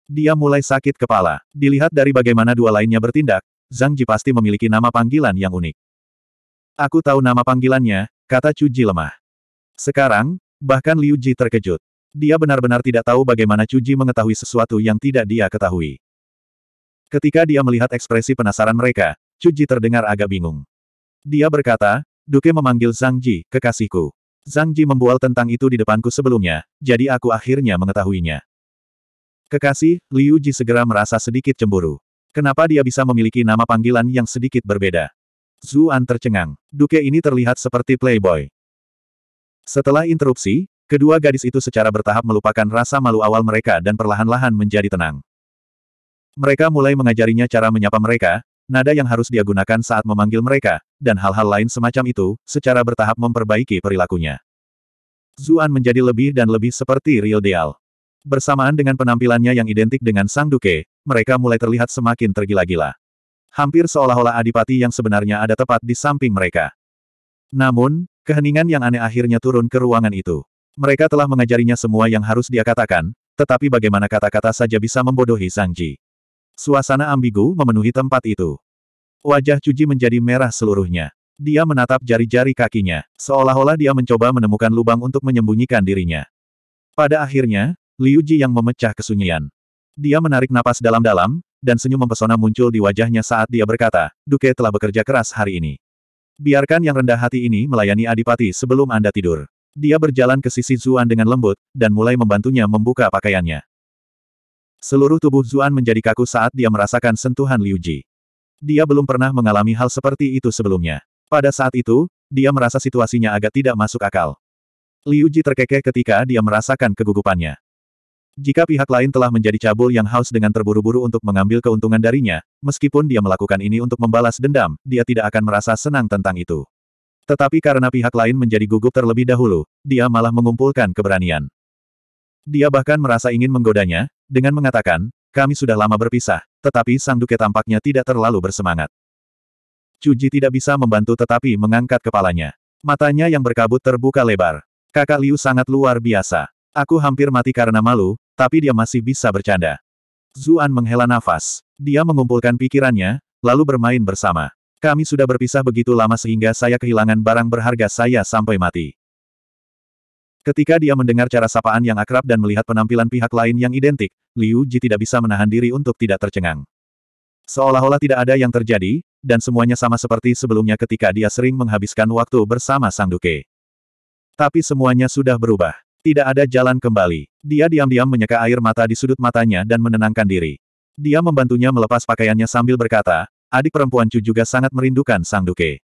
Dia mulai sakit kepala. Dilihat dari bagaimana dua lainnya bertindak, Zhang Ji pasti memiliki nama panggilan yang unik. Aku tahu nama panggilannya, kata Chu Ji lemah. Sekarang, bahkan Liu Ji terkejut. Dia benar-benar tidak tahu bagaimana Chu Ji mengetahui sesuatu yang tidak dia ketahui. Ketika dia melihat ekspresi penasaran mereka, Chu Ji terdengar agak bingung. Dia berkata, Duke memanggil Zhang Ji, kekasihku. Zhang Ji membual tentang itu di depanku sebelumnya, jadi aku akhirnya mengetahuinya. Kekasih, Liu Ji segera merasa sedikit cemburu. Kenapa dia bisa memiliki nama panggilan yang sedikit berbeda? Zuan tercengang. Duke ini terlihat seperti playboy. Setelah interupsi, kedua gadis itu secara bertahap melupakan rasa malu awal mereka dan perlahan-lahan menjadi tenang. Mereka mulai mengajarinya cara menyapa mereka, nada yang harus dia gunakan saat memanggil mereka, dan hal-hal lain semacam itu, secara bertahap memperbaiki perilakunya. Zuan menjadi lebih dan lebih seperti Rio Deal. Bersamaan dengan penampilannya yang identik dengan Sang Duke, mereka mulai terlihat semakin tergila-gila. Hampir seolah-olah adipati yang sebenarnya ada tepat di samping mereka. Namun, keheningan yang aneh akhirnya turun ke ruangan itu. Mereka telah mengajarinya semua yang harus dia katakan, tetapi bagaimana kata-kata saja bisa membodohi Sang Ji. Suasana ambigu memenuhi tempat itu. Wajah Cuji menjadi merah seluruhnya. Dia menatap jari-jari kakinya, seolah-olah dia mencoba menemukan lubang untuk menyembunyikan dirinya. Pada akhirnya, Liu Ji yang memecah kesunyian. Dia menarik napas dalam-dalam, dan senyum mempesona muncul di wajahnya saat dia berkata, Duke telah bekerja keras hari ini. Biarkan yang rendah hati ini melayani adipati sebelum Anda tidur. Dia berjalan ke sisi Zuan dengan lembut, dan mulai membantunya membuka pakaiannya. Seluruh tubuh Zuan menjadi kaku saat dia merasakan sentuhan Liu Ji. Dia belum pernah mengalami hal seperti itu sebelumnya. Pada saat itu, dia merasa situasinya agak tidak masuk akal. Liu Ji terkekeh ketika dia merasakan kegugupannya. Jika pihak lain telah menjadi cabul yang haus dengan terburu-buru untuk mengambil keuntungan darinya, meskipun dia melakukan ini untuk membalas dendam, dia tidak akan merasa senang tentang itu. Tetapi karena pihak lain menjadi gugup terlebih dahulu, dia malah mengumpulkan keberanian. Dia bahkan merasa ingin menggodanya, dengan mengatakan, kami sudah lama berpisah, tetapi Sang Duke tampaknya tidak terlalu bersemangat. Cuji tidak bisa membantu tetapi mengangkat kepalanya. Matanya yang berkabut terbuka lebar. Kakak Liu sangat luar biasa. Aku hampir mati karena malu, tapi dia masih bisa bercanda. Zuan menghela nafas. Dia mengumpulkan pikirannya, lalu bermain bersama. Kami sudah berpisah begitu lama sehingga saya kehilangan barang berharga saya sampai mati. Ketika dia mendengar cara sapaan yang akrab dan melihat penampilan pihak lain yang identik, Liu Ji tidak bisa menahan diri untuk tidak tercengang. Seolah-olah tidak ada yang terjadi, dan semuanya sama seperti sebelumnya ketika dia sering menghabiskan waktu bersama Sang Duke. Tapi semuanya sudah berubah. Tidak ada jalan kembali. Dia diam-diam menyeka air mata di sudut matanya dan menenangkan diri. Dia membantunya melepas pakaiannya sambil berkata, adik perempuan Chu juga sangat merindukan Sang Duke.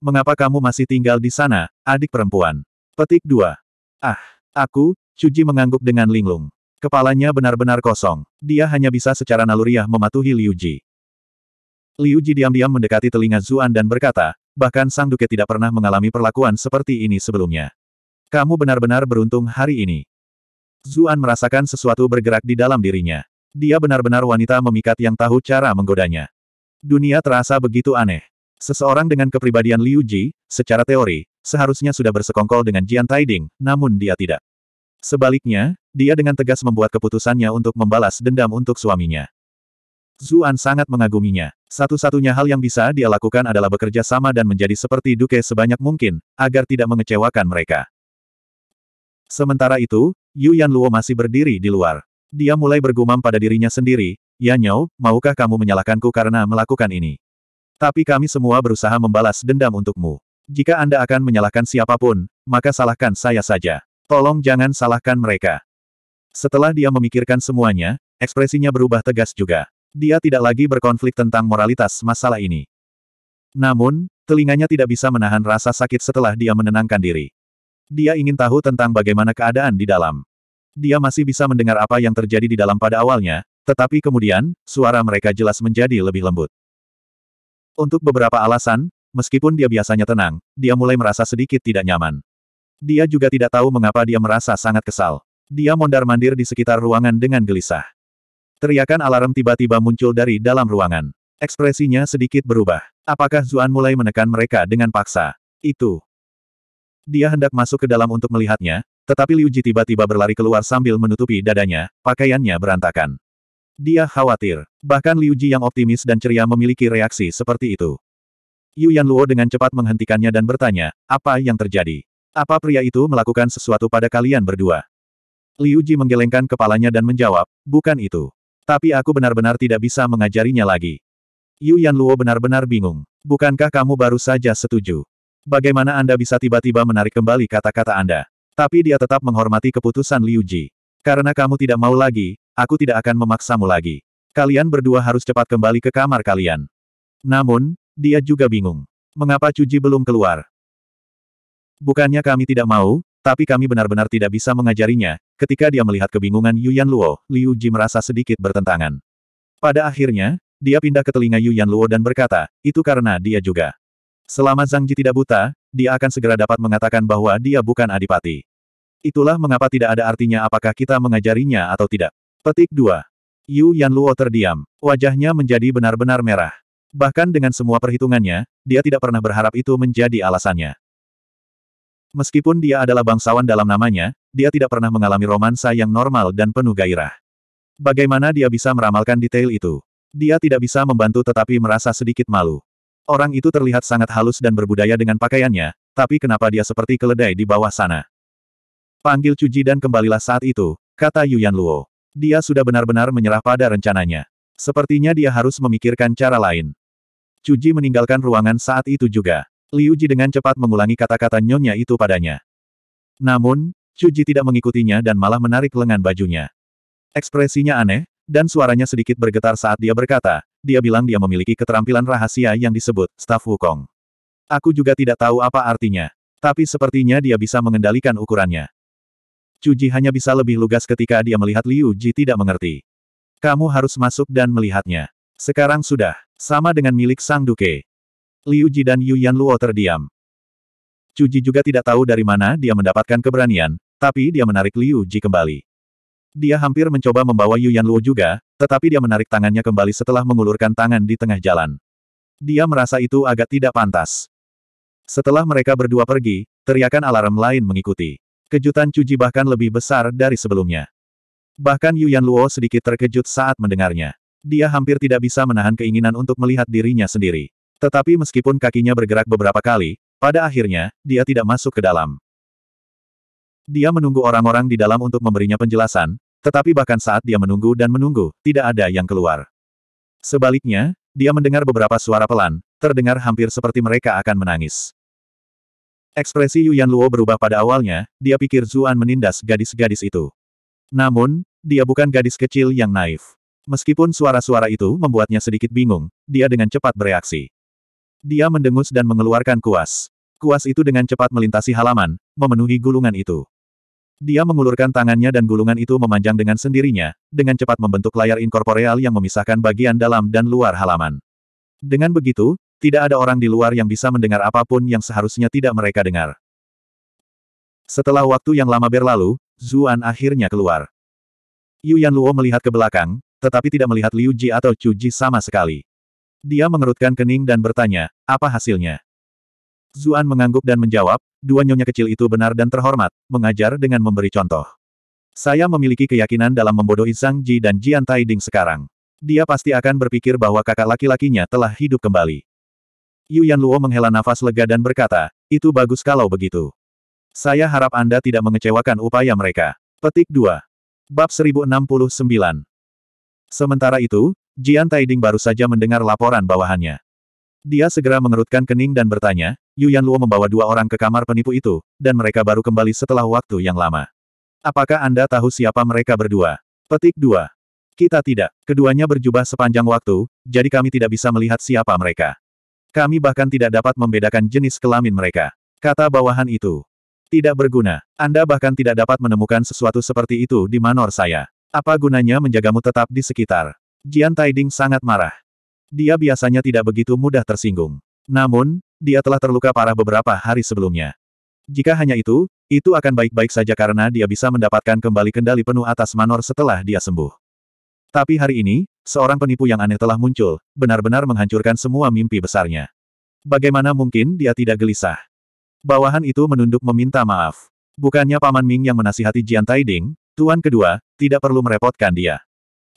Mengapa kamu masih tinggal di sana, adik perempuan? Petik 2. Ah, aku, Cuji mengangguk dengan linglung. Kepalanya benar-benar kosong. Dia hanya bisa secara naluriah mematuhi Liu Ji. Liu Ji diam-diam mendekati telinga Zuan dan berkata, bahkan Sang Duke tidak pernah mengalami perlakuan seperti ini sebelumnya. Kamu benar-benar beruntung hari ini. Zuan merasakan sesuatu bergerak di dalam dirinya. Dia benar-benar wanita memikat yang tahu cara menggodanya. Dunia terasa begitu aneh. Seseorang dengan kepribadian Liu Ji, secara teori, seharusnya sudah bersekongkol dengan Jian Taiding, namun dia tidak. Sebaliknya, dia dengan tegas membuat keputusannya untuk membalas dendam untuk suaminya. Zuan sangat mengaguminya. Satu-satunya hal yang bisa dia lakukan adalah bekerja sama dan menjadi seperti Duke sebanyak mungkin, agar tidak mengecewakan mereka. Sementara itu, Yu Yan Luo masih berdiri di luar. Dia mulai bergumam pada dirinya sendiri, Yan Yao, maukah kamu menyalahkanku karena melakukan ini? Tapi kami semua berusaha membalas dendam untukmu. Jika Anda akan menyalahkan siapapun, maka salahkan saya saja. Tolong jangan salahkan mereka. Setelah dia memikirkan semuanya, ekspresinya berubah tegas juga. Dia tidak lagi berkonflik tentang moralitas masalah ini. Namun, telinganya tidak bisa menahan rasa sakit setelah dia menenangkan diri. Dia ingin tahu tentang bagaimana keadaan di dalam. Dia masih bisa mendengar apa yang terjadi di dalam pada awalnya, tetapi kemudian, suara mereka jelas menjadi lebih lembut. Untuk beberapa alasan, Meskipun dia biasanya tenang, dia mulai merasa sedikit tidak nyaman. Dia juga tidak tahu mengapa dia merasa sangat kesal. Dia mondar-mandir di sekitar ruangan dengan gelisah. Teriakan alarm tiba-tiba muncul dari dalam ruangan. Ekspresinya sedikit berubah. Apakah Zuan mulai menekan mereka dengan paksa? Itu. Dia hendak masuk ke dalam untuk melihatnya, tetapi Liu Ji tiba-tiba berlari keluar sambil menutupi dadanya, pakaiannya berantakan. Dia khawatir. Bahkan Liu Ji yang optimis dan ceria memiliki reaksi seperti itu. Yu Yan Luo dengan cepat menghentikannya dan bertanya, apa yang terjadi? Apa pria itu melakukan sesuatu pada kalian berdua? Liu Ji menggelengkan kepalanya dan menjawab, bukan itu. Tapi aku benar-benar tidak bisa mengajarinya lagi. Yu Yan Luo benar-benar bingung. Bukankah kamu baru saja setuju? Bagaimana Anda bisa tiba-tiba menarik kembali kata-kata Anda? Tapi dia tetap menghormati keputusan Liu Ji. Karena kamu tidak mau lagi, aku tidak akan memaksamu lagi. Kalian berdua harus cepat kembali ke kamar kalian. Namun, dia juga bingung. Mengapa Cuji belum keluar? Bukannya kami tidak mau, tapi kami benar-benar tidak bisa mengajarinya. Ketika dia melihat kebingungan Yuan Luo, Liu Ji merasa sedikit bertentangan. Pada akhirnya, dia pindah ke telinga Yuan Luo dan berkata, itu karena dia juga. Selama Zhang Ji tidak buta, dia akan segera dapat mengatakan bahwa dia bukan adipati. Itulah mengapa tidak ada artinya apakah kita mengajarinya atau tidak. Petik 2. Yu Luo terdiam. Wajahnya menjadi benar-benar merah. Bahkan dengan semua perhitungannya, dia tidak pernah berharap itu menjadi alasannya. Meskipun dia adalah bangsawan dalam namanya, dia tidak pernah mengalami romansa yang normal dan penuh gairah. Bagaimana dia bisa meramalkan detail itu? Dia tidak bisa membantu tetapi merasa sedikit malu. Orang itu terlihat sangat halus dan berbudaya dengan pakaiannya, tapi kenapa dia seperti keledai di bawah sana? Panggil Cuci dan kembalilah saat itu, kata Yuan Luo. Dia sudah benar-benar menyerah pada rencananya. Sepertinya dia harus memikirkan cara lain. Cuji meninggalkan ruangan saat itu juga. Liu Ji dengan cepat mengulangi kata-kata nyonya itu padanya. Namun, Cuji tidak mengikutinya dan malah menarik lengan bajunya. Ekspresinya aneh, dan suaranya sedikit bergetar saat dia berkata, dia bilang dia memiliki keterampilan rahasia yang disebut Staff wukong. Aku juga tidak tahu apa artinya. Tapi sepertinya dia bisa mengendalikan ukurannya. Cuji hanya bisa lebih lugas ketika dia melihat Liu Ji tidak mengerti. Kamu harus masuk dan melihatnya. Sekarang sudah, sama dengan milik Sang Duke. Liu Ji dan Yu Luo terdiam. Chu Ji juga tidak tahu dari mana dia mendapatkan keberanian, tapi dia menarik Liu Ji kembali. Dia hampir mencoba membawa Yu Luo juga, tetapi dia menarik tangannya kembali setelah mengulurkan tangan di tengah jalan. Dia merasa itu agak tidak pantas. Setelah mereka berdua pergi, teriakan alarm lain mengikuti. Kejutan Cuji bahkan lebih besar dari sebelumnya. Bahkan Yu Luo sedikit terkejut saat mendengarnya. Dia hampir tidak bisa menahan keinginan untuk melihat dirinya sendiri. Tetapi meskipun kakinya bergerak beberapa kali, pada akhirnya, dia tidak masuk ke dalam. Dia menunggu orang-orang di dalam untuk memberinya penjelasan, tetapi bahkan saat dia menunggu dan menunggu, tidak ada yang keluar. Sebaliknya, dia mendengar beberapa suara pelan, terdengar hampir seperti mereka akan menangis. Ekspresi Yuan Luo berubah pada awalnya, dia pikir Zuan menindas gadis-gadis itu. Namun, dia bukan gadis kecil yang naif. Meskipun suara-suara itu membuatnya sedikit bingung, dia dengan cepat bereaksi. Dia mendengus dan mengeluarkan kuas. Kuas itu dengan cepat melintasi halaman, memenuhi gulungan itu. Dia mengulurkan tangannya dan gulungan itu memanjang dengan sendirinya, dengan cepat membentuk layar inkorporeal yang memisahkan bagian dalam dan luar halaman. Dengan begitu, tidak ada orang di luar yang bisa mendengar apapun yang seharusnya tidak mereka dengar. Setelah waktu yang lama berlalu, Zuan akhirnya keluar. Yu Luo melihat ke belakang, tetapi tidak melihat Liu Ji atau Chu Ji sama sekali. Dia mengerutkan kening dan bertanya, apa hasilnya? Zuan mengangguk dan menjawab, dua nyonya kecil itu benar dan terhormat, mengajar dengan memberi contoh. Saya memiliki keyakinan dalam membodohi Zhang Ji dan Jian Taiding sekarang. Dia pasti akan berpikir bahwa kakak laki-lakinya telah hidup kembali. Yu Yan Luo menghela nafas lega dan berkata, itu bagus kalau begitu. Saya harap Anda tidak mengecewakan upaya mereka. Petik 2. Bab 1069. Sementara itu, Jian Taiding baru saja mendengar laporan bawahannya. Dia segera mengerutkan kening dan bertanya, Yuan Luo membawa dua orang ke kamar penipu itu, dan mereka baru kembali setelah waktu yang lama. Apakah Anda tahu siapa mereka berdua? Petik 2. Kita tidak. Keduanya berjubah sepanjang waktu, jadi kami tidak bisa melihat siapa mereka. Kami bahkan tidak dapat membedakan jenis kelamin mereka. Kata bawahan itu. Tidak berguna. Anda bahkan tidak dapat menemukan sesuatu seperti itu di manor saya. Apa gunanya menjagamu tetap di sekitar? Jian Taiding sangat marah. Dia biasanya tidak begitu mudah tersinggung. Namun, dia telah terluka parah beberapa hari sebelumnya. Jika hanya itu, itu akan baik-baik saja karena dia bisa mendapatkan kembali kendali penuh atas Manor setelah dia sembuh. Tapi hari ini, seorang penipu yang aneh telah muncul, benar-benar menghancurkan semua mimpi besarnya. Bagaimana mungkin dia tidak gelisah? Bawahan itu menunduk meminta maaf. Bukannya Paman Ming yang menasihati Jian Taiding, Tuan kedua, tidak perlu merepotkan dia.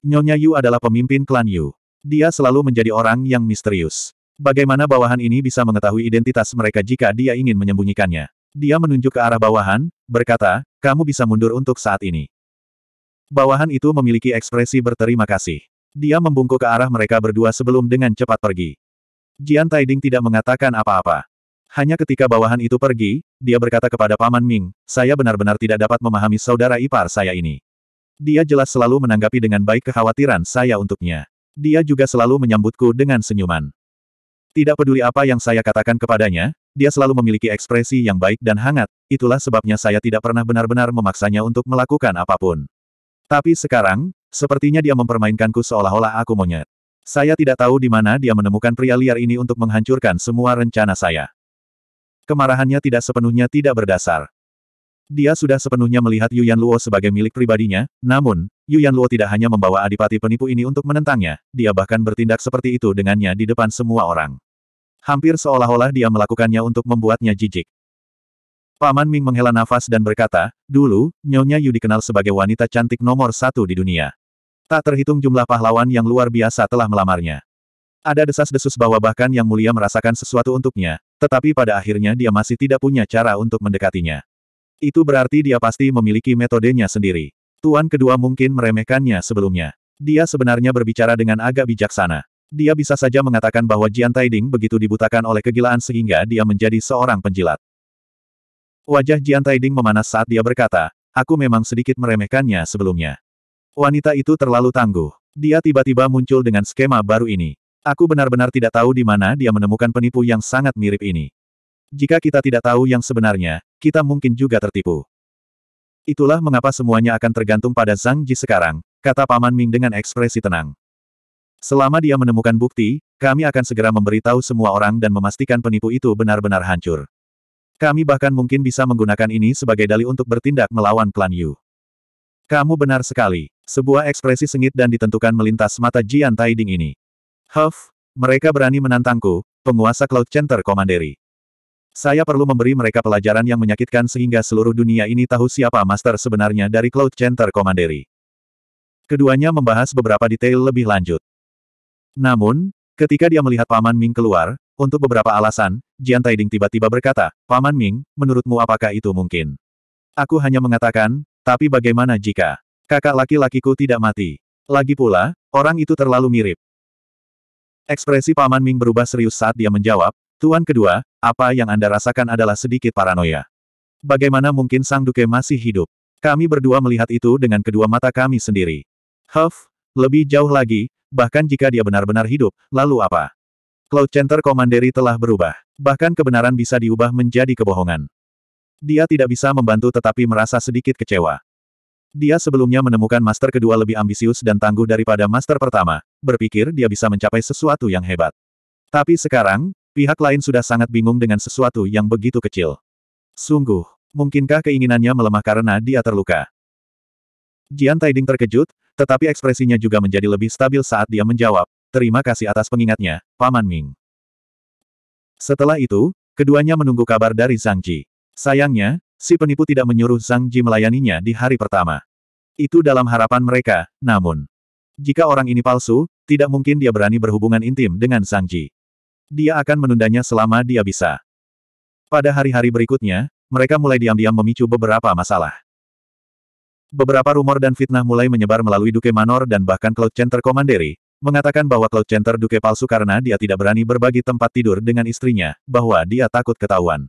Nyonya Yu adalah pemimpin klan Yu. Dia selalu menjadi orang yang misterius. Bagaimana bawahan ini bisa mengetahui identitas mereka jika dia ingin menyembunyikannya? Dia menunjuk ke arah bawahan, berkata, kamu bisa mundur untuk saat ini. Bawahan itu memiliki ekspresi berterima kasih. Dia membungkuk ke arah mereka berdua sebelum dengan cepat pergi. Jian Taiding tidak mengatakan apa-apa. Hanya ketika bawahan itu pergi, dia berkata kepada Paman Ming, saya benar-benar tidak dapat memahami saudara ipar saya ini. Dia jelas selalu menanggapi dengan baik kekhawatiran saya untuknya. Dia juga selalu menyambutku dengan senyuman. Tidak peduli apa yang saya katakan kepadanya, dia selalu memiliki ekspresi yang baik dan hangat, itulah sebabnya saya tidak pernah benar-benar memaksanya untuk melakukan apapun. Tapi sekarang, sepertinya dia mempermainkanku seolah-olah aku monyet. Saya tidak tahu di mana dia menemukan pria liar ini untuk menghancurkan semua rencana saya. Kemarahannya tidak sepenuhnya tidak berdasar. Dia sudah sepenuhnya melihat Yuan Luo sebagai milik pribadinya, namun, Yuan Luo tidak hanya membawa adipati penipu ini untuk menentangnya, dia bahkan bertindak seperti itu dengannya di depan semua orang. Hampir seolah-olah dia melakukannya untuk membuatnya jijik. Paman Ming menghela nafas dan berkata, dulu, Nyonya Yu dikenal sebagai wanita cantik nomor satu di dunia. Tak terhitung jumlah pahlawan yang luar biasa telah melamarnya. Ada desas-desus bahwa bahkan Yang Mulia merasakan sesuatu untuknya, tetapi pada akhirnya dia masih tidak punya cara untuk mendekatinya. Itu berarti dia pasti memiliki metodenya sendiri. Tuan kedua mungkin meremehkannya sebelumnya. Dia sebenarnya berbicara dengan agak bijaksana. Dia bisa saja mengatakan bahwa Jian Taiding begitu dibutakan oleh kegilaan sehingga dia menjadi seorang penjilat. Wajah Jian Taiding memanas saat dia berkata, aku memang sedikit meremehkannya sebelumnya. Wanita itu terlalu tangguh. Dia tiba-tiba muncul dengan skema baru ini. Aku benar-benar tidak tahu di mana dia menemukan penipu yang sangat mirip ini. Jika kita tidak tahu yang sebenarnya, kita mungkin juga tertipu. Itulah mengapa semuanya akan tergantung pada Zhang Ji sekarang, kata Paman Ming dengan ekspresi tenang. Selama dia menemukan bukti, kami akan segera memberitahu semua orang dan memastikan penipu itu benar-benar hancur. Kami bahkan mungkin bisa menggunakan ini sebagai dalih untuk bertindak melawan klan Yu. Kamu benar sekali. Sebuah ekspresi sengit dan ditentukan melintas mata Jian Taiding ini. Huff, mereka berani menantangku, penguasa Cloud Center Komanderi. Saya perlu memberi mereka pelajaran yang menyakitkan sehingga seluruh dunia ini tahu siapa master sebenarnya dari Cloud Center Commandery. Keduanya membahas beberapa detail lebih lanjut. Namun, ketika dia melihat Paman Ming keluar, untuk beberapa alasan, Jian Taiding tiba-tiba berkata, Paman Ming, menurutmu apakah itu mungkin? Aku hanya mengatakan, tapi bagaimana jika kakak laki-lakiku tidak mati? Lagi pula, orang itu terlalu mirip. Ekspresi Paman Ming berubah serius saat dia menjawab, Tuan kedua, apa yang Anda rasakan adalah sedikit paranoia. Bagaimana mungkin Sang Duke masih hidup? Kami berdua melihat itu dengan kedua mata kami sendiri. Huff, lebih jauh lagi, bahkan jika dia benar-benar hidup, lalu apa? Cloud Center Komanderi telah berubah. Bahkan kebenaran bisa diubah menjadi kebohongan. Dia tidak bisa membantu tetapi merasa sedikit kecewa. Dia sebelumnya menemukan master kedua lebih ambisius dan tangguh daripada master pertama, berpikir dia bisa mencapai sesuatu yang hebat. Tapi sekarang, Pihak lain sudah sangat bingung dengan sesuatu yang begitu kecil. Sungguh, mungkinkah keinginannya melemah karena dia terluka? Jian Taiding terkejut, tetapi ekspresinya juga menjadi lebih stabil saat dia menjawab, Terima kasih atas pengingatnya, Paman Ming. Setelah itu, keduanya menunggu kabar dari Zhang Ji. Sayangnya, si penipu tidak menyuruh Zhang Ji melayaninya di hari pertama. Itu dalam harapan mereka, namun. Jika orang ini palsu, tidak mungkin dia berani berhubungan intim dengan Zhang Ji dia akan menundanya selama dia bisa. Pada hari-hari berikutnya, mereka mulai diam-diam memicu beberapa masalah. Beberapa rumor dan fitnah mulai menyebar melalui Duke Manor dan bahkan Cloud Center Commandery, mengatakan bahwa Cloud Center Duke palsu karena dia tidak berani berbagi tempat tidur dengan istrinya, bahwa dia takut ketahuan.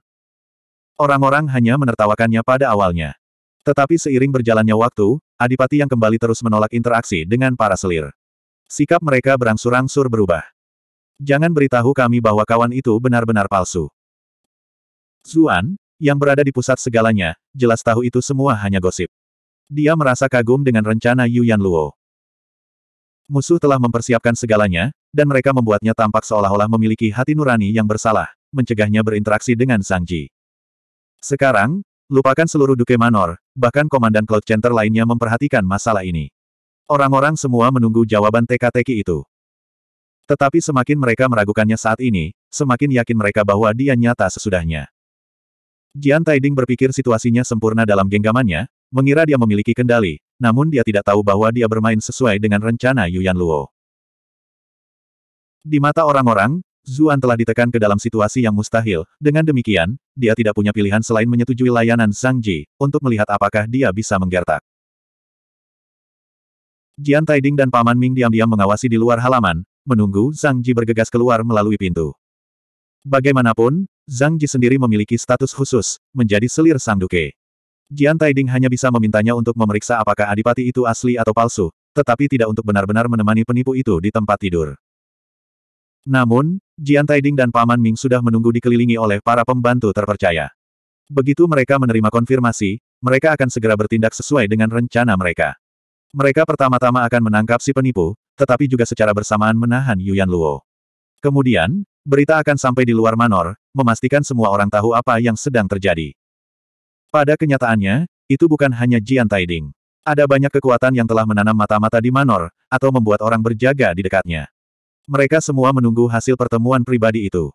Orang-orang hanya menertawakannya pada awalnya. Tetapi seiring berjalannya waktu, Adipati yang kembali terus menolak interaksi dengan para selir. Sikap mereka berangsur-angsur berubah. Jangan beritahu kami bahwa kawan itu benar-benar palsu. Zuan, yang berada di pusat segalanya, jelas tahu itu semua hanya gosip. Dia merasa kagum dengan rencana Yu Yan Luo. Musuh telah mempersiapkan segalanya, dan mereka membuatnya tampak seolah-olah memiliki hati nurani yang bersalah, mencegahnya berinteraksi dengan Sang Ji. Sekarang, lupakan seluruh Duke Manor, bahkan Komandan Cloud Center lainnya memperhatikan masalah ini. Orang-orang semua menunggu jawaban teka-teki itu. Tetapi semakin mereka meragukannya saat ini, semakin yakin mereka bahwa dia nyata sesudahnya. Jian Taiding berpikir situasinya sempurna dalam genggamannya, mengira dia memiliki kendali, namun dia tidak tahu bahwa dia bermain sesuai dengan rencana Yuan Luo. Di mata orang-orang, Zuan telah ditekan ke dalam situasi yang mustahil. Dengan demikian, dia tidak punya pilihan selain menyetujui layanan Zhang Ji untuk melihat apakah dia bisa menggertak. Jian Taiding dan Paman Ming diam-diam mengawasi di luar halaman, menunggu Zhang Ji bergegas keluar melalui pintu. Bagaimanapun, Zhang Ji sendiri memiliki status khusus, menjadi selir Sang Duke. Jian Taiding hanya bisa memintanya untuk memeriksa apakah adipati itu asli atau palsu, tetapi tidak untuk benar-benar menemani penipu itu di tempat tidur. Namun, Jian Taiding dan Paman Ming sudah menunggu dikelilingi oleh para pembantu terpercaya. Begitu mereka menerima konfirmasi, mereka akan segera bertindak sesuai dengan rencana mereka. Mereka pertama-tama akan menangkap si penipu, tetapi juga secara bersamaan menahan Yuan Luo. Kemudian, berita akan sampai di luar Manor, memastikan semua orang tahu apa yang sedang terjadi. Pada kenyataannya, itu bukan hanya Jian Taiding. Ada banyak kekuatan yang telah menanam mata-mata di Manor, atau membuat orang berjaga di dekatnya. Mereka semua menunggu hasil pertemuan pribadi itu.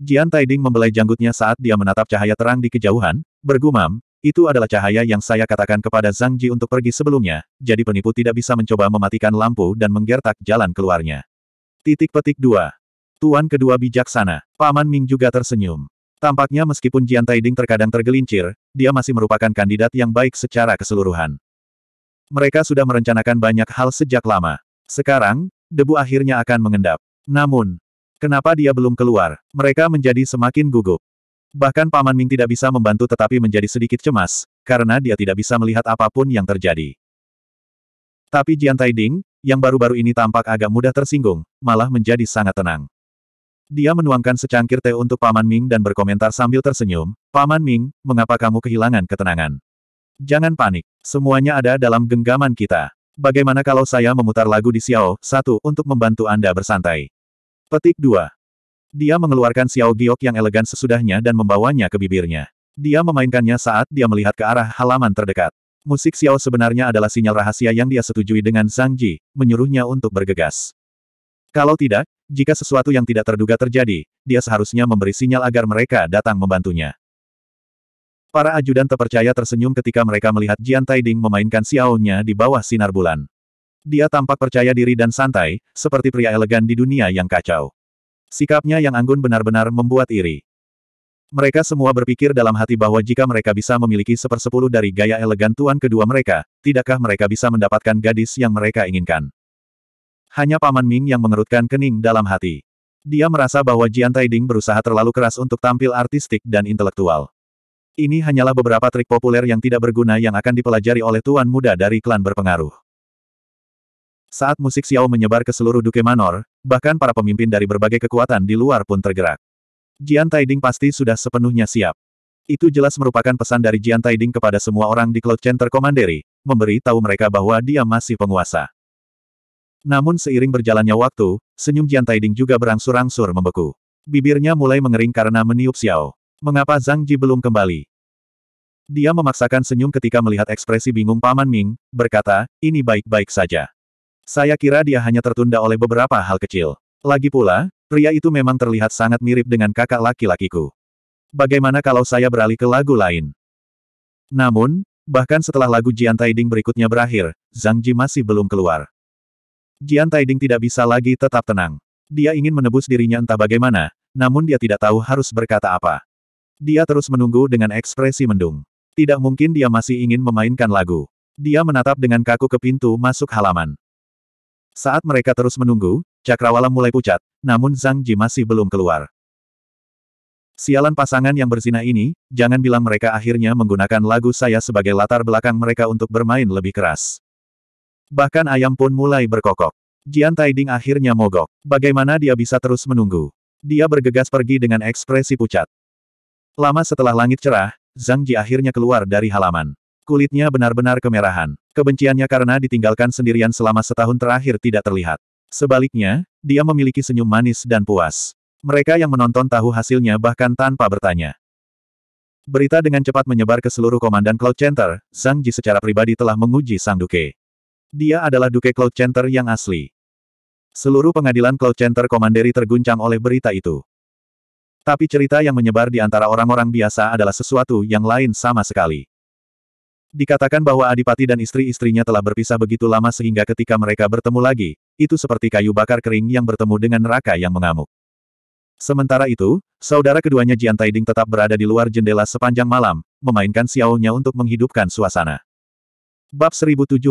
Jian Taiding membelai janggutnya saat dia menatap cahaya terang di kejauhan, bergumam, itu adalah cahaya yang saya katakan kepada Zhang Ji untuk pergi sebelumnya, jadi penipu tidak bisa mencoba mematikan lampu dan menggertak jalan keluarnya. Titik petik 2. Tuan kedua bijaksana, Paman Ming juga tersenyum. Tampaknya meskipun Jian Taiding terkadang tergelincir, dia masih merupakan kandidat yang baik secara keseluruhan. Mereka sudah merencanakan banyak hal sejak lama. Sekarang, debu akhirnya akan mengendap. Namun, kenapa dia belum keluar? Mereka menjadi semakin gugup. Bahkan Paman Ming tidak bisa membantu tetapi menjadi sedikit cemas, karena dia tidak bisa melihat apapun yang terjadi. Tapi Jian Taiding, yang baru-baru ini tampak agak mudah tersinggung, malah menjadi sangat tenang. Dia menuangkan secangkir teh untuk Paman Ming dan berkomentar sambil tersenyum, Paman Ming, mengapa kamu kehilangan ketenangan? Jangan panik, semuanya ada dalam genggaman kita. Bagaimana kalau saya memutar lagu di Xiao, satu, untuk membantu Anda bersantai? Petik 2. Dia mengeluarkan Xiao Giok yang elegan sesudahnya dan membawanya ke bibirnya. Dia memainkannya saat dia melihat ke arah halaman terdekat. Musik Xiao sebenarnya adalah sinyal rahasia yang dia setujui dengan Zhang Ji, menyuruhnya untuk bergegas. Kalau tidak, jika sesuatu yang tidak terduga terjadi, dia seharusnya memberi sinyal agar mereka datang membantunya. Para ajudan terpercaya tersenyum ketika mereka melihat Jian Taiding memainkan Xiao-nya di bawah sinar bulan. Dia tampak percaya diri dan santai, seperti pria elegan di dunia yang kacau. Sikapnya yang anggun benar-benar membuat iri. Mereka semua berpikir dalam hati bahwa jika mereka bisa memiliki sepersepuluh dari gaya elegan tuan kedua mereka, tidakkah mereka bisa mendapatkan gadis yang mereka inginkan? Hanya Paman Ming yang mengerutkan kening dalam hati. Dia merasa bahwa Jian Taiding berusaha terlalu keras untuk tampil artistik dan intelektual. Ini hanyalah beberapa trik populer yang tidak berguna yang akan dipelajari oleh tuan muda dari klan berpengaruh. Saat musik Xiao menyebar ke seluruh Duke Manor, Bahkan para pemimpin dari berbagai kekuatan di luar pun tergerak. Jian Taiding pasti sudah sepenuhnya siap. Itu jelas merupakan pesan dari Jian Taiding kepada semua orang di Cloud Center Commandery, memberi tahu mereka bahwa dia masih penguasa. Namun seiring berjalannya waktu, senyum Jian Taiding juga berangsur-angsur membeku. Bibirnya mulai mengering karena meniup Xiao. Mengapa Zhang Ji belum kembali? Dia memaksakan senyum ketika melihat ekspresi bingung Paman Ming, berkata, ini baik-baik saja. Saya kira dia hanya tertunda oleh beberapa hal kecil. Lagi pula, pria itu memang terlihat sangat mirip dengan kakak laki-lakiku. Bagaimana kalau saya beralih ke lagu lain? Namun, bahkan setelah lagu Jian Taiding berikutnya berakhir, Zhang Ji masih belum keluar. Jian Taiding tidak bisa lagi tetap tenang. Dia ingin menebus dirinya entah bagaimana, namun dia tidak tahu harus berkata apa. Dia terus menunggu dengan ekspresi mendung. Tidak mungkin dia masih ingin memainkan lagu. Dia menatap dengan kaku ke pintu masuk halaman. Saat mereka terus menunggu, cakrawala mulai pucat, namun Zhang Ji masih belum keluar. Sialan pasangan yang berzina ini, jangan bilang mereka akhirnya menggunakan lagu saya sebagai latar belakang mereka untuk bermain lebih keras. Bahkan ayam pun mulai berkokok. Jian Taiding akhirnya mogok. Bagaimana dia bisa terus menunggu? Dia bergegas pergi dengan ekspresi pucat. Lama setelah langit cerah, Zhang Ji akhirnya keluar dari halaman. Kulitnya benar-benar kemerahan. Kebenciannya karena ditinggalkan sendirian selama setahun terakhir tidak terlihat. Sebaliknya, dia memiliki senyum manis dan puas. Mereka yang menonton tahu hasilnya bahkan tanpa bertanya. Berita dengan cepat menyebar ke seluruh komandan Cloud Center, Zhang Ji secara pribadi telah menguji Sang Duke. Dia adalah Duke Cloud Center yang asli. Seluruh pengadilan Cloud Center Komanderi terguncang oleh berita itu. Tapi cerita yang menyebar di antara orang-orang biasa adalah sesuatu yang lain sama sekali. Dikatakan bahwa Adipati dan istri-istrinya telah berpisah begitu lama sehingga ketika mereka bertemu lagi, itu seperti kayu bakar kering yang bertemu dengan neraka yang mengamuk. Sementara itu, saudara keduanya Jian Taiding tetap berada di luar jendela sepanjang malam, memainkan siaunya untuk menghidupkan suasana. Bab 1070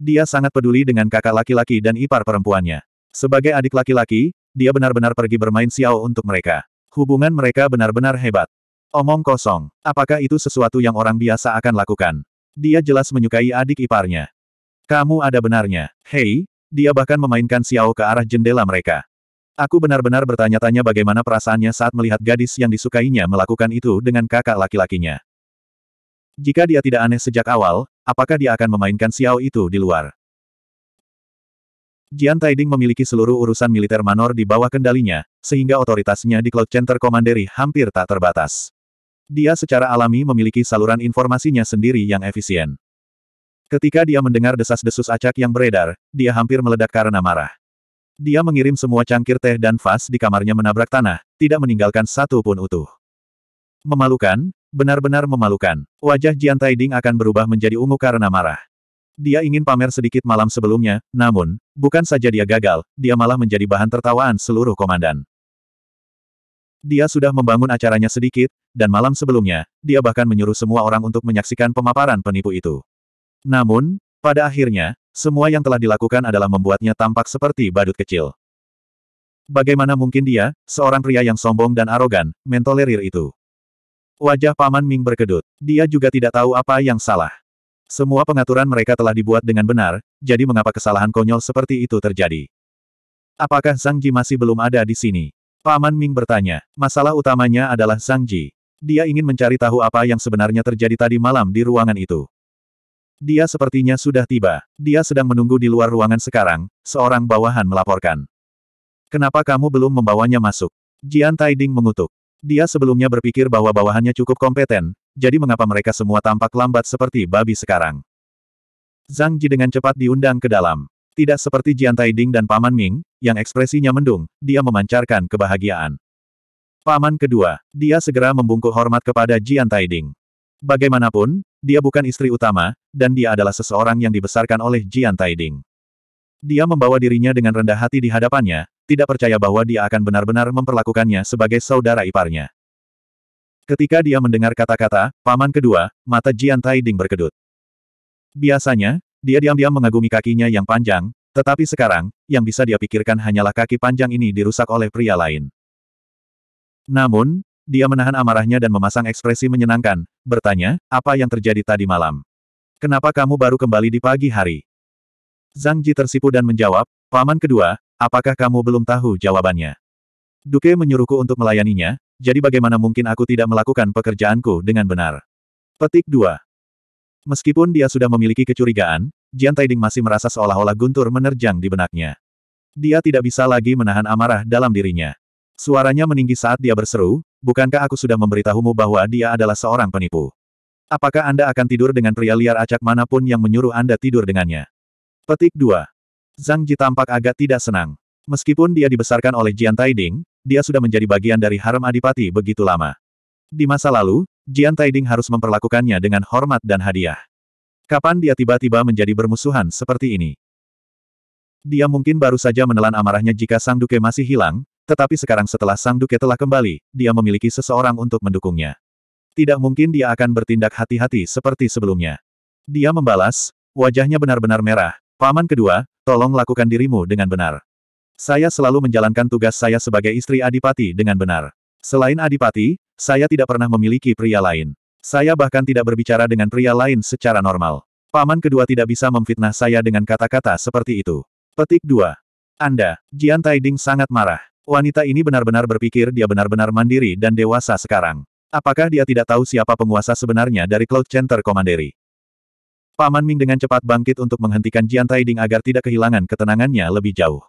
Dia sangat peduli dengan kakak laki-laki dan ipar perempuannya. Sebagai adik laki-laki, dia benar-benar pergi bermain Xiao untuk mereka. Hubungan mereka benar-benar hebat. Omong kosong. Apakah itu sesuatu yang orang biasa akan lakukan? Dia jelas menyukai adik iparnya. Kamu ada benarnya. Hei, dia bahkan memainkan Xiao ke arah jendela mereka. Aku benar-benar bertanya-tanya bagaimana perasaannya saat melihat gadis yang disukainya melakukan itu dengan kakak laki-lakinya. Jika dia tidak aneh sejak awal, apakah dia akan memainkan Xiao itu di luar? Jian Taiding memiliki seluruh urusan militer manor di bawah kendalinya, sehingga otoritasnya di Cloud Center Commandery hampir tak terbatas. Dia secara alami memiliki saluran informasinya sendiri yang efisien. Ketika dia mendengar desas-desus acak yang beredar, dia hampir meledak karena marah. Dia mengirim semua cangkir teh dan vas di kamarnya menabrak tanah, tidak meninggalkan satu pun utuh. Memalukan, benar-benar memalukan. Wajah Jian Taiding akan berubah menjadi ungu karena marah. Dia ingin pamer sedikit malam sebelumnya, namun, bukan saja dia gagal, dia malah menjadi bahan tertawaan seluruh komandan. Dia sudah membangun acaranya sedikit, dan malam sebelumnya, dia bahkan menyuruh semua orang untuk menyaksikan pemaparan penipu itu. Namun, pada akhirnya, semua yang telah dilakukan adalah membuatnya tampak seperti badut kecil. Bagaimana mungkin dia, seorang pria yang sombong dan arogan, mentolerir itu? Wajah Paman Ming berkedut. Dia juga tidak tahu apa yang salah. Semua pengaturan mereka telah dibuat dengan benar, jadi mengapa kesalahan konyol seperti itu terjadi? Apakah Zhang Ji masih belum ada di sini? Paman Ming bertanya. Masalah utamanya adalah Zhang Ji. Dia ingin mencari tahu apa yang sebenarnya terjadi tadi malam di ruangan itu. Dia sepertinya sudah tiba. Dia sedang menunggu di luar ruangan sekarang, seorang bawahan melaporkan. Kenapa kamu belum membawanya masuk? Jian Taiding mengutuk. Dia sebelumnya berpikir bahwa bawahannya cukup kompeten, jadi mengapa mereka semua tampak lambat seperti babi sekarang? Zhang Ji dengan cepat diundang ke dalam. Tidak seperti Jian Taiding dan Paman Ming, yang ekspresinya mendung, dia memancarkan kebahagiaan. Paman kedua, dia segera membungkuk hormat kepada Jian Taiding. Bagaimanapun, dia bukan istri utama, dan dia adalah seseorang yang dibesarkan oleh Jian Taiding. Dia membawa dirinya dengan rendah hati di hadapannya, tidak percaya bahwa dia akan benar-benar memperlakukannya sebagai saudara iparnya. Ketika dia mendengar kata-kata, paman kedua, mata Jian Taiding berkedut. Biasanya, dia diam-diam mengagumi kakinya yang panjang, tetapi sekarang, yang bisa dia pikirkan hanyalah kaki panjang ini dirusak oleh pria lain. Namun, dia menahan amarahnya dan memasang ekspresi menyenangkan, bertanya, apa yang terjadi tadi malam? Kenapa kamu baru kembali di pagi hari? Zhang Ji tersipu dan menjawab, Paman kedua, apakah kamu belum tahu jawabannya? Duke menyuruhku untuk melayaninya, jadi bagaimana mungkin aku tidak melakukan pekerjaanku dengan benar? Petik 2. Meskipun dia sudah memiliki kecurigaan, Jian Taiding masih merasa seolah-olah guntur menerjang di benaknya. Dia tidak bisa lagi menahan amarah dalam dirinya. Suaranya meninggi saat dia berseru, bukankah aku sudah memberitahumu bahwa dia adalah seorang penipu? Apakah Anda akan tidur dengan pria liar acak manapun yang menyuruh Anda tidur dengannya? Petik 2. Zhang Ji tampak agak tidak senang. Meskipun dia dibesarkan oleh Jian Taiding, dia sudah menjadi bagian dari harem adipati begitu lama. Di masa lalu, Jian Taiding harus memperlakukannya dengan hormat dan hadiah. Kapan dia tiba-tiba menjadi bermusuhan seperti ini? Dia mungkin baru saja menelan amarahnya jika Sang Duke masih hilang, tetapi sekarang setelah Sang Duke telah kembali, dia memiliki seseorang untuk mendukungnya. Tidak mungkin dia akan bertindak hati-hati seperti sebelumnya. Dia membalas, wajahnya benar-benar merah, Paman kedua, tolong lakukan dirimu dengan benar. Saya selalu menjalankan tugas saya sebagai istri adipati dengan benar. Selain adipati, saya tidak pernah memiliki pria lain. Saya bahkan tidak berbicara dengan pria lain secara normal. Paman kedua tidak bisa memfitnah saya dengan kata-kata seperti itu. Petik 2. Anda, Jian Taiding sangat marah. Wanita ini benar-benar berpikir dia benar-benar mandiri dan dewasa sekarang. Apakah dia tidak tahu siapa penguasa sebenarnya dari Cloud Center Commandery? Paman Ming dengan cepat bangkit untuk menghentikan Jian Taiding agar tidak kehilangan ketenangannya lebih jauh.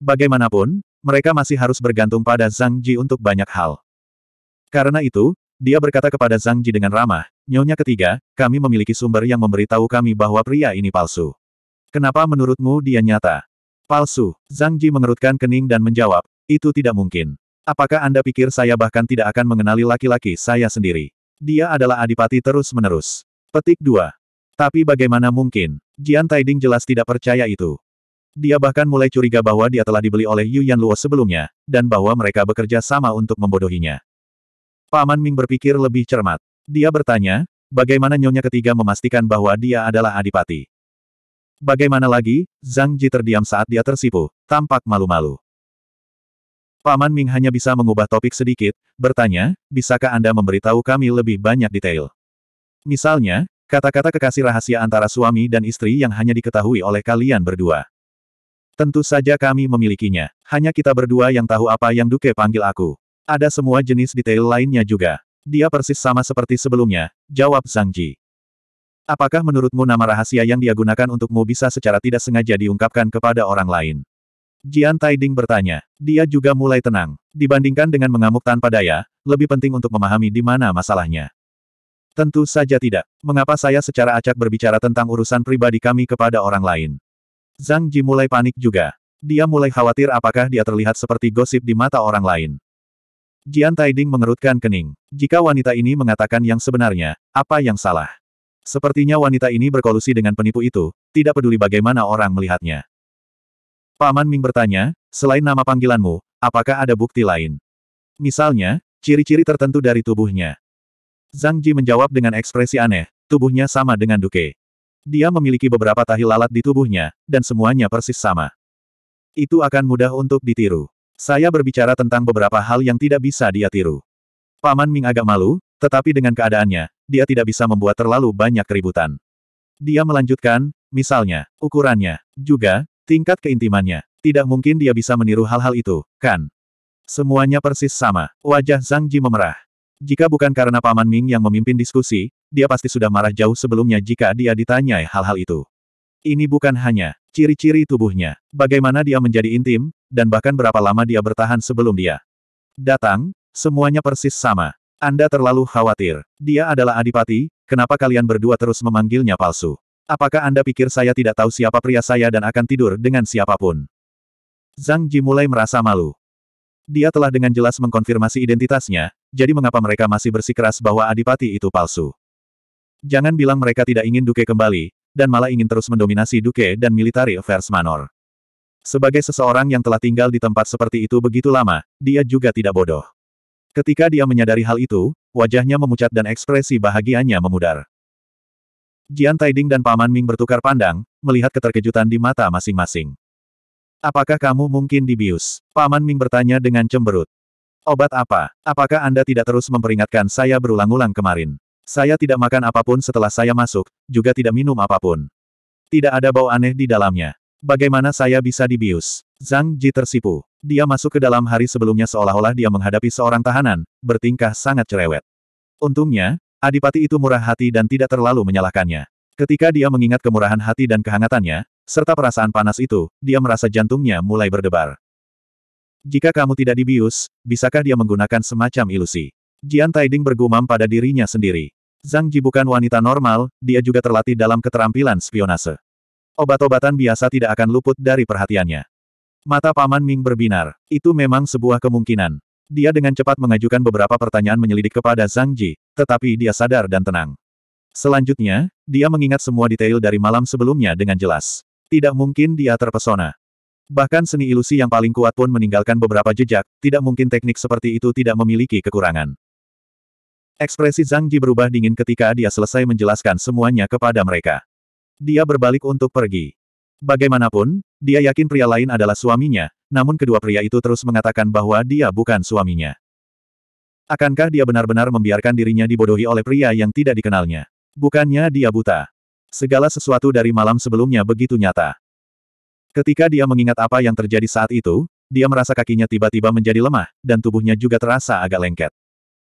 Bagaimanapun, mereka masih harus bergantung pada Zhang Ji untuk banyak hal. Karena itu, dia berkata kepada Zhang Ji dengan ramah, Nyonya ketiga, kami memiliki sumber yang memberitahu kami bahwa pria ini palsu. Kenapa menurutmu dia nyata? Palsu. Zhang Ji mengerutkan kening dan menjawab, itu tidak mungkin. Apakah Anda pikir saya bahkan tidak akan mengenali laki-laki saya sendiri? Dia adalah adipati terus-menerus. Petik 2. Tapi bagaimana mungkin? Jian Taiding jelas tidak percaya itu. Dia bahkan mulai curiga bahwa dia telah dibeli oleh Yu Yan Luo sebelumnya, dan bahwa mereka bekerja sama untuk membodohinya. Paman Ming berpikir lebih cermat. Dia bertanya, bagaimana nyonya ketiga memastikan bahwa dia adalah adipati? Bagaimana lagi, Zhang Ji terdiam saat dia tersipu, tampak malu-malu. Paman Ming hanya bisa mengubah topik sedikit, bertanya, bisakah Anda memberitahu kami lebih banyak detail? Misalnya, kata-kata kekasih rahasia antara suami dan istri yang hanya diketahui oleh kalian berdua. Tentu saja kami memilikinya, hanya kita berdua yang tahu apa yang Duke panggil aku. Ada semua jenis detail lainnya juga. Dia persis sama seperti sebelumnya, jawab Zhang Ji. Apakah menurutmu nama rahasia yang dia gunakan untukmu bisa secara tidak sengaja diungkapkan kepada orang lain? Jian Taiding bertanya. Dia juga mulai tenang. Dibandingkan dengan mengamuk tanpa daya, lebih penting untuk memahami di mana masalahnya. Tentu saja tidak. Mengapa saya secara acak berbicara tentang urusan pribadi kami kepada orang lain? Zhang Ji mulai panik juga. Dia mulai khawatir apakah dia terlihat seperti gosip di mata orang lain. Jian Taiding mengerutkan kening. Jika wanita ini mengatakan yang sebenarnya, apa yang salah? Sepertinya wanita ini berkolusi dengan penipu itu, tidak peduli bagaimana orang melihatnya. Paman Ming bertanya, selain nama panggilanmu, apakah ada bukti lain? Misalnya, ciri-ciri tertentu dari tubuhnya. Zhang Ji menjawab dengan ekspresi aneh, tubuhnya sama dengan Duke. Dia memiliki beberapa tahi lalat di tubuhnya, dan semuanya persis sama. Itu akan mudah untuk ditiru. Saya berbicara tentang beberapa hal yang tidak bisa dia tiru. Paman Ming agak malu, tetapi dengan keadaannya, dia tidak bisa membuat terlalu banyak keributan. Dia melanjutkan, misalnya, ukurannya, juga, tingkat keintimannya. Tidak mungkin dia bisa meniru hal-hal itu, kan? Semuanya persis sama. Wajah Zhang Ji memerah. Jika bukan karena Paman Ming yang memimpin diskusi, dia pasti sudah marah jauh sebelumnya jika dia ditanyai hal-hal itu. Ini bukan hanya ciri-ciri tubuhnya. Bagaimana dia menjadi intim, dan bahkan berapa lama dia bertahan sebelum dia datang, semuanya persis sama. Anda terlalu khawatir. Dia adalah adipati, kenapa kalian berdua terus memanggilnya palsu? Apakah Anda pikir saya tidak tahu siapa pria saya dan akan tidur dengan siapapun? Zhang Ji mulai merasa malu. Dia telah dengan jelas mengkonfirmasi identitasnya, jadi mengapa mereka masih bersikeras bahwa adipati itu palsu? Jangan bilang mereka tidak ingin Duke kembali, dan malah ingin terus mendominasi Duke dan Military affairs Manor. Sebagai seseorang yang telah tinggal di tempat seperti itu begitu lama, dia juga tidak bodoh. Ketika dia menyadari hal itu, wajahnya memucat dan ekspresi bahagianya memudar. Jian Taiding dan Paman Ming bertukar pandang, melihat keterkejutan di mata masing-masing. Apakah kamu mungkin dibius? Paman Ming bertanya dengan cemberut. Obat apa? Apakah Anda tidak terus memperingatkan saya berulang-ulang kemarin? Saya tidak makan apapun setelah saya masuk, juga tidak minum apapun. Tidak ada bau aneh di dalamnya. Bagaimana saya bisa dibius? Zhang Ji tersipu. Dia masuk ke dalam hari sebelumnya seolah-olah dia menghadapi seorang tahanan, bertingkah sangat cerewet. Untungnya, adipati itu murah hati dan tidak terlalu menyalahkannya. Ketika dia mengingat kemurahan hati dan kehangatannya, serta perasaan panas itu, dia merasa jantungnya mulai berdebar. Jika kamu tidak dibius, bisakah dia menggunakan semacam ilusi? Jian Taiding bergumam pada dirinya sendiri. Zhang Ji bukan wanita normal, dia juga terlatih dalam keterampilan spionase obat-obatan biasa tidak akan luput dari perhatiannya. Mata Paman Ming berbinar. Itu memang sebuah kemungkinan. Dia dengan cepat mengajukan beberapa pertanyaan menyelidik kepada Zhang Ji, tetapi dia sadar dan tenang. Selanjutnya, dia mengingat semua detail dari malam sebelumnya dengan jelas. Tidak mungkin dia terpesona. Bahkan seni ilusi yang paling kuat pun meninggalkan beberapa jejak, tidak mungkin teknik seperti itu tidak memiliki kekurangan. Ekspresi Zhang Ji berubah dingin ketika dia selesai menjelaskan semuanya kepada mereka. Dia berbalik untuk pergi. Bagaimanapun, dia yakin pria lain adalah suaminya, namun kedua pria itu terus mengatakan bahwa dia bukan suaminya. Akankah dia benar-benar membiarkan dirinya dibodohi oleh pria yang tidak dikenalnya? Bukannya dia buta. Segala sesuatu dari malam sebelumnya begitu nyata. Ketika dia mengingat apa yang terjadi saat itu, dia merasa kakinya tiba-tiba menjadi lemah, dan tubuhnya juga terasa agak lengket.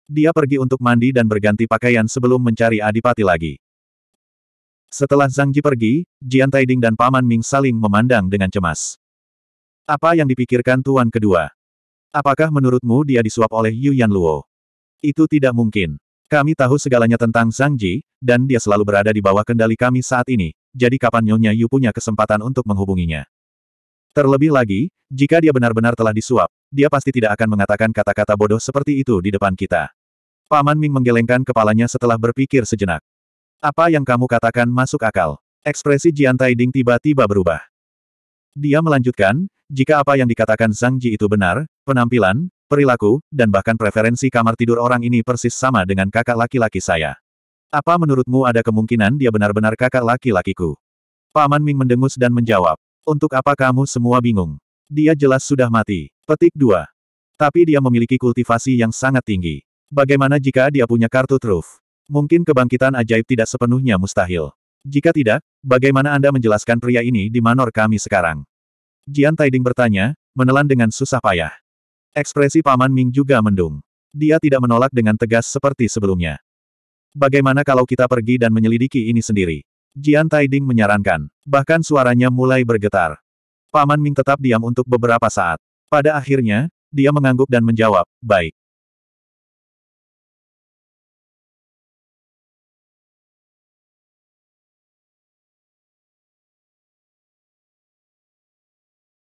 Dia pergi untuk mandi dan berganti pakaian sebelum mencari Adipati lagi. Setelah Zhang Ji pergi, Jian Taiding dan Paman Ming saling memandang dengan cemas. Apa yang dipikirkan Tuan Kedua? Apakah menurutmu dia disuap oleh Yu Yan Luo? Itu tidak mungkin. Kami tahu segalanya tentang Zhang Ji, dan dia selalu berada di bawah kendali kami saat ini, jadi kapan Nyonya Yu punya kesempatan untuk menghubunginya? Terlebih lagi, jika dia benar-benar telah disuap, dia pasti tidak akan mengatakan kata-kata bodoh seperti itu di depan kita. Paman Ming menggelengkan kepalanya setelah berpikir sejenak. Apa yang kamu katakan masuk akal. Ekspresi Jian Taiding tiba-tiba berubah. Dia melanjutkan, jika apa yang dikatakan Zhang Ji itu benar, penampilan, perilaku, dan bahkan preferensi kamar tidur orang ini persis sama dengan kakak laki-laki saya. Apa menurutmu ada kemungkinan dia benar-benar kakak laki-lakiku? Paman Ming mendengus dan menjawab, untuk apa kamu semua bingung? Dia jelas sudah mati. Petik 2. Tapi dia memiliki kultivasi yang sangat tinggi. Bagaimana jika dia punya kartu truf? Mungkin kebangkitan ajaib tidak sepenuhnya mustahil. Jika tidak, bagaimana Anda menjelaskan pria ini di manor kami sekarang? Jian Taiding bertanya, menelan dengan susah payah. Ekspresi Paman Ming juga mendung. Dia tidak menolak dengan tegas seperti sebelumnya. Bagaimana kalau kita pergi dan menyelidiki ini sendiri? Jian Taiding menyarankan. Bahkan suaranya mulai bergetar. Paman Ming tetap diam untuk beberapa saat. Pada akhirnya, dia mengangguk dan menjawab, baik.